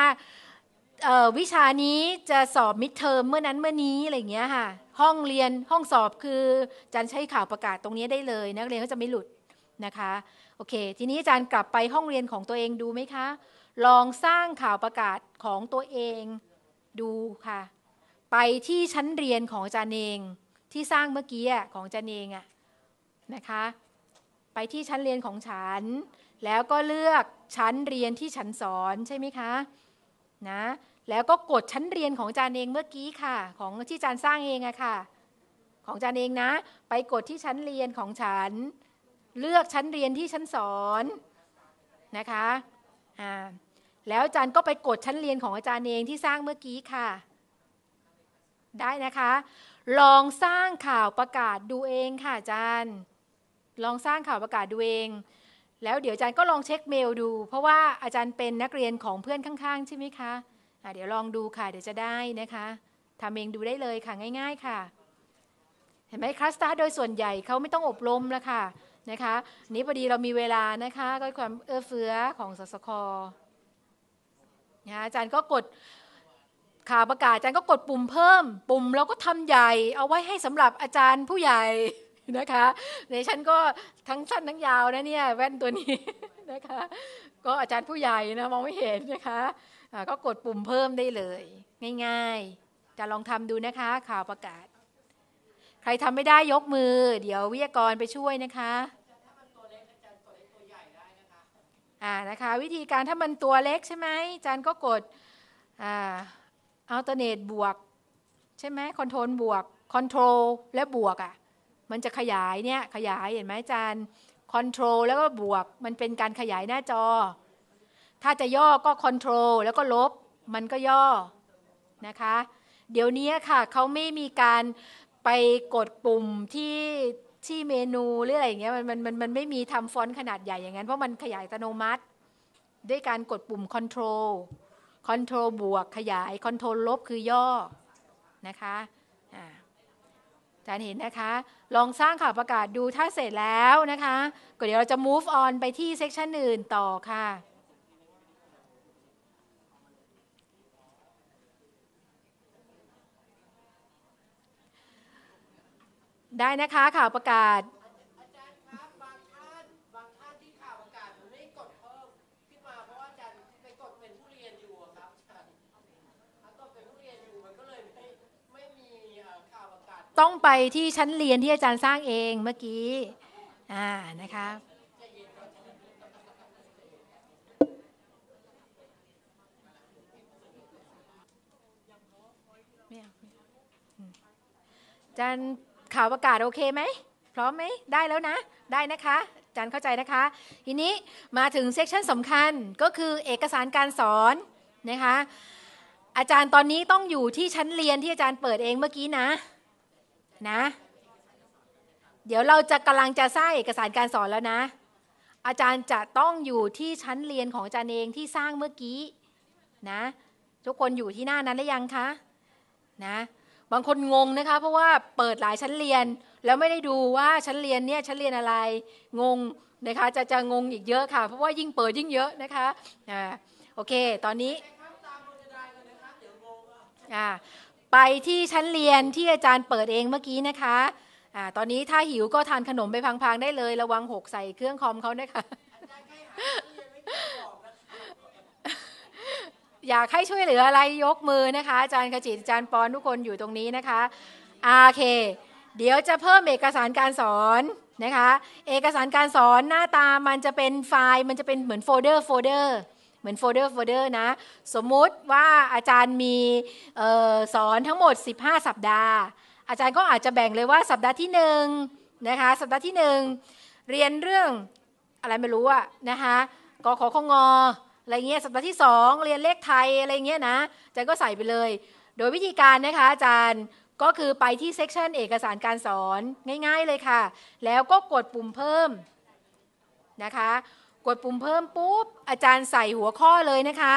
วิชานี้จะสอบมิดเทอมเมื่อนั้นเมื่อนี้อะไรอย่างเงี้ยค่ะ ห้องเรียนห้องสอบคืออาจารย์ใช้ข่าวประกาศตรงนี้ได้เลย นักเรียนก็จะไม่หลุดนะคะโอเค ทีนี้อาจารย์กลับไปห้องเรียนของตัวเองดูไหมคะลองสร้างข่าวประกาศของตัวเอง ดูค่ะ ไปที่ชั้นเรียนของจานเองที่สร้างเมื่อกี้ของจานเองอะนะคะ ไปที่ชั้นเรียนของฉัน แล้วก็เลือกชั้นเรียนที่ฉันสอนใช่ไหมคะ นะ แล้วก็กดชั้นเรียนของจานเองเมื่อกี้ค่ะ ของที่จานสร้างเองอะค่ะ ของจานเองนะ ไปกดที่ชั้นเรียนของฉัน เลือกชั้นเรียนที่ฉันสอนนะคะ อ่าแล้วอาจารย์ก็ไปกดชั้นเรียนของอาจารย์เองที่สร้างเมื่อกี้ค่ะ ได้นะคะ ลองสร้างข่าวประกาศดูเองค่ะ อาจารย์ ลองสร้างข่าวประกาศดูเอง แล้วเดี๋ยวอาจารย์ก็ลองเช็คเมลดู เพราะว่าอาจารย์เป็นนักเรียนของเพื่อนข้างๆ ใช่ไหมคะะเดี๋ยวลองดูค่ะ เดี๋ยวจะได้นะคะทำเองดูได้เลยค่ะง่ายๆค่ะ เห็นไหมคลาสตาร์โดยส่วนใหญ่เขาไม่ต้องอบรมแล้วค่ะ นะคะ นี้พอดีเรามีเวลานะคะก็ความเอื้อเฟื้อของสสคนะอาจารย์ก็กดข่าวประกาศอาจารย์ก็กดปุ่มเพิ่ม ปุ่มเราก็ทำใหญ่ เอาไว้ให้สำหรับอาจารย์ผู้ใหญ่นะคะในชั้นก็ทั้งสั้นทั้งยาวนะเนี่ยแว่นตัวนี้นะคะ ก็อาจารย์ผู้ใหญ่นะ มองไม่เห็นนะคะ ก็กดปุ่มเพิ่มได้เลย ง่ายๆ จะลองทำดูนะคะ ข่าวประกาศ ใครทำไม่ได้ยกมือ เดี๋ยววิทยากรไปช่วยนะคะ่านะคะวิธีการถ้ามันตัวเล็กใช่ไหมจานก็กดอัลเทอร์เนทบวก ใช่ไหมคอนโทรลบวกคอนโทรลและบวกอะ่ะมันจะขยายเนี่ย ขยายเห็นไหมจานคอนโทรลแล้วก็บวกมันเป็นการขยายหน้าจอ ถ้าจะย่อก็คอนโทรลแล้วก็ลบมันก็ย่อนะคะ เดี๋ยวนี้ค่ะเขาไม่มีการไปกดปุ่มที่ที่เมนู หรืออะไรอย่างเงี้ยมันมันมันมันไม่มีทำฟอนต์ขนาดใหญ่อย่างนั้น เพราะมันขยายอัตโนมัติ ด้วยการกดปุ่ม Control Control บวกขยาย Control ลบคือย่อนะคะอาจารย์เห็นนะคะลองสร้างข่าวประกาศดูถ้าเสร็จแล้วนะคะก็เดี๋ยวเราจะ move on ไปที่เซกชันอื่นต่อค่ะได้นะคะ ข่าวประกาศ อาจารย์ครับบางท่านบางท่านที่ข่าวระกาศมันไม่กดเพิ่มขึ้นมาเพราะว่าอาจารย์ไปกดเป็นผู้เรียนอยู่ครับอา้กดเป็นผู้เรียนอยู่มันก็เลยไม่ไม่มี่ข่าวอากาศ ต้องไปที่ชั้นเรียนที่อาจารย์สร้างเองเมื่อกี้ อ่านะคะอาจารย์ข่าวประกาศโอเคไหม พร้อมไหม ได้แล้วนะ ได้นะคะ อาจารย์เข้าใจนะคะ ทีนี้มาถึงเซกชันสำคัญก็คือเอกสารการสอนนะคะ อาจารย์ตอนนี้ต้องอยู่ที่ชั้นเรียนที่อาจารย์เปิดเองเมื่อกี้นะ นะ เดี๋ยวเราจะกำลังจะสร้างเอกสารการสอนแล้วนะ อาจารย์จะต้องอยู่ที่ชั้นเรียนของอาจารย์เองที่สร้างเมื่อกี้ นะ ทุกคนอยู่ที่หน้านั้นหรือยังคะ นะบางคนงงนะคะเพราะว่าเปิดหลายชั้นเรียนแล้วไม่ได้ดูว่าชั้นเรียนเนี่ยชั้นเรียนอะไรงงนะคะจะจะงงอีกเยอะค่ะเพราะว่ายิ่งเปิดยิ่งเยอะนะคะอ่าโอเคตอนนี้อ่ไปที่ชั้นเรียนที่อาจารย์เปิดเองเมื่อกี้นะคะอ่าตอนนี้ถ้าหิวก็ทานขนมไปพังๆได้เลย ระวังหกใส่เครื่องคอมเขานะคะอยากให้ช่วยเหลืออะไรยกมือนะคะอาจารย์ขจิตอาจารย์ปอนทุกคนอยู่ตรงนี้นะคะโอเคเดี๋ยวจะเพิ่มเอกสารการสอนนะคะ เอกสารการสอนหน้าตามันจะเป็นไฟล์ มันจะเป็นเหมือนโฟลเดอร์โฟลเดอร์เหมือนโฟลเดอร์โฟลเดอร์นะสมมุติว่าอาจารย์มีออสอนทั้งหมด 15 สัปดาห์ อาจารย์ก็อาจจะแบ่งเลยว่าสัปดาห์ที่1นะคะสัปดาห์ที่ 1 เรียนเรื่องอะไรไม่รู้อะนะคะกขคงงอะไรเงี้ยสัปดาห์ที่สองเรียนเลขไทยอะไรเงี้ยนะอาจารย์ก็ใส่ไปเลย โดยวิธีการนะคะอาจารย์ก็คือไปที่เซกชันเอกสารการสอนง่าย ๆเลยค่ะ แล้วก็กดปุ่มเพิ่มนะคะ กดปุ่มเพิ่มปุ๊บ อาจารย์ใส่หัวข้อเลยนะคะ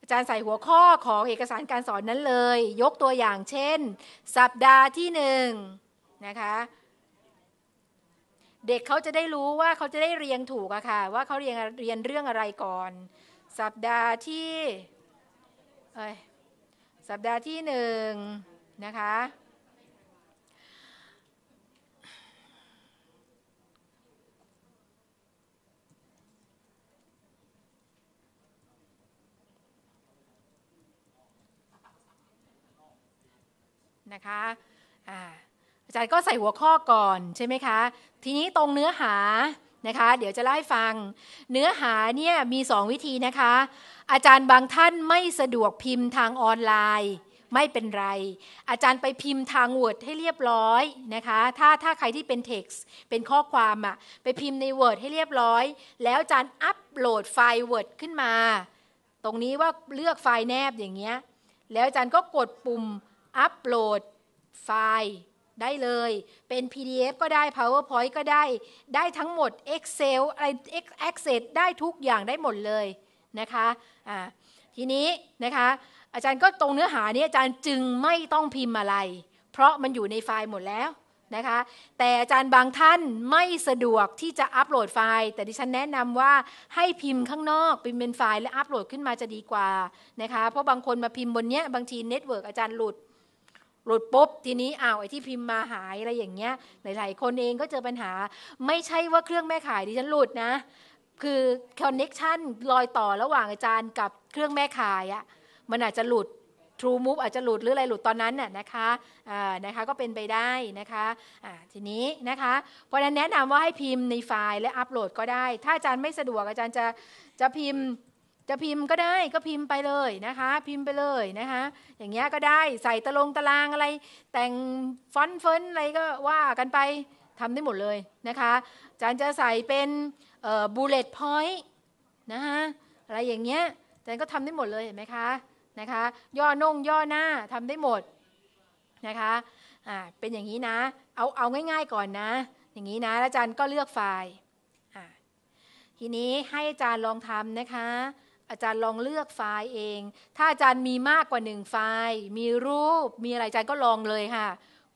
อาจารย์ใส่หัวข้อของเอกสารการสอนนั้นเลย ยกตัวอย่างเช่น สัปดาห์ที่หนึ่งนะคะเด็กเขาจะได้รู้ว่าเขาจะได้เรียงถูกอะค่ะว่าเขาเรียนเรียนเรื่องอะไรก่อน สัปดาห์ที่เอ้ยสัปดาห์ที่หนึ่งนะคะ นะคะอ่าอาจารย์ก็ใส่หัวข้อก่อน ใช่ไหมคะ ทีนี้ตรงเนื้อหานะคะ เดี๋ยวจะเล่าให้ฟัง เนื้อหาเนี่ยมี 2 วิธีนะคะ อาจารย์บางท่านไม่สะดวกพิมพ์ทางออนไลน์ ไม่เป็นไร อาจารย์ไปพิมพ์ทาง Word ให้เรียบร้อยนะคะ ถ้าถ้าใครที่เป็น Text เป็นข้อความอะไปพิมพ์ใน Word ให้เรียบร้อย แล้วอาจารย์อัปโหลดไฟล์ Word ขึ้นมา ตรงนี้ว่าเลือกไฟล์แนบอย่างเงี้ย แล้วอาจารย์ก็กดปุ่มอัปโหลดไฟล์ได้เลย เป็น PDF ก็ได้ PowerPoint ก็ได้ ได้ทั้งหมด Excel อะไร Access ได้ทุกอย่างได้หมดเลยนะคะะทีนี้นะคะอาจารย์ก็ตรงเนื้อหานี้อาจารย์จึงไม่ต้องพิมพ์อะไร เพราะมันอยู่ในไฟล์หมดแล้วนะคะ แต่อาจารย์บางท่านไม่สะดวกที่จะอัปโหลดไฟล์ แต่ดิฉันแนะนำว่าให้พิมพ์ข้างนอกพิมพ์เป็นไฟล์และอัปโหลดขึ้นมาจะดีกว่านะคะ เพราะบางคนมาพิมพ์บนเนี้ยบางทีเน็ตเวิร์กอาจารย์หลุดหลุดปุ๊บ ทีนี้อ้าวไอ้ที่พิมพ์มาหายอะไรอย่างเงี้ยหลายๆ คนเองก็เจอปัญหาไม่ใช่ว่าเครื่องแม่ขายดิฉันหลุดนะ คือคอนเน็กชันลอยต่อระหว่างอาจารย์กับเครื่องแม่ขายอะมันอาจจะหลุด True Move อาจจะหลุดหรืออะไรหลุดตอนนั้นน่ะนะคะนะคะ ก็เป็นไปได้นะคะทีนี้นะคะ เพราะนั้นแนะนำว่าให้พิมพ์ในไฟล์และอัปโหลดก็ได้ ถ้าอาจารย์ไม่สะดวกอาจารย์จะจะพิมพ์จะพิมพ์ก็ได้ก็พิมพ์ไปเลยนะคะ พิมพ์ไปเลยนะคะ อย่างเงี้ยก็ได้ใส่ตะลง ตารางอะไรแต่งฟอนต์เฟิรนอะไรก็ว่ากันไปทำได้หมดเลยนะคะอาจารย์จะใส่เป็นบูเลตพอยต์นะคะอะไรอย่างเงี้ยอาจารย์ก็ทำได้หมดเลยเห็นไหมคะนะคะ ย่อน่งย่อหน้าทำได้หมดนะคะอ่าเป็นอย่างนี้นะเอาเอาง่าย ๆ ก่อนนะ อย่างนี้นะ อาจารย์ก็เลือกไฟล์ทีนี้ให้อาจารย์ลองทำนะคะอาจารย์ลองเลือกไฟล์เอง ถ้าอาจารย์มีมากกว่าหนึ่งไฟล์ มีรูป มีอะไรอาจารย์ก็ลองเลยค่ะ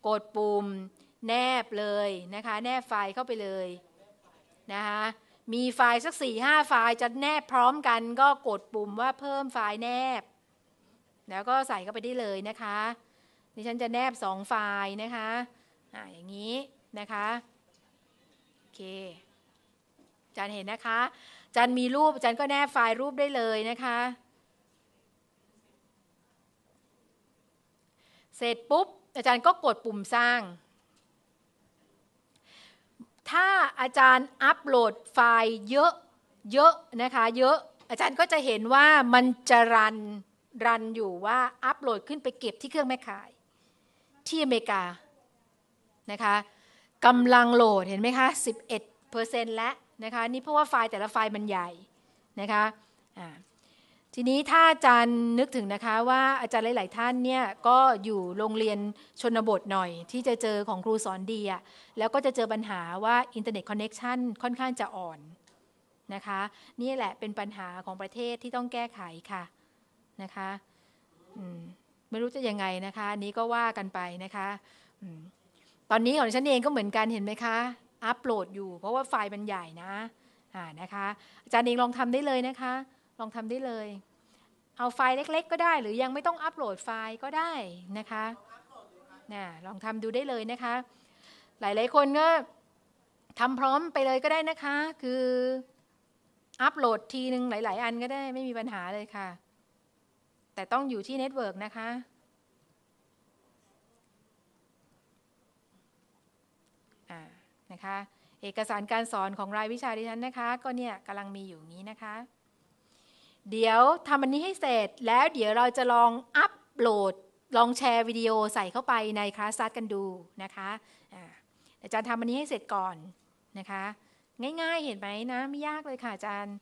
กดปุ่มแนบเลยนะคะ แนบไฟล์เข้าไปเลยนะคะ มีไฟล์สัก4ี่ห้าไฟล์จะแนบพร้อมกัน ก็กดปุ่มว่าเพิ่มไฟล์แนบ แล้วก็ใส่เข้าไปได้เลยนะคะดิฉันจะแนบ2ไฟล์นะคะออย่างนี้นะคะ โอเค อาจารย์เห็นนะคะจันมีรูปจันก็แนบไฟล์รูปได้เลยนะคะเสร็จปุ๊บอาจารย์ก็กดปุ่มสร้าง ถ้าอาจารย์อัปโหลดไฟล์เยอะเยอะนะคะเยอะอาจารย์ก็จะเห็นว่ามันจะรันรันอยู่ว่าอัปโหลดขึ้นไปเก็บที่เครื่องแม่ขายที่อเมริกานะคะกำลังโหลดเห็นไหมคะ11%แล้วนะคะนี่เพราะว่าไฟล์แต่ละไฟล์มันใหญ่นะคะทีนี้ถ้าอาจารย์นึกถึงนะคะ ว่าอาจารย์หลายๆท่านเนี่ยก็อยู่โรงเรียนชนบทหน่อย ที่จะเจอของครูสอนดีอะแล้วก็จะเจอปัญหาว่าอินเทอร์เน็ตคอนเน็กชันค่อนข้างจะอ่อนนะคะนี่แหละเป็นปัญหาของประเทศที่ต้องแก้ไขค่ะนะคะไม่รู้จะยังไงนะคะนี้ก็ว่ากันไปนะคะ ตอนนี้ของฉันเองก็เหมือนกันเห็นไหมคะอัปโหลดอยู่เพราะว่าไฟล์มันใหญ่นะอ่านะคะ อาจารย์เองลองทำได้เลยนะคะ ลองทำได้เลย เอาไฟล์เล็กๆก็ได้หรือยังไม่ต้องอัปโหลดไฟล์ก็ได้นะคะนะลองทำดูได้เลยนะคะ หลายๆคนก็ทำพร้อมไปเลยก็ได้นะคะ คืออัปโหลดทีหนึ่งหลายๆ อันก็ได้ไม่มีปัญหาเลยค่ะ แต่ต้องอยู่ที่เน็ตเวิร์กนะคะนะคะเอกสารการสอนของรายวิชาดิฉันนะคะ ก็เนี่ยกำลังมีอยู่นี้นะคะ เดี๋ยวทำอันนี้ให้เสร็จแล้วเดี๋ยวเราจะลองอัพโหลด ลองแชร์วิดีโอใส่เข้าไปในคลาสซัดกันดูนะคะอาจารย์ทำอันนี้ให้เสร็จก่อนนะคะ ง่าย ๆ เห็นไหมนะไม่ยากเลยค่ะอาจารย์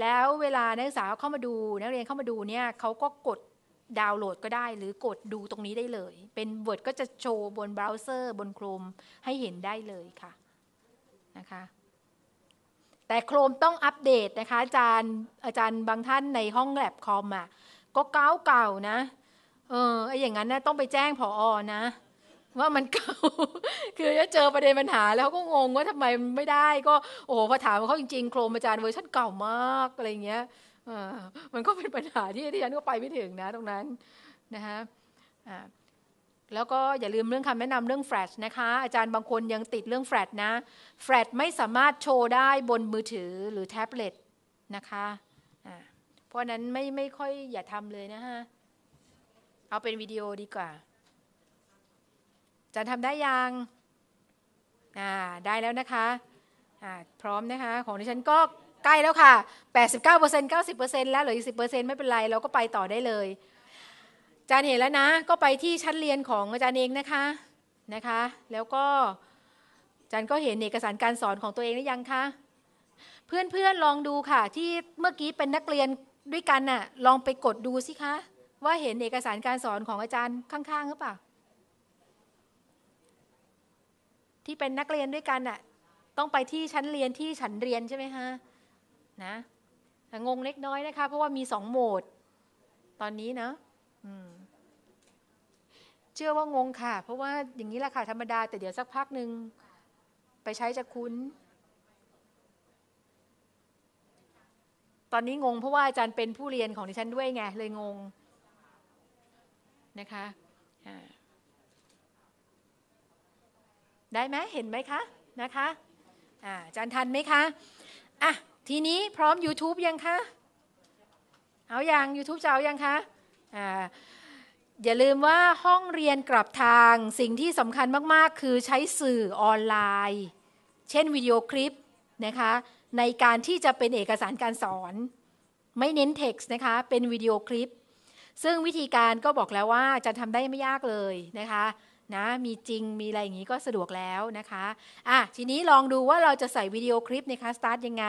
แล้วเวลานักศึกษาเข้ามาดูนักเรียนเข้ามาดูเนี่ยเขาก็กดดาวน์โหลดก็ได้หรือกดดูตรงนี้ได้เลย เป็นเวิร์ดก็จะโชว์บนเบราว์เซอร์บนโครมให้เห็นได้เลยค่ะนะคะแต่โครมต้องอัปเดตนะคะอาจารย์อาจารย์บางท่านในห้องแลบคอมอ่ะก็เก่าเก่านะ เออไออย่างนั้นนะต้องไปแจ้งผออนะ ว่ามันเก่า คือจะเจอประเด็นปัญหาแล้วก็งงว่าทำไมไม่ได้ก็ โอ้โหพอถามเขาจริงๆโครมอาจารย์เวอร์ชันเก่ามาก อะไรเงี้ยมันก็เป็นปัญหาที่ที่ฉันก็ไปไม่ถึงนะตรงนั้นนะคะแล้วก็อย่าลืมเรื่องคำแนะนำเรื่องแฟลชนะคะ อาจารย์บางคนยังติดเรื่องแฟลชนะแฟลชไม่สามารถโชว์ได้บนมือถือหรือแท็บเล็ตนะคะ เพราะนั้นไม่ไม่ค่อยอย่าทำเลยนะฮะ เอาเป็นวิดีโอดีกว่าจะทำได้ยังอ่าได้แล้วนะคะอ่าพร้อมนะคะ ของดิฉันก็ใกล้แล้วค่ะ 89% 90%แล้วเหลืออีก10%ไม่เป็นไร เราก็ไปต่อได้เลยจารย์เห็นแล้วนะ ก็ไปที่ชั้นเรียนของอาจารย์เองนะคะ นะคะ แล้วก็อาจารย์ก็เห็นเอกสารการสอนของตัวเองหรือยังคะเพื่อนๆลองดูค่ะ ที่เมื่อกี้เป็นนักเรียนด้วยกันน่ะ ลองไปกดดูสิคะ ว่าเห็นเอกสารการสอนของอาจารย์ข้างๆหรือเปล่าที่เป็นนักเรียนด้วยกันน่ะ ต้องไปที่ชั้นเรียนที่ฉันเรียนใช่ไหมฮะนะงงเล็กน้อยนะคะเพราะว่ามีสองโหมด ตอนนี้เนาะอืมเชื่อว่างงค่ะ เพราะว่าอย่างนี้แหละค่ะ ธรรมดา แต่เดี๋ยวสักพักหนึ่งไปใช้จะคุ้น ตอนนี้งงเพราะว่าอาจารย์เป็นผู้เรียนของดิฉันด้วยไง เลยงง นะคะได้ไหมเห็นไหมคะนะคะอาจารย์ทันไหมคะ อ่ะ ทีนี้พร้อม YouTube ยังคะเอาอย่าง YouTube จะเอาอยัางคะอ่าอย่าลืมว่าห้องเรียนกลับทางสิ่งที่สำคัญมากๆ คือใช้สื่อออนไลน์ เช่นวิดีโอคลิปนะคะในการที่จะเป็นเอกสารการสอน ไม่เน้นเท็กซ์นะคะเป็นวิดีโอคลิป ซึ่งวิธีการก็บอกแล้วว่าจะทำได้ไม่ยากเลยนะคะนะมีจริงมีอะไรอย่างนี้ก็สะดวกแล้วนะคะอ่ะทีนี้ลองดูว่าเราจะใส่วิดีโอคลิปในคลาสตาร์ทยังไง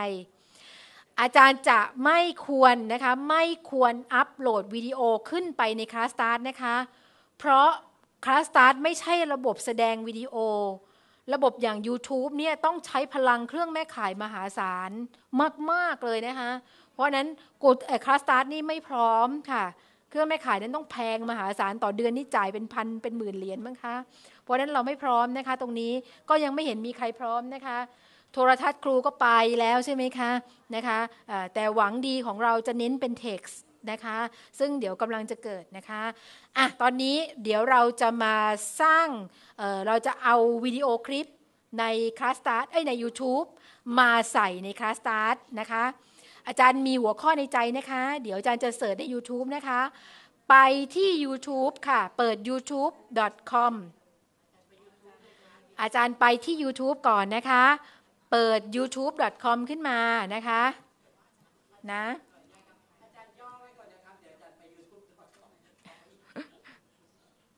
อาจารย์จะไม่ควรนะคะไม่ควรอัปโหลดวิดีโอขึ้นไปในคลาสตาร์ทนะคะ เพราะคลาสตาร์ทไม่ใช่ระบบแสดงวิดีโอ ระบบอย่าง YouTube เนี่ยต้องใช้พลังเครื่องแม่ข่ายมหาศาลมากๆเลยนะคะ เพราะนั้นกดคลาสตาร์ทนี่ไม่พร้อมค่ะ เครื่องแม่ข่ายนั้นต้องแพงมหาศาลต่อเดือนนี่จ่ายเป็นพันเป็นหมื่นเหรียญมั้งคะเพราะนั้นเราไม่พร้อมนะคะตรงนี้ก็ยังไม่เห็นมีใครพร้อมนะคะโทรทัศน์ครูก็ไปแล้วใช่ไหมคะนะคะ แต่หวังดีของเราจะเน้นเป็นเท็กซ์นะคะ ซึ่งเดี๋ยวกำลังจะเกิดนะคะอ่ะตอนนี้เดี๋ยวเราจะมาสร้างเเราจะเอาวิดีโอคลิปในคลาสตาร์ทไอใน YouTube มาใส่ในคลาสตาร์ทนะคะ อาจารย์มีหัวข้อในใจนะคะ เดี๋ยวอาจารย์จะเสิร์ชใน YouTube นะคะ ไปที่ YouTube ค่ะ เปิด youtube.com อาจารย์ไปที่ YouTube ก่อนนะคะเปิด youtube.com ขึ้นมานะคะ นะ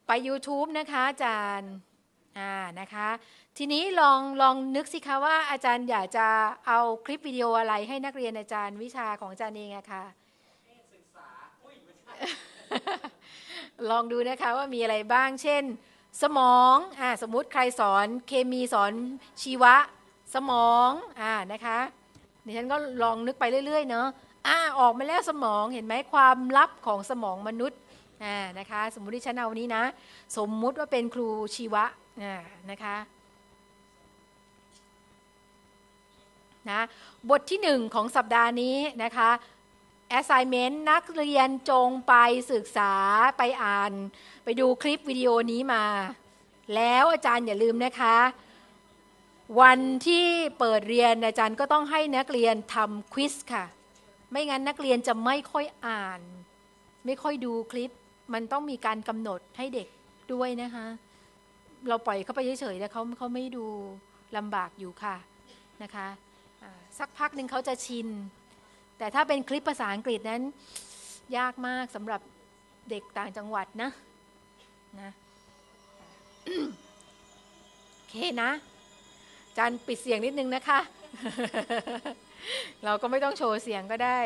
ไป YouTube นะคะ อาจารย์อ่านะคะ ทีนี้ลองลองนึกสิคะว่า อาจารย์อยากจะเอาคลิปวิดีโออะไรให้นักเรียนอาจารย์วิชาของอาจารย์เองอะคะ่ะลองดูนะคะว่ามีอะไรบ้าง เช่น สมองอ่าสมมุติใครสอนเคมีสอนชีวะสมอง อ่า นะคะ ดิฉันก็ลองนึกไปเรื่อยๆ เนาะอ่า ออกมาแล้วสมอง เห็นไหม ความลับของสมองมนุษย์ อ่า นะคะ สมมุติที่ฉันเอานี้นะ สมมุติว่าเป็นครูชีวะ อ่า นะคะ นะ บทที่หนึ่งของสัปดาห์นี้นะคะ assignment นักเรียนจงไปศึกษาไปอ่าน ไปดูคลิปวิดีโอนี้มา แล้วอาจารย์อย่าลืมนะคะวันที่เปิดเรียนอาจารย์ก็ต้องให้นักเรียนทำควิสค่ะ ไม่งั้นนักเรียนจะไม่ค่อยอ่าน ไม่ค่อยดูคลิปมันต้องมีการกำหนดให้เด็กด้วยนะคะ เราปล่อยเขาไปเฉยๆแต่เขาเขาไม่ดูลำบากอยู่ค่ะนะคะ สักพักหนึ่งเขาจะชิน แต่ถ้าเป็นคลิปภาษาอังกฤษนั้น ยากมากสำหรับเด็กต่างจังหวัดนะนะโอเคนะจานปิดเสียงนิดนึงนะคะ เราก็ไม่ต้องโชว์เสียงก็ได้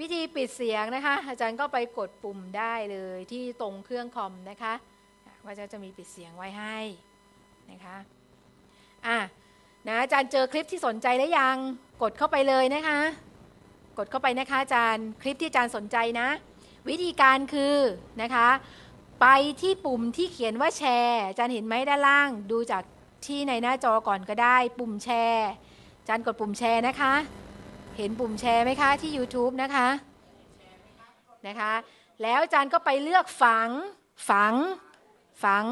วิธีปิดเสียงนะคะ อาจารย์ก็ไปกดปุ่มได้เลยที่ตรงเครื่องคอมนะคะ ว่าจะจะมีปิดเสียงไว้ให้นะคะ อ่ะ นะอาจารย์เจอคลิปที่สนใจหรือยัง กดเข้าไปเลยนะคะ กดเข้าไปนะคะอาจารย์คลิปที่อาจารย์สนใจนะ วิธีการคือนะคะ ไปที่ปุ่มที่เขียนว่าแชร์อาจารย์เห็นไหมด้านล่างดูจากที่ในหน้าจอก่อนก็ได้ปุ่มแชร์จันกดปุ่มแชร์นะคะเห็นปุ่มแชร์ไหมคะ ที่ YouTube นะคะนะคะแล้วจันก็ไปเลือกฝัง ฝัง ฝัง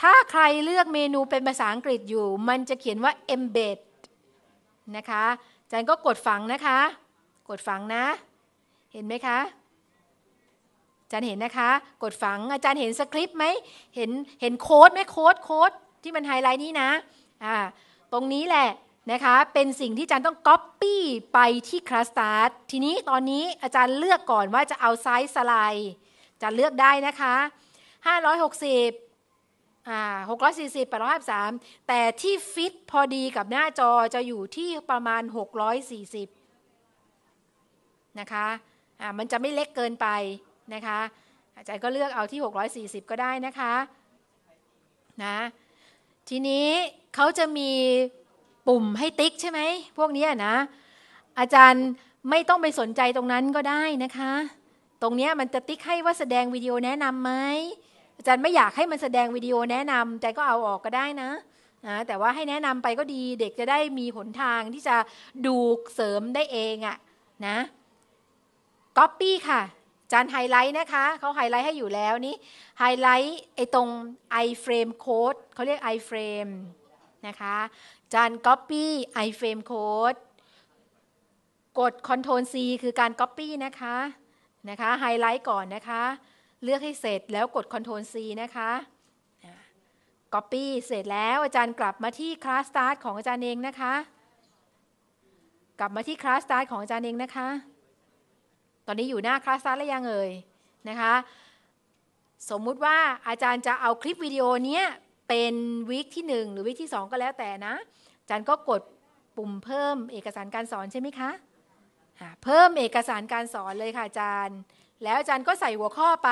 ถ้าใครเลือกเมนูเป็นภาษาอังกฤษอยู่มันจะเขียนว่า embed นะคะจันก็กดฝังนะคะ กดฝังนะ เห็นไหมคะจันเห็นนะคะกดฝังอาจารย์เห็นสคริปต์ไหมเห็นเห็นโค้ดไหมโค้ดโค้ดที่มันไฮไลท์นี้นะอ่าตรงนี้แหละนะคะเป็นสิ่งที่อาจารย์ต้องก๊อปปี้ไปที่คลาสตาร์ททีนี้ตอนนี้อาจารย์เลือกก่อนว่าจะเอาไซส์สไลด์จะเลือกได้นะคะ 560อ่า640 853 แต่ที่ฟิตพอดีกับหน้าจอจะอยู่ที่ประมาณ 640 นะคะอ่ามันจะไม่เล็กเกินไปนะคะอาจารย์ก็เลือกเอาที่ 640 ก็ได้นะคะ นะทีนี้เขาจะมีปุ่มให้ติ๊กใช่ไหมพวกนี้นะอาจารย์ไม่ต้องไปสนใจตรงนั้นก็ได้นะคะ ตรงนี้มันจะติ๊กให้ว่าแสดงวิดีโอแนะนำไหมอาจารย์ไม่อยากให้มันแสดงวิดีโอแนะนำใจก็เอาออกก็ได้นะนะ แต่ว่าให้แนะนำไปก็ดีเด็กจะได้มีหนทางที่จะดูเสริมได้เองอะนะก๊อปปี้ค่ะจานไฮไลท์นะคะเขาไฮไลท์ให้อยู่แล้วนี่ไฮไลท์ไอตรง iframe code เขาเรียก iframe นะคะจาน copy iframe code กด Ctrl C คือการ Copy นะคะนะคะไฮไลท์ก่อนนะคะ เลือกให้เสร็จแล้วกด Ctrl C นะคะ Copy เสร็จแล้วอาจารย์กลับมาที่ Class Start ของอาจารย์เองนะคะ กลับมาที่ Class Start ของอาจารย์เองนะคะตอนนี้อยู่หน้าคลาสแล้วยังเอ่ยนะคะสมมุติว่าอาจารย์จะเอาคลิปวิดีโอนี้เป็นวิกที่1หรือวิกที่2ก็แล้วแต่นะ อาจารย์ก็กดปุ่มเพิ่มเอกสารการสอนใช่ไหมคะเพิ่มเอกสารการสอนเลยค่ะอาจารย์แล้วอาจารย์ก็ใส่หัวข้อไป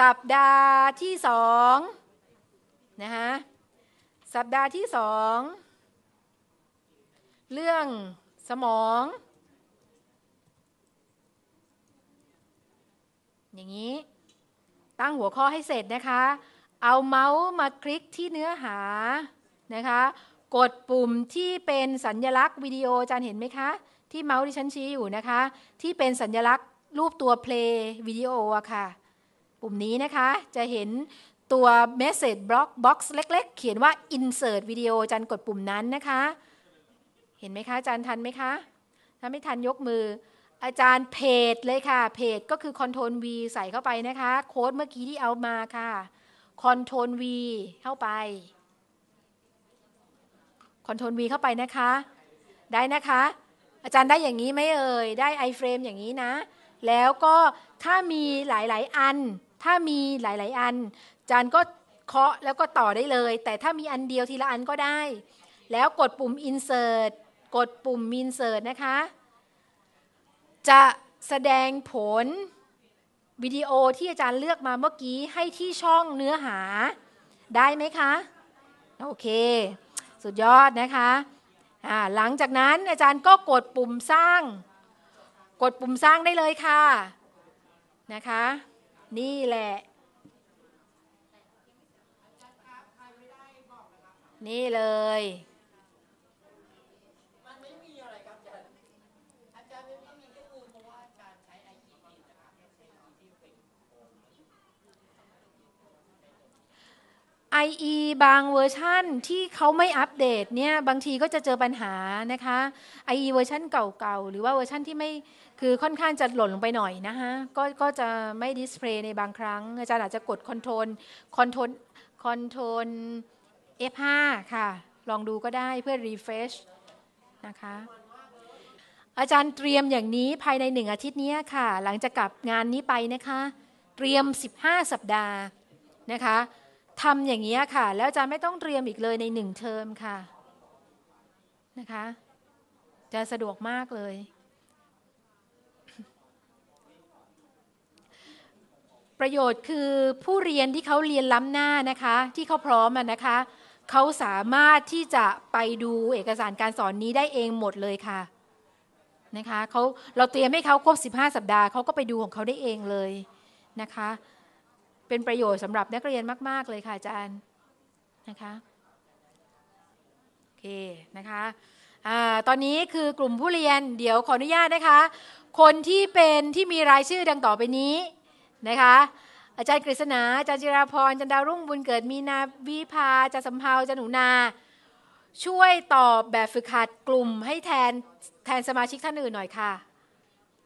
สัปดาห์ที่สองนะคะสัปดาห์ที่สองเรื่องสมองอย่างนี้ ตั้งหัวข้อให้เสร็จนะคะ เอาเมาส์มาคลิกที่เนื้อหานะคะ กดปุ่มที่เป็นสัญญลักษณ์วิดีโอจันเห็นไหมคะ ที่เมาส์ที่ฉันชี้อยู่นะคะที่เป็นสัญญลักษณ์รูปตัวเพล์วิดีโออะค่ะ ปุ่มนี้นะคะจะเห็นตัว Message Block Box เล็กๆ เขียนว่า Insert ิดีโอจันกดปุ่มนั้นนะคะ เห็นไหมคะจันทันไหมคะ ถ้าไม่ทันยกมืออาจารย์เพจเลยค่ะ เพจก็คือ Ctrl V ใส่เข้าไปนะคะ โค้ดเมื่อกี้ที่เอามาค่ะ Ctrl V เข้าไป Ctrl V เข้าไปนะคะ ได้นะคะ อาจารย์ได้อย่างนี้ไหมเอ่ย ได้ไอเฟรมอย่างนี้นะ แล้วก็ถ้ามีหลายๆอัน ถ้ามีหลายๆอัน อาจารย์ก็เคาะแล้วก็ต่อได้เลย แต่ถ้ามีอันเดียวทีละอันก็ได้ แล้วกดปุ่ม insert กดปุ่ม insert นะคะจะแสดงผลวิดีโอที่อาจารย์เลือกมาเมื่อกี้ให้ที่ช่องเนื้อหาได้ไหมคะ โอเค สุดยอดนะคะ หลังจากนั้นอาจารย์ก็กดปุ่มสร้าง กดปุ่มสร้างได้เลยค่ะนะคะนี่แหละ นี่เลย IE บางเวอร์ชันที่เขาไม่อัปเดตเนี่ยบางทีก็จะเจอปัญหานะคะ IE เวอร์ชันเก่าๆหรือว่าเวอร์ชันที่ไม่คือค่อนข้างจะหล่นลงไปหน่อยนะคะ ก็ก็จะไม่ดิสเพลย์ในบางครั้ง อาจารย์อาจจะกดคอนโทรลคอนโทรลคอนโทรล F5 ค่ะ ลองดูก็ได้เพื่อรีเฟชนะคะ อาจารย์เตรียมอย่างนี้ภายในหนึ่งอาทิตย์นี้ค่ะ หลังจากกลับงานนี้ไปนะคะ เตรียม 15 สัปดาห์นะคะทำอย่างนี้ค่ะ แล้วอาจารย์ไม่ต้องเตรียมอีกเลยในหนึ่งเทอมค่ะนะคะ จะสะดวกมากเลย ประโยชน์คือผู้เรียนที่เขาเรียนล้ำหน้านะคะ ที่เขาพร้อมนะคะเขาสามารถที่จะไปดูเอกสารการสอนนี้ได้เองหมดเลยค่ะ นะคะเขาเราเตรียมให้เขาครบ15 สัปดาห์เขาก็ไปดูของเขาได้เองเลยนะคะเป็นประโยชน์สำหรับนักเรียนมาก ๆ เลยค่ะ อาจารย์นะคะโอเคนะคะอตอนนี้คือกลุ่มผู้เรียนเดี๋ยวขออนุญาตนะคะ คนที่เป็นที่มีรายชื่อดังต่อไปนี้นะคะ อาจารย์กฤษณาอาจารย์จิราพรอาจารย์ดารุ่งบุญเกิดมีนาวิภาอาจารย์สำเภาจันหนูนา ช่วยตอบแบบฝึกหัดกลุ่มให้แทนแทนสมาชิกท่านอื่นหน่อยค่ะ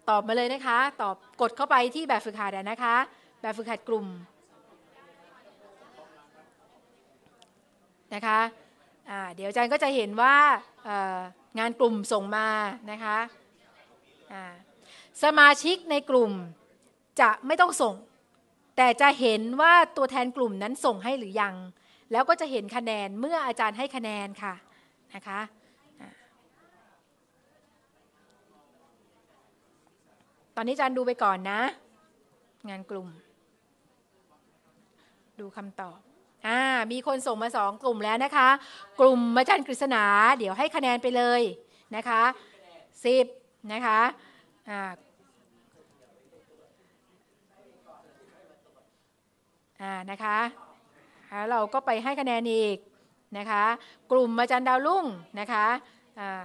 ตอบมาเลยนะคะ ตอบกดเข้าไปที่แบบฝึกหัดนะคะ แบบฝึกหัดกลุ่มนะคะะเดี๋ยวอาจารย์ก็จะเห็นว่างานกลุ่มส่งมานะคะสมาชิกในกลุ่มจะไม่ต้องส่ง แต่จะเห็นว่าตัวแทนกลุ่มนั้นส่งให้หรือยัง แล้วก็จะเห็นคะแนนเมื่ออาจารย์ให้คะแนนค่ะ นะคะตอนนี้อาจารย์ดูไปก่อนนะงานกลุ่ม ดูคำตอบอ่ามีคนส่งมาสองกลุ่มแล้วนะคะ กลุ่มอาจารย์กฤษณา เดี๋ยวให้คะแนนไปเลย นะคะสิบนะคะอ่าอ่านะคะแล้วเราก็ไปให้คะแนนอีก นะคะ กลุ่มอาจารย์ดาวรุ่งนะคะอ่า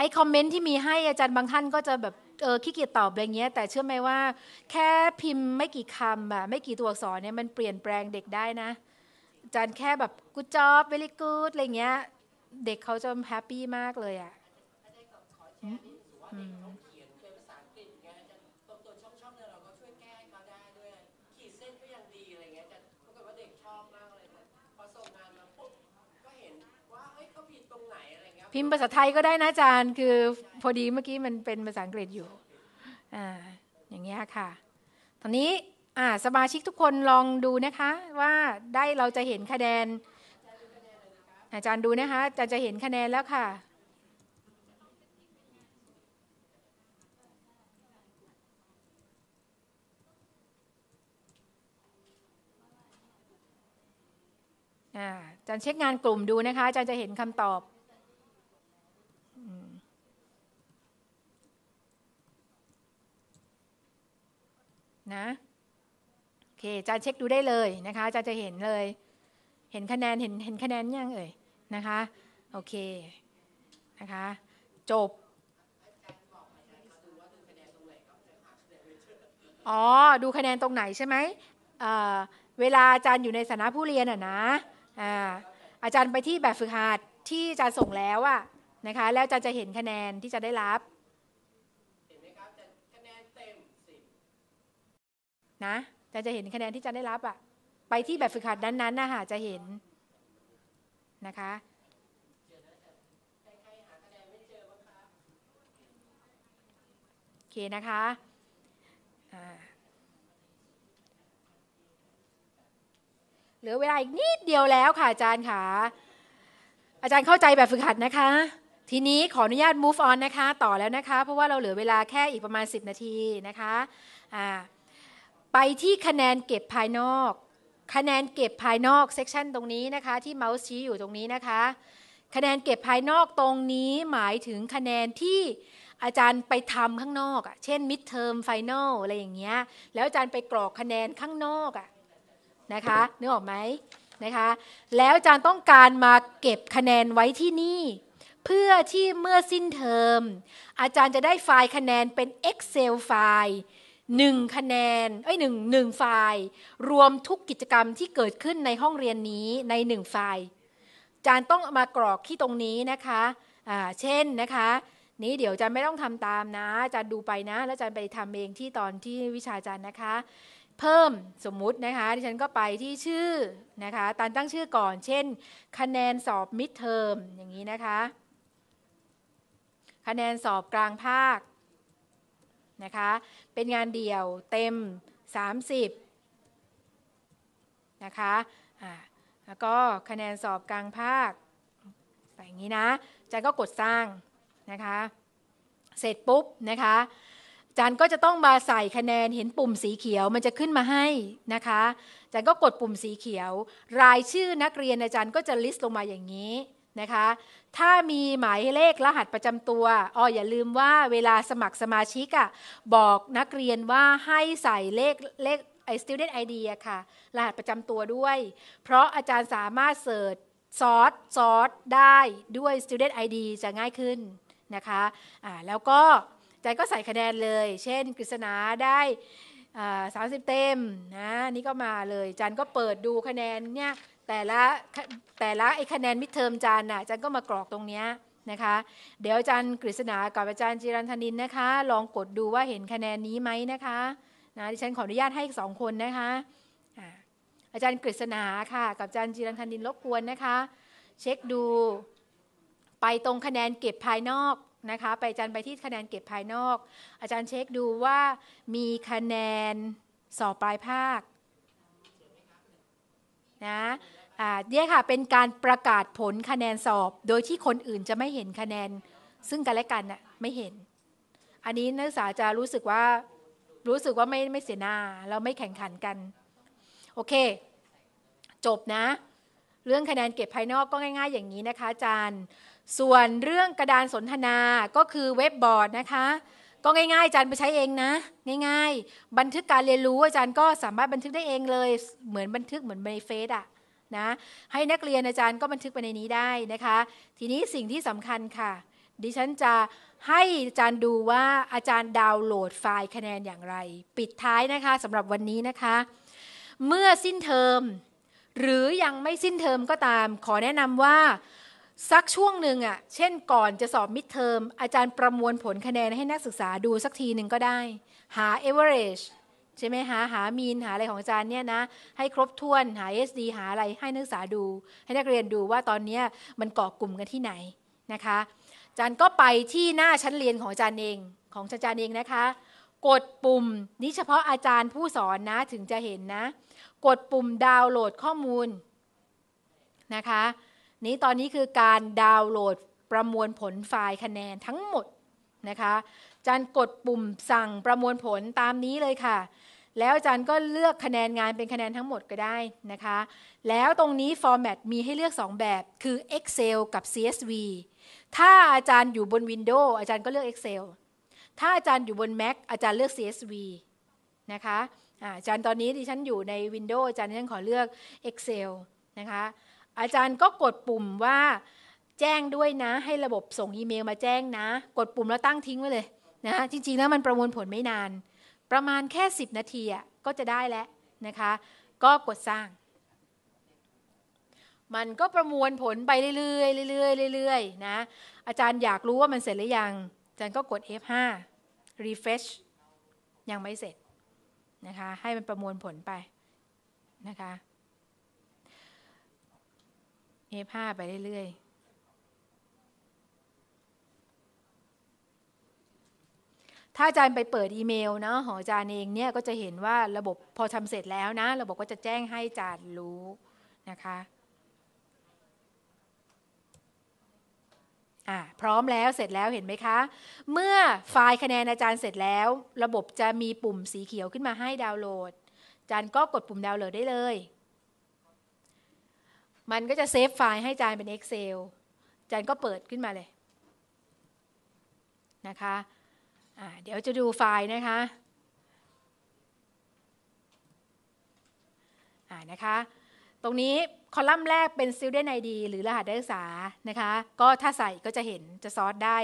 ไอ้คอมเมนต์ที่มีให้อาจารย์บางท่านก็จะแบบเออขี้เกียจตอบอะไรเงี้ยแต่เชื่อไหมว่าแค่พิมพ์ไม่กี่คำแบบไม่กี่ตัวอักษรเนี่ยมันเปลี่ยนแปลงเด็กได้นะ อาจารย์แค่แบบกูจอบเวลีกูดอะไรเงี้ยเด็กเขาจะแฮปปี้มากเลยอ่ะพิมพ์ภาษาไทย ก็ได้นะจารย์คือพอดีเมื่อกี้มันเป็นภาษาอังกฤษอยู่อ่าอย่างเงี้ยค่ะตอนนี้อ่าสมาชิกทุกคนลองดูนะคะว่าได้เราจะเห็นคะแนนอาจารย์ดูนะคะอาจารย์จะเห็นคะแนนแล้วค่ะอาจารย์เช็คงานกลุ่มดูนะคะอาจารย์จะเห็นคำตอบนะโอเคจะเช็คดูได้เลยนะคะจะจะเห็นเลย เห็นคะแนนเห็นเห็นคะแนนยังเอ่ยนะคะ โอเคนะคะ จบอ๋อดูคะแนนตรงไหนใช่ไหมเเวลาอาจารย์อยู่ในสถานะผู้เรียนอ่ะนะอาอาจารย์ไปที่แบบฝึกหัดที่อาจารย์ส่งแล้วอะนะคะ แล้วอาจารย์จะเห็นคะแนนที่จะได้รับนะจะจะเห็นคะแนนที่จะได้รับอะไปที่แบบฝึกหัดนั้นๆนะคะจะเห็นนะคะโอเค นะคะเหลือเวลาอีกนิดเดียวแล้วค่ะ อาจารย์ค่ะ อาจารย์เข้าใจแบบฝึกหัดนะคะ ทีนี้ขออนุญาต move on นะคะต่อแล้วนะคะ เพราะว่าเราเหลือเวลาแค่อีกประมาณ 10 นาทีนะคะอ่าไปที่คะแนนเก็บภายนอก คะแนนเก็บภายนอกเซกชันตรงนี้นะคะ ที่เมาส์ชี้อยู่ตรงนี้นะคะ คะแนนเก็บภายนอกตรงนี้หมายถึงคะแนนที่อาจารย์ไปทำข้างนอกอ่ะเช่นมิดเทอมไฟนอลอะไรอย่างเงี้ย แล้วอาจารย์ไปกรอกคะแนนข้างนอกอ่ะนะคะนึกออกไหมนะคะ แล้วอาจารย์ต้องการมาเก็บคะแนนไว้ที่นี่ เพื่อที่เมื่อสิ้นเทอมอาจารย์จะได้ไฟล์คะแนนเป็น Excel ไฟล์หนึ่งคะแนนไอ้หนึ่งหนึ่งไฟล์ รวมทุกกิจกรรมที่เกิดขึ้นในห้องเรียนนี้ในหนึ่งไฟล์จานต้องมากรอกที่ตรงนี้นะคะอ่าเช่นนะคะ นี้เดี๋ยวจานไม่ต้องทำตามนะจานดูไปนะแล้วจานไปทำเองที่ตอนที่วิชาจานนะคะ เพิ่มสมมุตินะคะดิฉันก็ไปที่ชื่อนะคะตานตั้งชื่อก่อน เช่น คะแนนสอบมิดเทอมอย่างนี้นะคะ คะแนนสอบกลางภาคนะคะ เป็นงานเดี่ยวเต็ม 30นะคะแล้วก็คะแนนสอบกลางภาคใส่อย่างนี้นะ จันก็กดสร้างนะคะ เสร็จปุ๊บนะคะจันก็จะต้องมาใส่คะแนนเห็นปุ่มสีเขียวมันจะขึ้นมาให้นะคะจันก็กดปุ่มสีเขียว รายชื่อนักเรียนอาจารย์ก็จะลิสต์ลงมาอย่างนี้นะคะถ้ามีหมายเลขรหัสประจำตัวอ๋ออย่าลืมว่าเวลาสมัครสมาชิกอะบอกนักเรียนว่าให้ใส่เลขเลขไอ student ID อะค่ะ รหัสประจำตัวด้วย เพราะอาจารย์สามารถเสิร์ชซอสซอสได้ด้วย student ID จะง่ายขึ้นนะคะอ่าแล้วก็อาจารย์ก็ใส่คะแนนเลย เช่นกฤษณาได้สามสิบเต็มนะนี่ก็มาเลยจันก็เปิดดูคะแนนเนี่ยแต่ละแต่ละไอ้คะแนนมิดเทอมจานน่ะจันก็มากรอกตรงเนี้ยนะคะ เดี๋ยวอาจารย์กฤษณากับอาจารย์จิรันธนินนะคะ ลองกดดูว่าเห็นคะแนนนี้ไหมนะคะนะดิฉันขออนุญาตให้สองคนนะคะอาจารย์กฤษณาค่ะ กับอาจารย์จิรันธนินรบกวนนะคะ เช็คดูไปตรงคะแนนเก็บภายนอกนะคะไปอาจารย์ไปที่คะแนนเก็บภายนอก อาจารย์เช็คดูว่ามีคะแนนสอบปลายภาค นะเนี่ยค่ะเป็นการประกาศผลคะแนนสอบ โดยที่คนอื่นจะไม่เห็นคะแนน ซึ่งกันและกันน่ะไม่เห็น อันนี้นักศึกษาจะรู้สึกว่ารู้สึกว่าไม่ไม่เสียหน้าเราไม่แข่งขันกันโอเค จบนะ เรื่องคะแนนเก็บภายนอกก็ง่ายๆอย่างนี้นะคะอาจารย์ส่วนเรื่องกระดานสนทนาก็คือเว็บบอร์ดนะคะ ก็ง่ายๆอาจารย์ไปใช้เองนะ ง่ายๆ บันทึกการเรียนรู้อาจารย์ก็สามารถบันทึกได้เองเลยเหมือนบันทึกเหมือนในเฟซอ่ะนะให้นักเรียนอาจารย์ก็บันทึกไปในนี้ได้นะคะ ทีนี้สิ่งที่สำคัญค่ะ ดิฉันจะให้อาจารย์ดูว่าอาจารย์ดาวน์โหลดไฟล์คะแนนอย่างไร ปิดท้ายนะคะสำหรับวันนี้นะคะ เมื่อสิ้นเทอมหรือยังไม่สิ้นเทอมก็ตาม ขอแนะนำว่าสักช่วงหนึ่งอะ่ะเช่นก่อนจะสอบมิดเทอมอาจารย์ประมวลผลคะแนนให้นักศึกษาดูสักทีหนึ่งก็ได้ หา average ใช่ไหมหาหามีนหาอะไรของอาจารย์เนี่ยนะ ให้ครบถ้วนหา SD หาอะไรให้นักศึกษาดู ให้นักเรียนดูว่าตอนนี้มันเกาะกลุ่มกันที่ไหนนะคะ อาจารย์ก็ไปที่หน้าชั้นเรียนของอาจารย์เอง ของอาจารย์เองนะคะ กดปุ่มนี้เฉพาะอาจารย์ผู้สอนนะถึงจะเห็นนะ กดปุ่มดาวน์โหลดข้อมูลนะคะนี้ตอนนี้คือการดาวน์โหลดประมวลผลไฟล์คะแนนทั้งหมดนะคะอาจารย์กดปุ่มสั่งประมวลผลตามนี้เลยค่ะ แล้วอาจารย์ก็เลือกคะแนนงานเป็นคะแนนทั้งหมดก็ได้นะคะ แล้วตรงนี้ฟอร์แมตมีให้เลือก 2 แบบ คือ Excel กับ CSV ถ้าอาจารย์อยู่บน Windows อาจารย์ก็เลือก Excel ถ้าอาจารย์อยู่บน Mac อาจารย์เลือก CSV นะคะอาจารย์ตอนนี้ดิฉันอยู่ใน Windows อาจารย์ฉันขอเลือก Excel นะคะ อาจารย์ก็กดปุ่มว่า แจ้งด้วยนะ ให้ระบบส่งอีเมลมาแจ้งนะ กดปุ่มแล้วตั้งทิ้งไว้เลยนะจริงๆแล้วมันประมวลผลไม่นาน ประมาณแค่ 10 นาทีอ่ะก็จะได้แล้วนะคะก็กดสร้าง มันก็ประมวลผลไปเรื่อยๆเรื่อยๆเรื่อยๆนะอาจารย์อยากรู้ว่ามันเสร็จหรือยังอาจารย์ก็กด F5 refresh ยังไม่เสร็จนะคะให้มันประมวลผลไปนะคะ F5 ไปเรื่อยๆถ้าอาจารย์ไปเปิดอีเมลเนาะของอาจารย์เองเนี่ยก็จะเห็นว่าระบบพอทำเสร็จแล้วนะ ระบบก็จะแจ้งให้อาจารย์รู้นะคะ อ่าพร้อมแล้วเสร็จแล้วเห็นไหมคะ เมื่อไฟล์คะแนนอาจารย์เสร็จแล้ว ระบบจะมีปุ่มสีเขียวขึ้นมาให้ดาวน์โหลด อาจารย์ก็กดปุ่มดาวน์โหลดได้เลย มันก็จะเซฟไฟล์ให้อาจารย์เป็น Excel อาจารย์ก็เปิดขึ้นมาเลย นะคะเดี๋ยวจะดูไฟล์นะคะะนะคะ ตรงนี้คอลัมน์แรกเป็น student ID หรือรหัสนักศึกษานะคะ ก็ถ้าใส่ก็จะเห็นจะซอสได้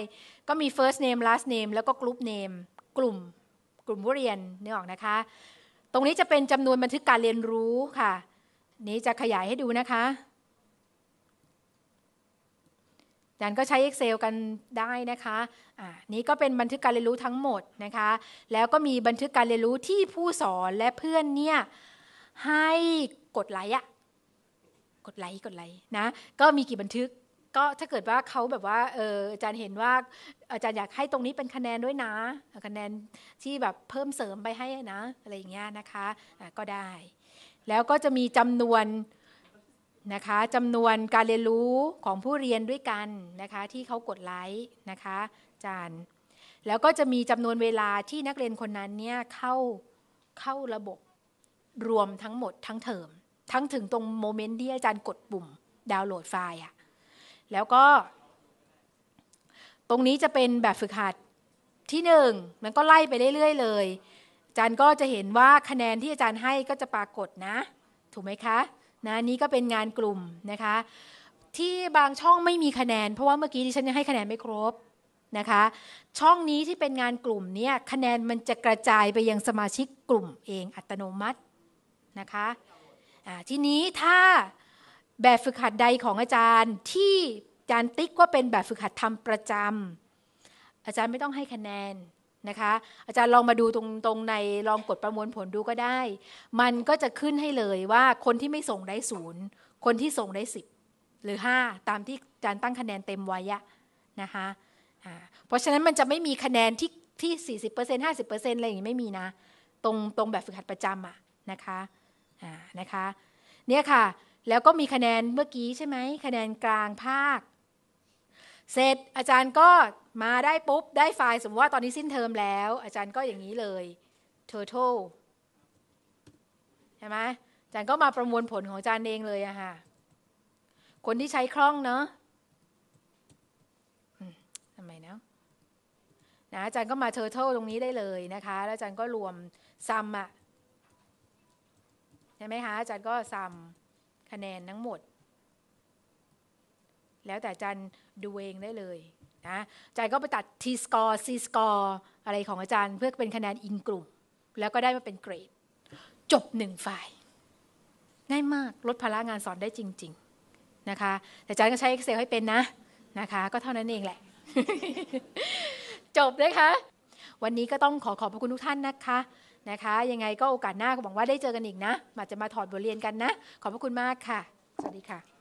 ก็มี first name last name แล้วก็ group name กลุ่ม กลุ่มผู้เรียนนึกออกนะคะ ตรงนี้จะเป็นจำนวนบันทึกการเรียนรู้ค่ะ นี้จะขยายให้ดูนะคะดังนั้นก็ใช้ Excel กันได้นะคะานี้ก็เป็นบันทึกการเรียนรู้ทั้งหมดนะคะ แล้วก็มีบันทึกการเรียนรู้ที่ผู้สอนและเพื่อนเนี่ยให้กดไลค์อะกดไลค์กดไลค์นะ ก็มีกี่บันทึก ก็ถ้าเกิดว่าเขาแบบว่า เอออาจารย์เห็นว่า อาจารย์อยากให้ตรงนี้เป็นคะแนนด้วยนะ คะแนนที่แบบเพิ่มเสริมไปให้นะ อะไรอย่างเงี้ยนะคะะก็ได้ แล้วก็จะมีจำนวนนะคะจำนวนการเรียนรู้ของผู้เรียนด้วยกันนะคะ ที่เขากดไลค์นะคะ อาจารย์ แล้วก็จะมีจำนวนเวลาที่นักเรียนคนนั้นเนี่ยเข้าเข้าระบบรวมทั้งหมดทั้งเทอมทั้งถึงตรงโมเมนต์ที่อาจารย์กดปุ่ม ดาวน์โหลดไฟล์อะแล้วก็ ตรงนี้จะเป็นแบบฝึกหัดที่หนึ่งมันก็ไล่ไปเรื่อยๆ เลย อาจารย์ก็จะเห็นว่าคะแนนที่อาจารย์ให้ก็จะปรากฏนะ ถูกไหมคะนะนี้ก็เป็นงานกลุ่มนะคะที่บางช่องไม่มีคะแนนเพราะว่าเมื่อกี้ดิฉันยังให้คะแนนไม่ครบนะคะช่องนี้ที่เป็นงานกลุ่มเนี่ยคะแนนมันจะกระจายไปยังสมาชิกกลุ่มเองอัตโนมัตินะคะทีนี้ถ้าแบบฝึกหัดใดของอาจารย์ที่อาจารย์ติ๊กว่าเป็นแบบฝึกหัดทำประจำอาจารย์ไม่ต้องให้คะแนนนะคะ อาจารย์ลองมาดูตรงตรงในลองกดประมวลผลดูก็ได้ มันก็จะขึ้นให้เลยว่าคนที่ไม่ส่งได้ศูนย์ คนที่ส่งได้สิบหรือห้าตามที่อาจารย์ตั้งคะแนนเต็มไว้ นะคะ เพราะฉะนั้นมันจะไม่มีคะแนนที่ที่40% 50%อะไรอย่างนี้ไม่มีนะ ตรงตรงแบบฝึกหัดประจำอะนะคะะนะคะ เนี่ยค่ะ แล้วก็มีคะแนนเมื่อกี้ใช่ไหม คะแนนกลางภาค เสร็จอาจารย์ก็มาได้ปุ๊บได้ไฟล์สมมติว่า ตอนนี้สิ้นเทอมแล้ว อาจารย์ก็อย่างนี้เลย t o t a l ใช่ไหมอาจารย์ก็มาประมวลผลของอาจารย์เองเลยอะค่ะคนที่ใช้คล่องเนาะทำไมนะนะ อาจารย์ก็มา total ตรงนี้ได้เลยนะคะ แล้วอาจารย์ก็รวมซัมอะใช่ไหมคะอาจารย์ก็ซัมคะแนนทั้งหมด แล้วแต่อาจารย์ดูเองได้เลยนะอาจารย์ก็ไปตัด T score C score อะไรของอาจารย์เพื่อเป็นคะแนนอินกลุ่ม แล้วก็ได้มาเป็นเกรด จบหนึ่งฝ่ายง่ายมากลดภาระงานสอนได้จริง ๆนะคะแต่อาจารย์ก็ใช้ Excel ให้เป็นนะนะคะ ก็เท่านั้นเองแหละ จบเลยคะวันนี้ก็ต้องขอขอบพระคุณทุกท่านนะคะนะคะ ยังไงก็โอกาสหน้าก็หวังว่าได้เจอกันอีกนะมาจะมาถอดบทเรียนกันนะ ขอบพระคุณมากค่ะ สวัสดีค่ะ